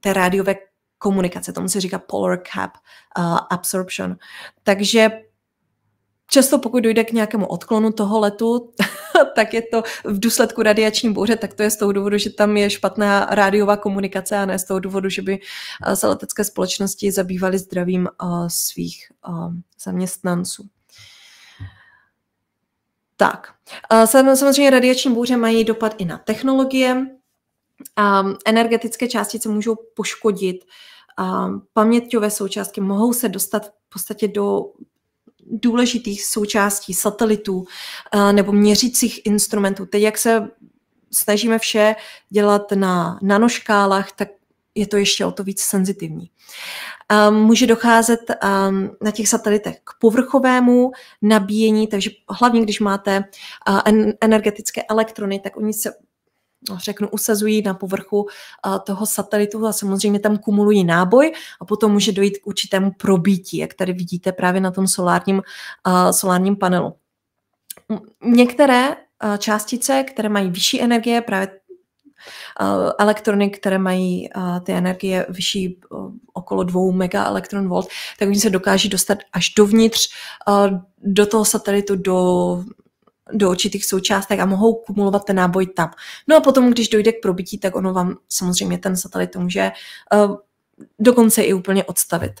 té rádiové komunikace. Tomu se říká polar cap absorption. Takže často pokud dojde k nějakému odklonu toho letu, tak je to v důsledku radiační bouře, tak to je z toho důvodu, že tam je špatná rádiová komunikace a ne z toho důvodu, že by se letecké společnosti zabývaly zdravím svých zaměstnanců. Tak, samozřejmě radiační bouře mají dopad i na technologie. Energetické částice můžou poškodit paměťové součástky, mohou se dostat v podstatě do důležitých součástí satelitů nebo měřících instrumentů. Teď, jak se snažíme vše dělat na nanoškálách, tak je to ještě o to víc senzitivní. Um, může docházet um, na těch satelitech k povrchovému nabíjení, takže hlavně když máte uh, energetické elektrony, tak oni se no, řeknu, usazují na povrchu eh, toho satelitu a samozřejmě tam kumulují náboj a potom může dojít k určitému probítí, jak tady vidíte právě na tom solárním, eh, solárním panelu. Některé částice, které mají vyšší energie, právě elektrony, které mají ty energie vyšší okolo 2 mega elektron volt, tak oni se dokáží dostat až dovnitř do toho satelitu, do do určitých součástek a mohou kumulovat ten náboj tam. No a potom, když dojde k probití, tak ono vám samozřejmě ten satelit může uh, dokonce i úplně odstavit.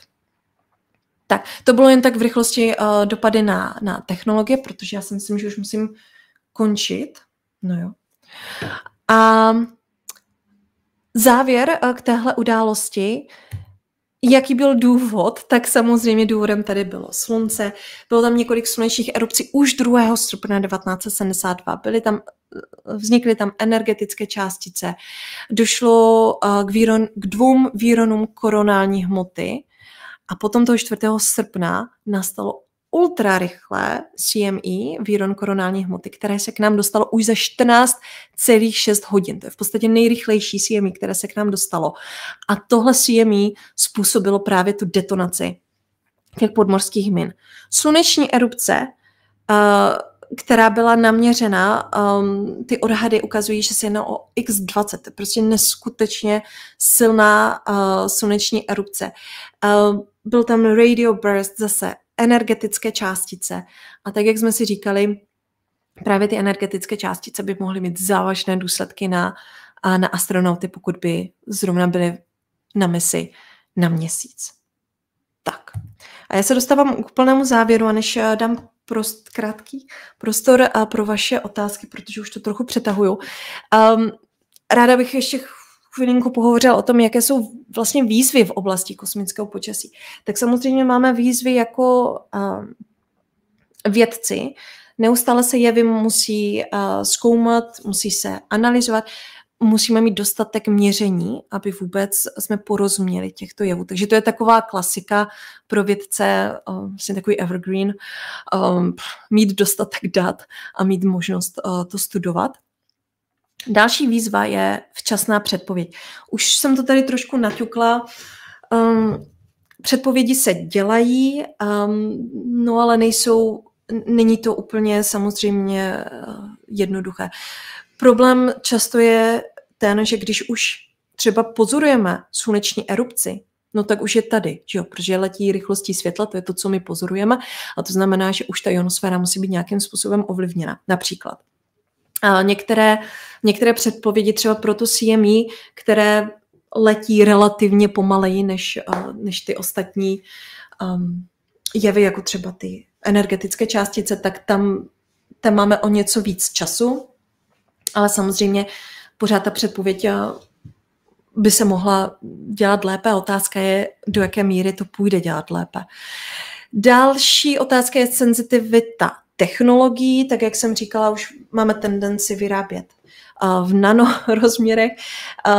Tak, to bylo jen tak v rychlosti uh, dopady na, na technologie, protože já si myslím, že už musím končit. No jo. A Závěr eh, k téhle události, jaký byl důvod, tak samozřejmě důvodem tady bylo slunce. Bylo tam několik slunečních erupcí už 2. srpna 1972. Byly tam, eh, vznikly tam energetické částice. Došlo eh, k, výron, k dvou výronům koronální hmoty. A potom toho 4. srpna nastalo ultrarychlé CME, výron koronální hmoty, které se k nám dostalo už za 14,6 hodin. To je v podstatě nejrychlejší CME, které se k nám dostalo. A tohle CME způsobilo právě tu detonaci těch podmorských min. Sluneční erupce, eh, která byla naměřena, ehm, ty odhady ukazují, že se jedná o X20, prostě neskutečně silná eh, sluneční erupce. Eh, byl tam radio burst zase energetické částice. A tak, jak jsme si říkali, právě ty energetické částice by mohly mít závažné důsledky na, na astronauty, pokud by zrovna byly na misi na měsíc. Tak. A já se dostávám k úplnému závěru a než eh, dám prost, krátký prostor eh, pro vaše otázky, protože už to trochu přetahuju. Um, ráda bych ještě chvilinku pohovořil o tom, jaké jsou vlastně výzvy v oblasti kosmického počasí, tak samozřejmě máme výzvy jako ehm, vědci. Neustále se jevy musí uh, zkoumat, musí se analyzovat, musíme mít dostatek měření, aby vůbec jsme porozuměli těchto jevů. Takže to je taková klasika pro vědce, uh, vlastně takový evergreen, um, mít dostatek dat a mít možnost uh, to studovat. Další výzva je včasná předpověď. Už jsem to tady trošku naťukla. Um, předpovědi se dělají, um, no ale nejsou, není to úplně samozřejmě eh, jednoduché. Problém často je ten, že když už třeba pozorujeme sluneční erupci, no tak už je tady, že jo? protože letí rychlostí světla, to je to, co my pozorujeme, a to znamená, že už ta ionosféra musí být nějakým způsobem ovlivněna, například některé, některé předpovědi třeba pro to CME, které letí relativně pomaleji než, než ty ostatní um, jevy, jako třeba ty energetické částice, tak tam, tam máme o něco víc času, ale samozřejmě pořád ta předpověď by se mohla dělat lépe. Otázka je, do jaké míry to půjde dělat lépe. Další otázka je senzitivita technologií, tak jak jsem říkala, už máme tendenci vyrábět eh, v nanorozměrech, eh,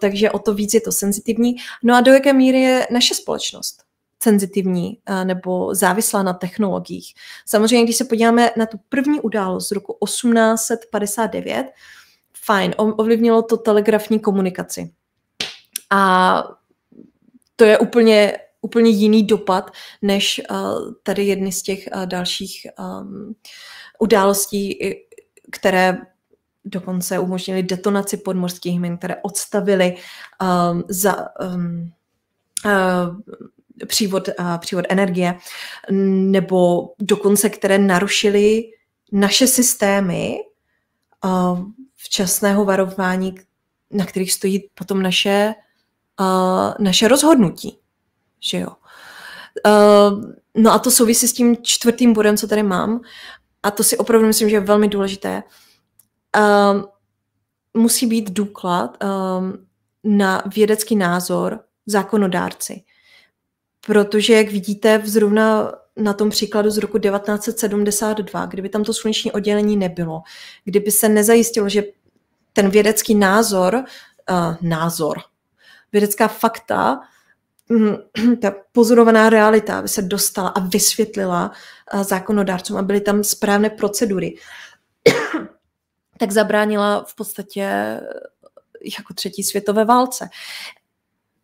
takže o to víc je to senzitivní. No a do jaké míry je naše společnost senzitivní eh, nebo závislá na technologiích? Samozřejmě, když se podíváme na tu první událost z roku 1859, fajn, ovlivnilo to telegrafní komunikaci. A to je úplně úplně jiný dopad, než eh, tady jedny z těch eh, dalších ehm, událostí, které dokonce umožnili detonaci podmořských min, které odstavily um, za um, uh, přívod, uh, přívod energie, nebo dokonce které narušily naše systémy uh, včasného varování, na kterých stojí potom naše, uh, naše rozhodnutí že jo. Ehm, no a to souvisí s tím čtvrtým bodem, co tady mám. A to si opravdu myslím, že je velmi důležité. Ehm, musí být důklad ehm, na vědecký názor zákonodárci. Protože, jak vidíte, zrovna na tom příkladu z roku 1972, kdyby tam to sluneční oddělení nebylo, kdyby se nezajistilo, že ten vědecký názor, uh, názor, vědecká fakta Mhm. ta pozorovaná realita, aby se dostala a vysvětlila eh, zákonodárcům a byly tam správné procedury, tak zabránila v podstatě eh, jako třetí světové válce.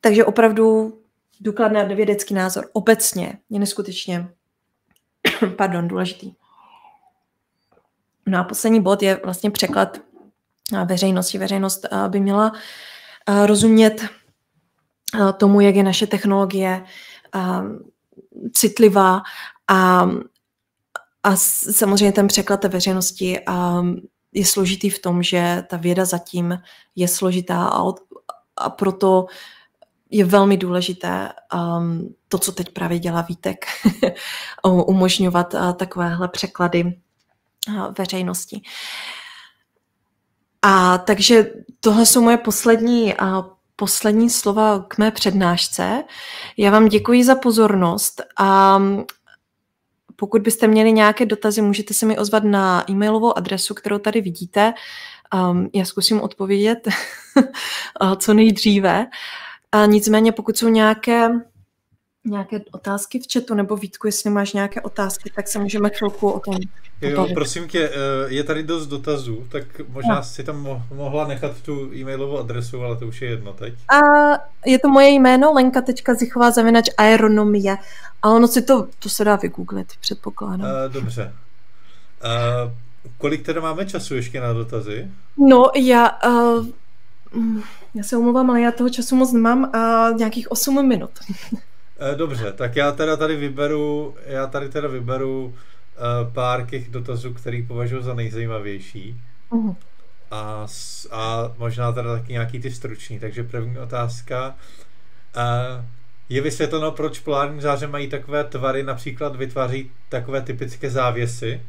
Takže opravdu důkladný vědecký názor obecně je neskutečně pardon, důležitý. No a poslední bod je vlastně překlad eh, veřejnosti. Veřejnost by měla rozumět Eh, tomu, jak je naše technologie eh, citlivá a, a samozřejmě ten překlad té veřejnosti eh, je složitý v tom, že ta věda zatím je složitá a, od, a proto je velmi důležité um, to, co teď právě dělá Vítek, umožňovat uh, takovéhle překlady uh, veřejnosti. A takže tohle jsou moje poslední uh, poslední slova k mé přednášce. Já vám děkuji za pozornost a pokud byste měli nějaké dotazy, můžete se mi ozvat na e-mailovou adresu, kterou tady vidíte. Um, já zkusím odpovědět eh, co nejdříve. A nicméně, pokud jsou nějaké nějaké otázky v chatu, nebo Vítku, jestli máš nějaké otázky, tak se můžeme chvilku o tom Jo, prosím tě, eh, je tady dost dotazů, tak možná no. si tam mohla nechat tu e-mailovou adresu, ale to už je jedno teď. A je to moje jméno, lenka.zichová zavinač aeronomie, ale ono si to, to se dá vygooglit, předpokládám. A, eh, dobře. A, eh, kolik teda máme času ještě na dotazy? No, já... A... Mm, já se omlouvám, ale já toho času moc nemám a nějakých 8 minut. Eh, dobře, tak já teda tady vyberu, já tady teda vyberu eh, pár těch dotazů, který považuji za nejzajímavější. Uh-huh. A, a možná teda taky nějaký ty stručný. Takže první otázka. Eh, je vysvětleno, proč polární záře mají takové tvary, například vytváří takové typické závěsy?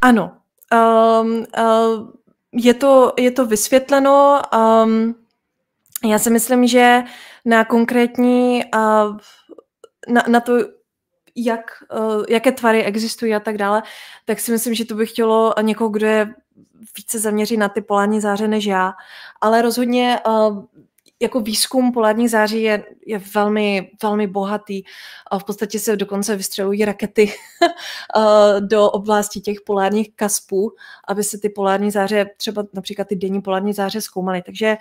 Ano. Um, um, je, to, je to vysvětleno. Um, já si myslím, že uh, na konkrétní, uh, na, na to, jak, uh, jaké tvary existují a tak dále, tak si myslím, že to by chtělo někoho, kdo je více zaměří na ty polární záře než já. Ale rozhodně uh, jako výzkum polárních září je, je velmi, velmi bohatý. V podstatě se dokonce vystřelují rakety eh, do oblasti těch polárních kaspů, aby se ty polární záře, třeba například ty denní polární záře zkoumaly. Takže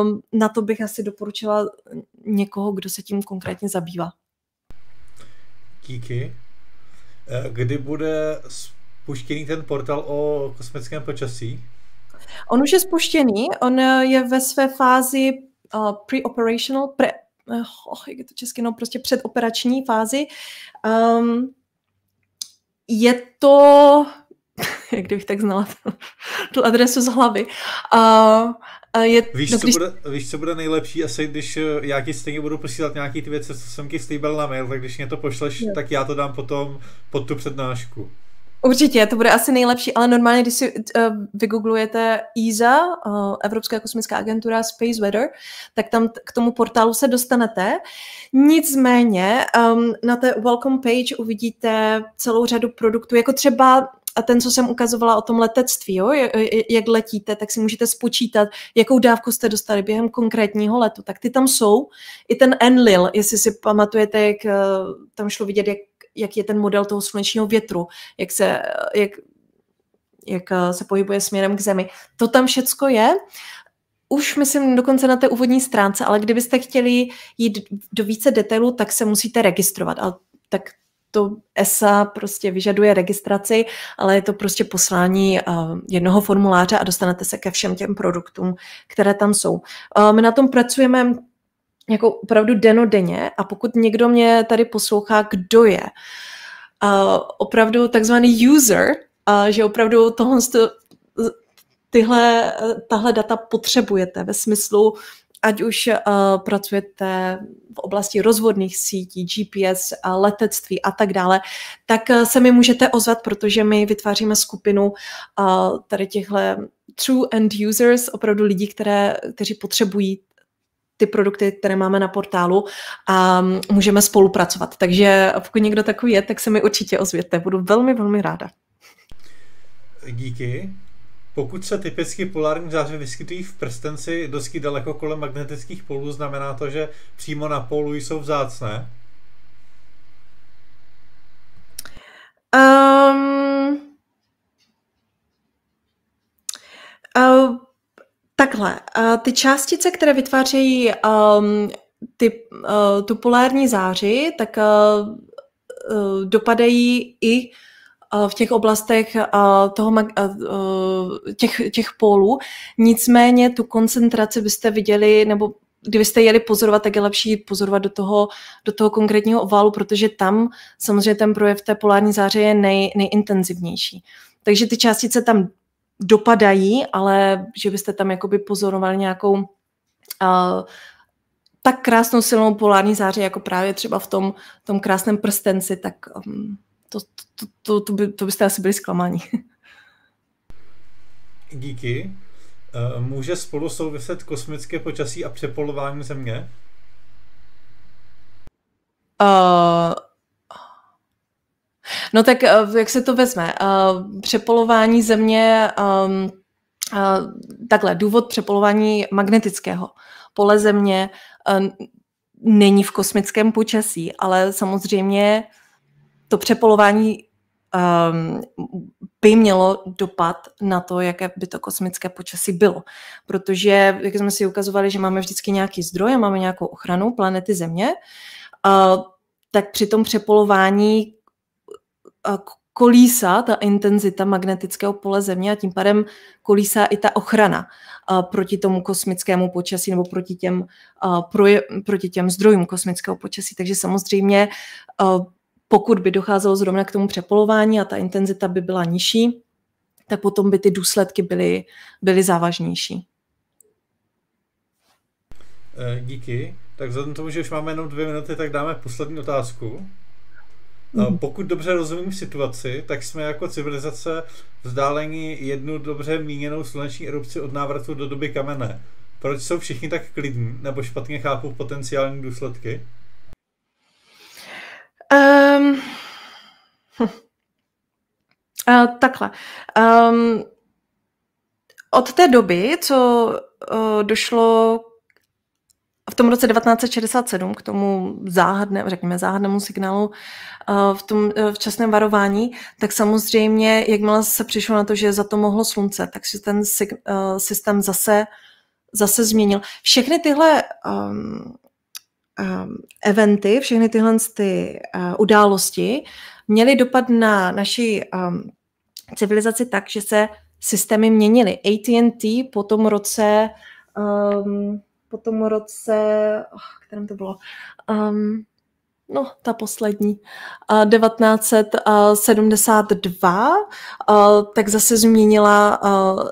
um, na to bych asi doporučila někoho, kdo se tím konkrétně zabývá. Díky. Eh, kdy bude spuštěný ten portál o kosmickém počasí? On už je spuštěný, on eh, je ve své fázi Eh, pre-operational, pre, oh, jak je to česky, no prostě předoperační fázi, um, je to, jak kdybych tak znala tu adresu z hlavy, uh, je, víš, no, když... co bude, víš, co bude nejlepší? Asi když já ti stejně budu posílat nějaký ty věci, co jsem ti slíbil na mail, tak když mě to pošleš, no. tak já to dám potom pod tu přednášku. Určitě, to bude asi nejlepší, ale normálně, když si uh, vygooglujete ESA, uh, eh, Evropská kosmická agentura Space Weather, tak tam k tomu portálu se dostanete. Nicméně um, na té welcome page uvidíte celou řadu produktů, jako třeba a ten, co jsem ukazovala o tom letectví, jo, jak letíte, tak si můžete spočítat, jakou dávku jste dostali během konkrétního letu. Tak ty tam jsou. I ten Enlil, jestli si pamatujete, jak eh, tam šlo vidět, jak jak je ten model toho slunečního větru, jak se, jak, jak eh, se pohybuje směrem k zemi. To tam všecko je. Už myslím dokonce na té úvodní stránce, ale kdybyste chtěli jít do více detailů, tak se musíte registrovat. A tak to ESA prostě vyžaduje registraci, ale je to prostě poslání eh, jednoho formuláře a dostanete se ke všem těm produktům, které tam jsou. Eh, my na tom pracujeme jako opravdu denodenně a pokud někdo mě tady poslouchá, kdo je uh, opravdu takzvaný user, uh, že opravdu tohle, tyhle, tahle data potřebujete ve smyslu, ať už uh, pracujete v oblasti rozvodných sítí, GPS, uh, letectví a tak dále, tak se mi můžete ozvat, protože my vytváříme skupinu uh, tady těchto true end users, opravdu lidí, které, kteří potřebují ty produkty, které máme na portálu a mm, můžeme spolupracovat. Takže pokud někdo takový je, tak se mi určitě ozvěte. Budu velmi, velmi ráda. Díky. Pokud se typicky polární záře vyskytují v prstenci dosky daleko kolem magnetických polů, znamená to, že přímo na polu jsou vzácné? Um, uh, Takhle, ty částice, které vytvářejí um, ty, uh, tu polární záři, tak uh, uh dopadají i uh, v těch oblastech uh, toho, těch, těch pólů. Nicméně tu koncentraci byste viděli, nebo kdybyste jeli pozorovat, tak je lepší pozorovat do toho, do toho konkrétního ovalu, protože tam samozřejmě ten projev té polární záře je nej, nejintenzivnější. Takže ty částice tam dopadají, ale že byste tam jakoby pozorovali nějakou uh, tak krásnou silnou polární záři, jako právě třeba v tom, tom krásném prstenci, tak um, to, to, to, to, by, to byste asi byli zklamáni. Díky. E, může spolu souviset kosmické počasí a přepolování Země? Uh, No tak eh, jak se to vezme? Eh, přepolování země, ehm, eh, takhle, důvod přepolování magnetického pole země není v kosmickém počasí, ale samozřejmě to přepolování ehm, by mělo dopad na to, jaké by to kosmické počasí bylo. Protože, jak jsme si ukazovali, že máme vždycky nějaký zdroj, máme nějakou ochranu planety Země, tak při tom přepolování kolísá ta intenzita magnetického pole Země a tím pádem kolísá i ta ochrana proti tomu kosmickému počasí nebo proti těm, proti těm zdrojům kosmického počasí. Takže samozřejmě, pokud by docházelo zrovna k tomu přepolování a ta intenzita by byla nižší, tak potom by ty důsledky byly, byly závažnější. Eh, díky. Tak vzhledem tomu, že už máme jenom dvě minuty, tak dáme poslední otázku. Mhm. Pokud dobře rozumím situaci, tak jsme jako civilizace vzdáleni jednu dobře míněnou sluneční erupci od návratu do doby kamene. Proč jsou všichni tak klidní, nebo špatně chápou potenciální důsledky? Um, hm. uh, takhle. Um, od té doby, co uh, došlo tom roce 1967, k tomu záhadné, řekněme, záhadnému signálu eh, v tom eh, včasném varování, tak samozřejmě, jakmile se přišlo na to, že za to mohlo slunce, tak si ten eh, systém zase, zase změnil. Všechny tyhle um, um, eventy, všechny tyhle ty uh, události měly dopad na naši um, civilizaci tak, že se systémy měnily. AT&T po tom roce um, po tom roce, oh, kterém to bylo, um, no, ta poslední, uh, 1972, uh, tak zase změnila uh,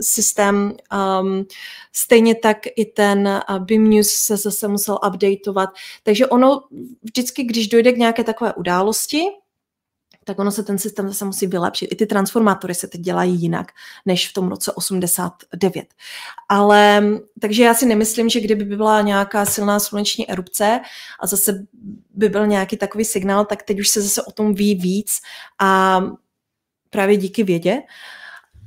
systém. Um, stejně tak i ten BIM News se zase musel updateovat. Takže ono vždycky, když dojde k nějaké takové události, tak ono se ten systém zase musí vylepšit. I ty transformátory se teď dělají jinak než v tom roce 89. Ale takže já si nemyslím, že kdyby byla nějaká silná sluneční erupce a zase by byl nějaký takový signál, tak teď už se zase o tom ví víc a právě díky vědě. Uh,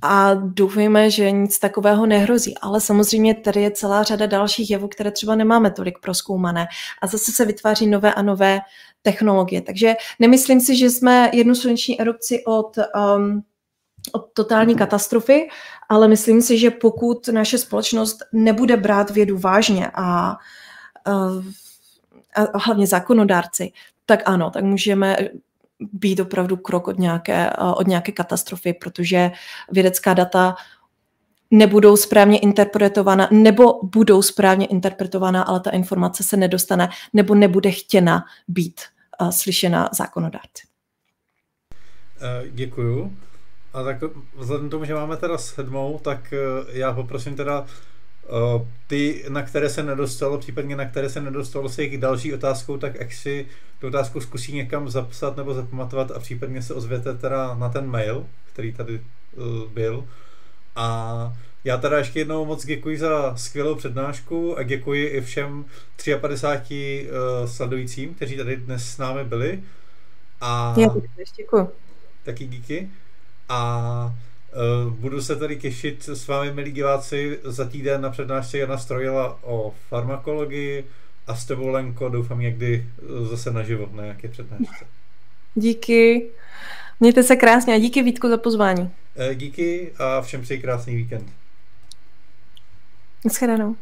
a doufejme, že nic takového nehrozí. Ale samozřejmě tady je celá řada dalších jevů, které třeba nemáme tolik proskoumané. A zase se vytváří nové a nové technologie. Takže nemyslím si, že jsme jednu sluneční erupci od, um, od totální katastrofy, ale myslím si, že pokud naše společnost nebude brát vědu vážně a, uh, a, a hlavně zákonodárci, tak ano, tak můžeme být opravdu krok od nějaké, eh, od nějaké katastrofy, protože vědecká data nebudou správně interpretována, nebo budou správně interpretována, ale ta informace se nedostane, nebo nebude chtěna být eh, slyšena zákonodárci. Eh, děkuju. A tak vzhledem k tomu, že máme teda sedmou, tak já poprosím teda Eh, ty, na které se nedostalo, případně na které se nedostalo se jejich další otázkou, tak jak si tu otázku zkusí někam zapsat nebo zapamatovat a případně se ozvěte teda na ten mail, který tady eh, byl. A já teda ještě jednou moc děkuji za skvělou přednášku a děkuji i všem 53 uh, eh, sledujícím, kteří tady dnes s námi byli. A Já děkuji. Taky díky. A Eh, budu se tady těšit s vámi, milí diváci, za týden na přednášce Jana Strojela o farmakologii a s tebou, Lenko, doufám někdy eh, zase naživo na nějaké přednášce. Díky. Mějte se krásně a díky Vítku za pozvání. Eh, díky a všem přeji krásný víkend. Naschledanou.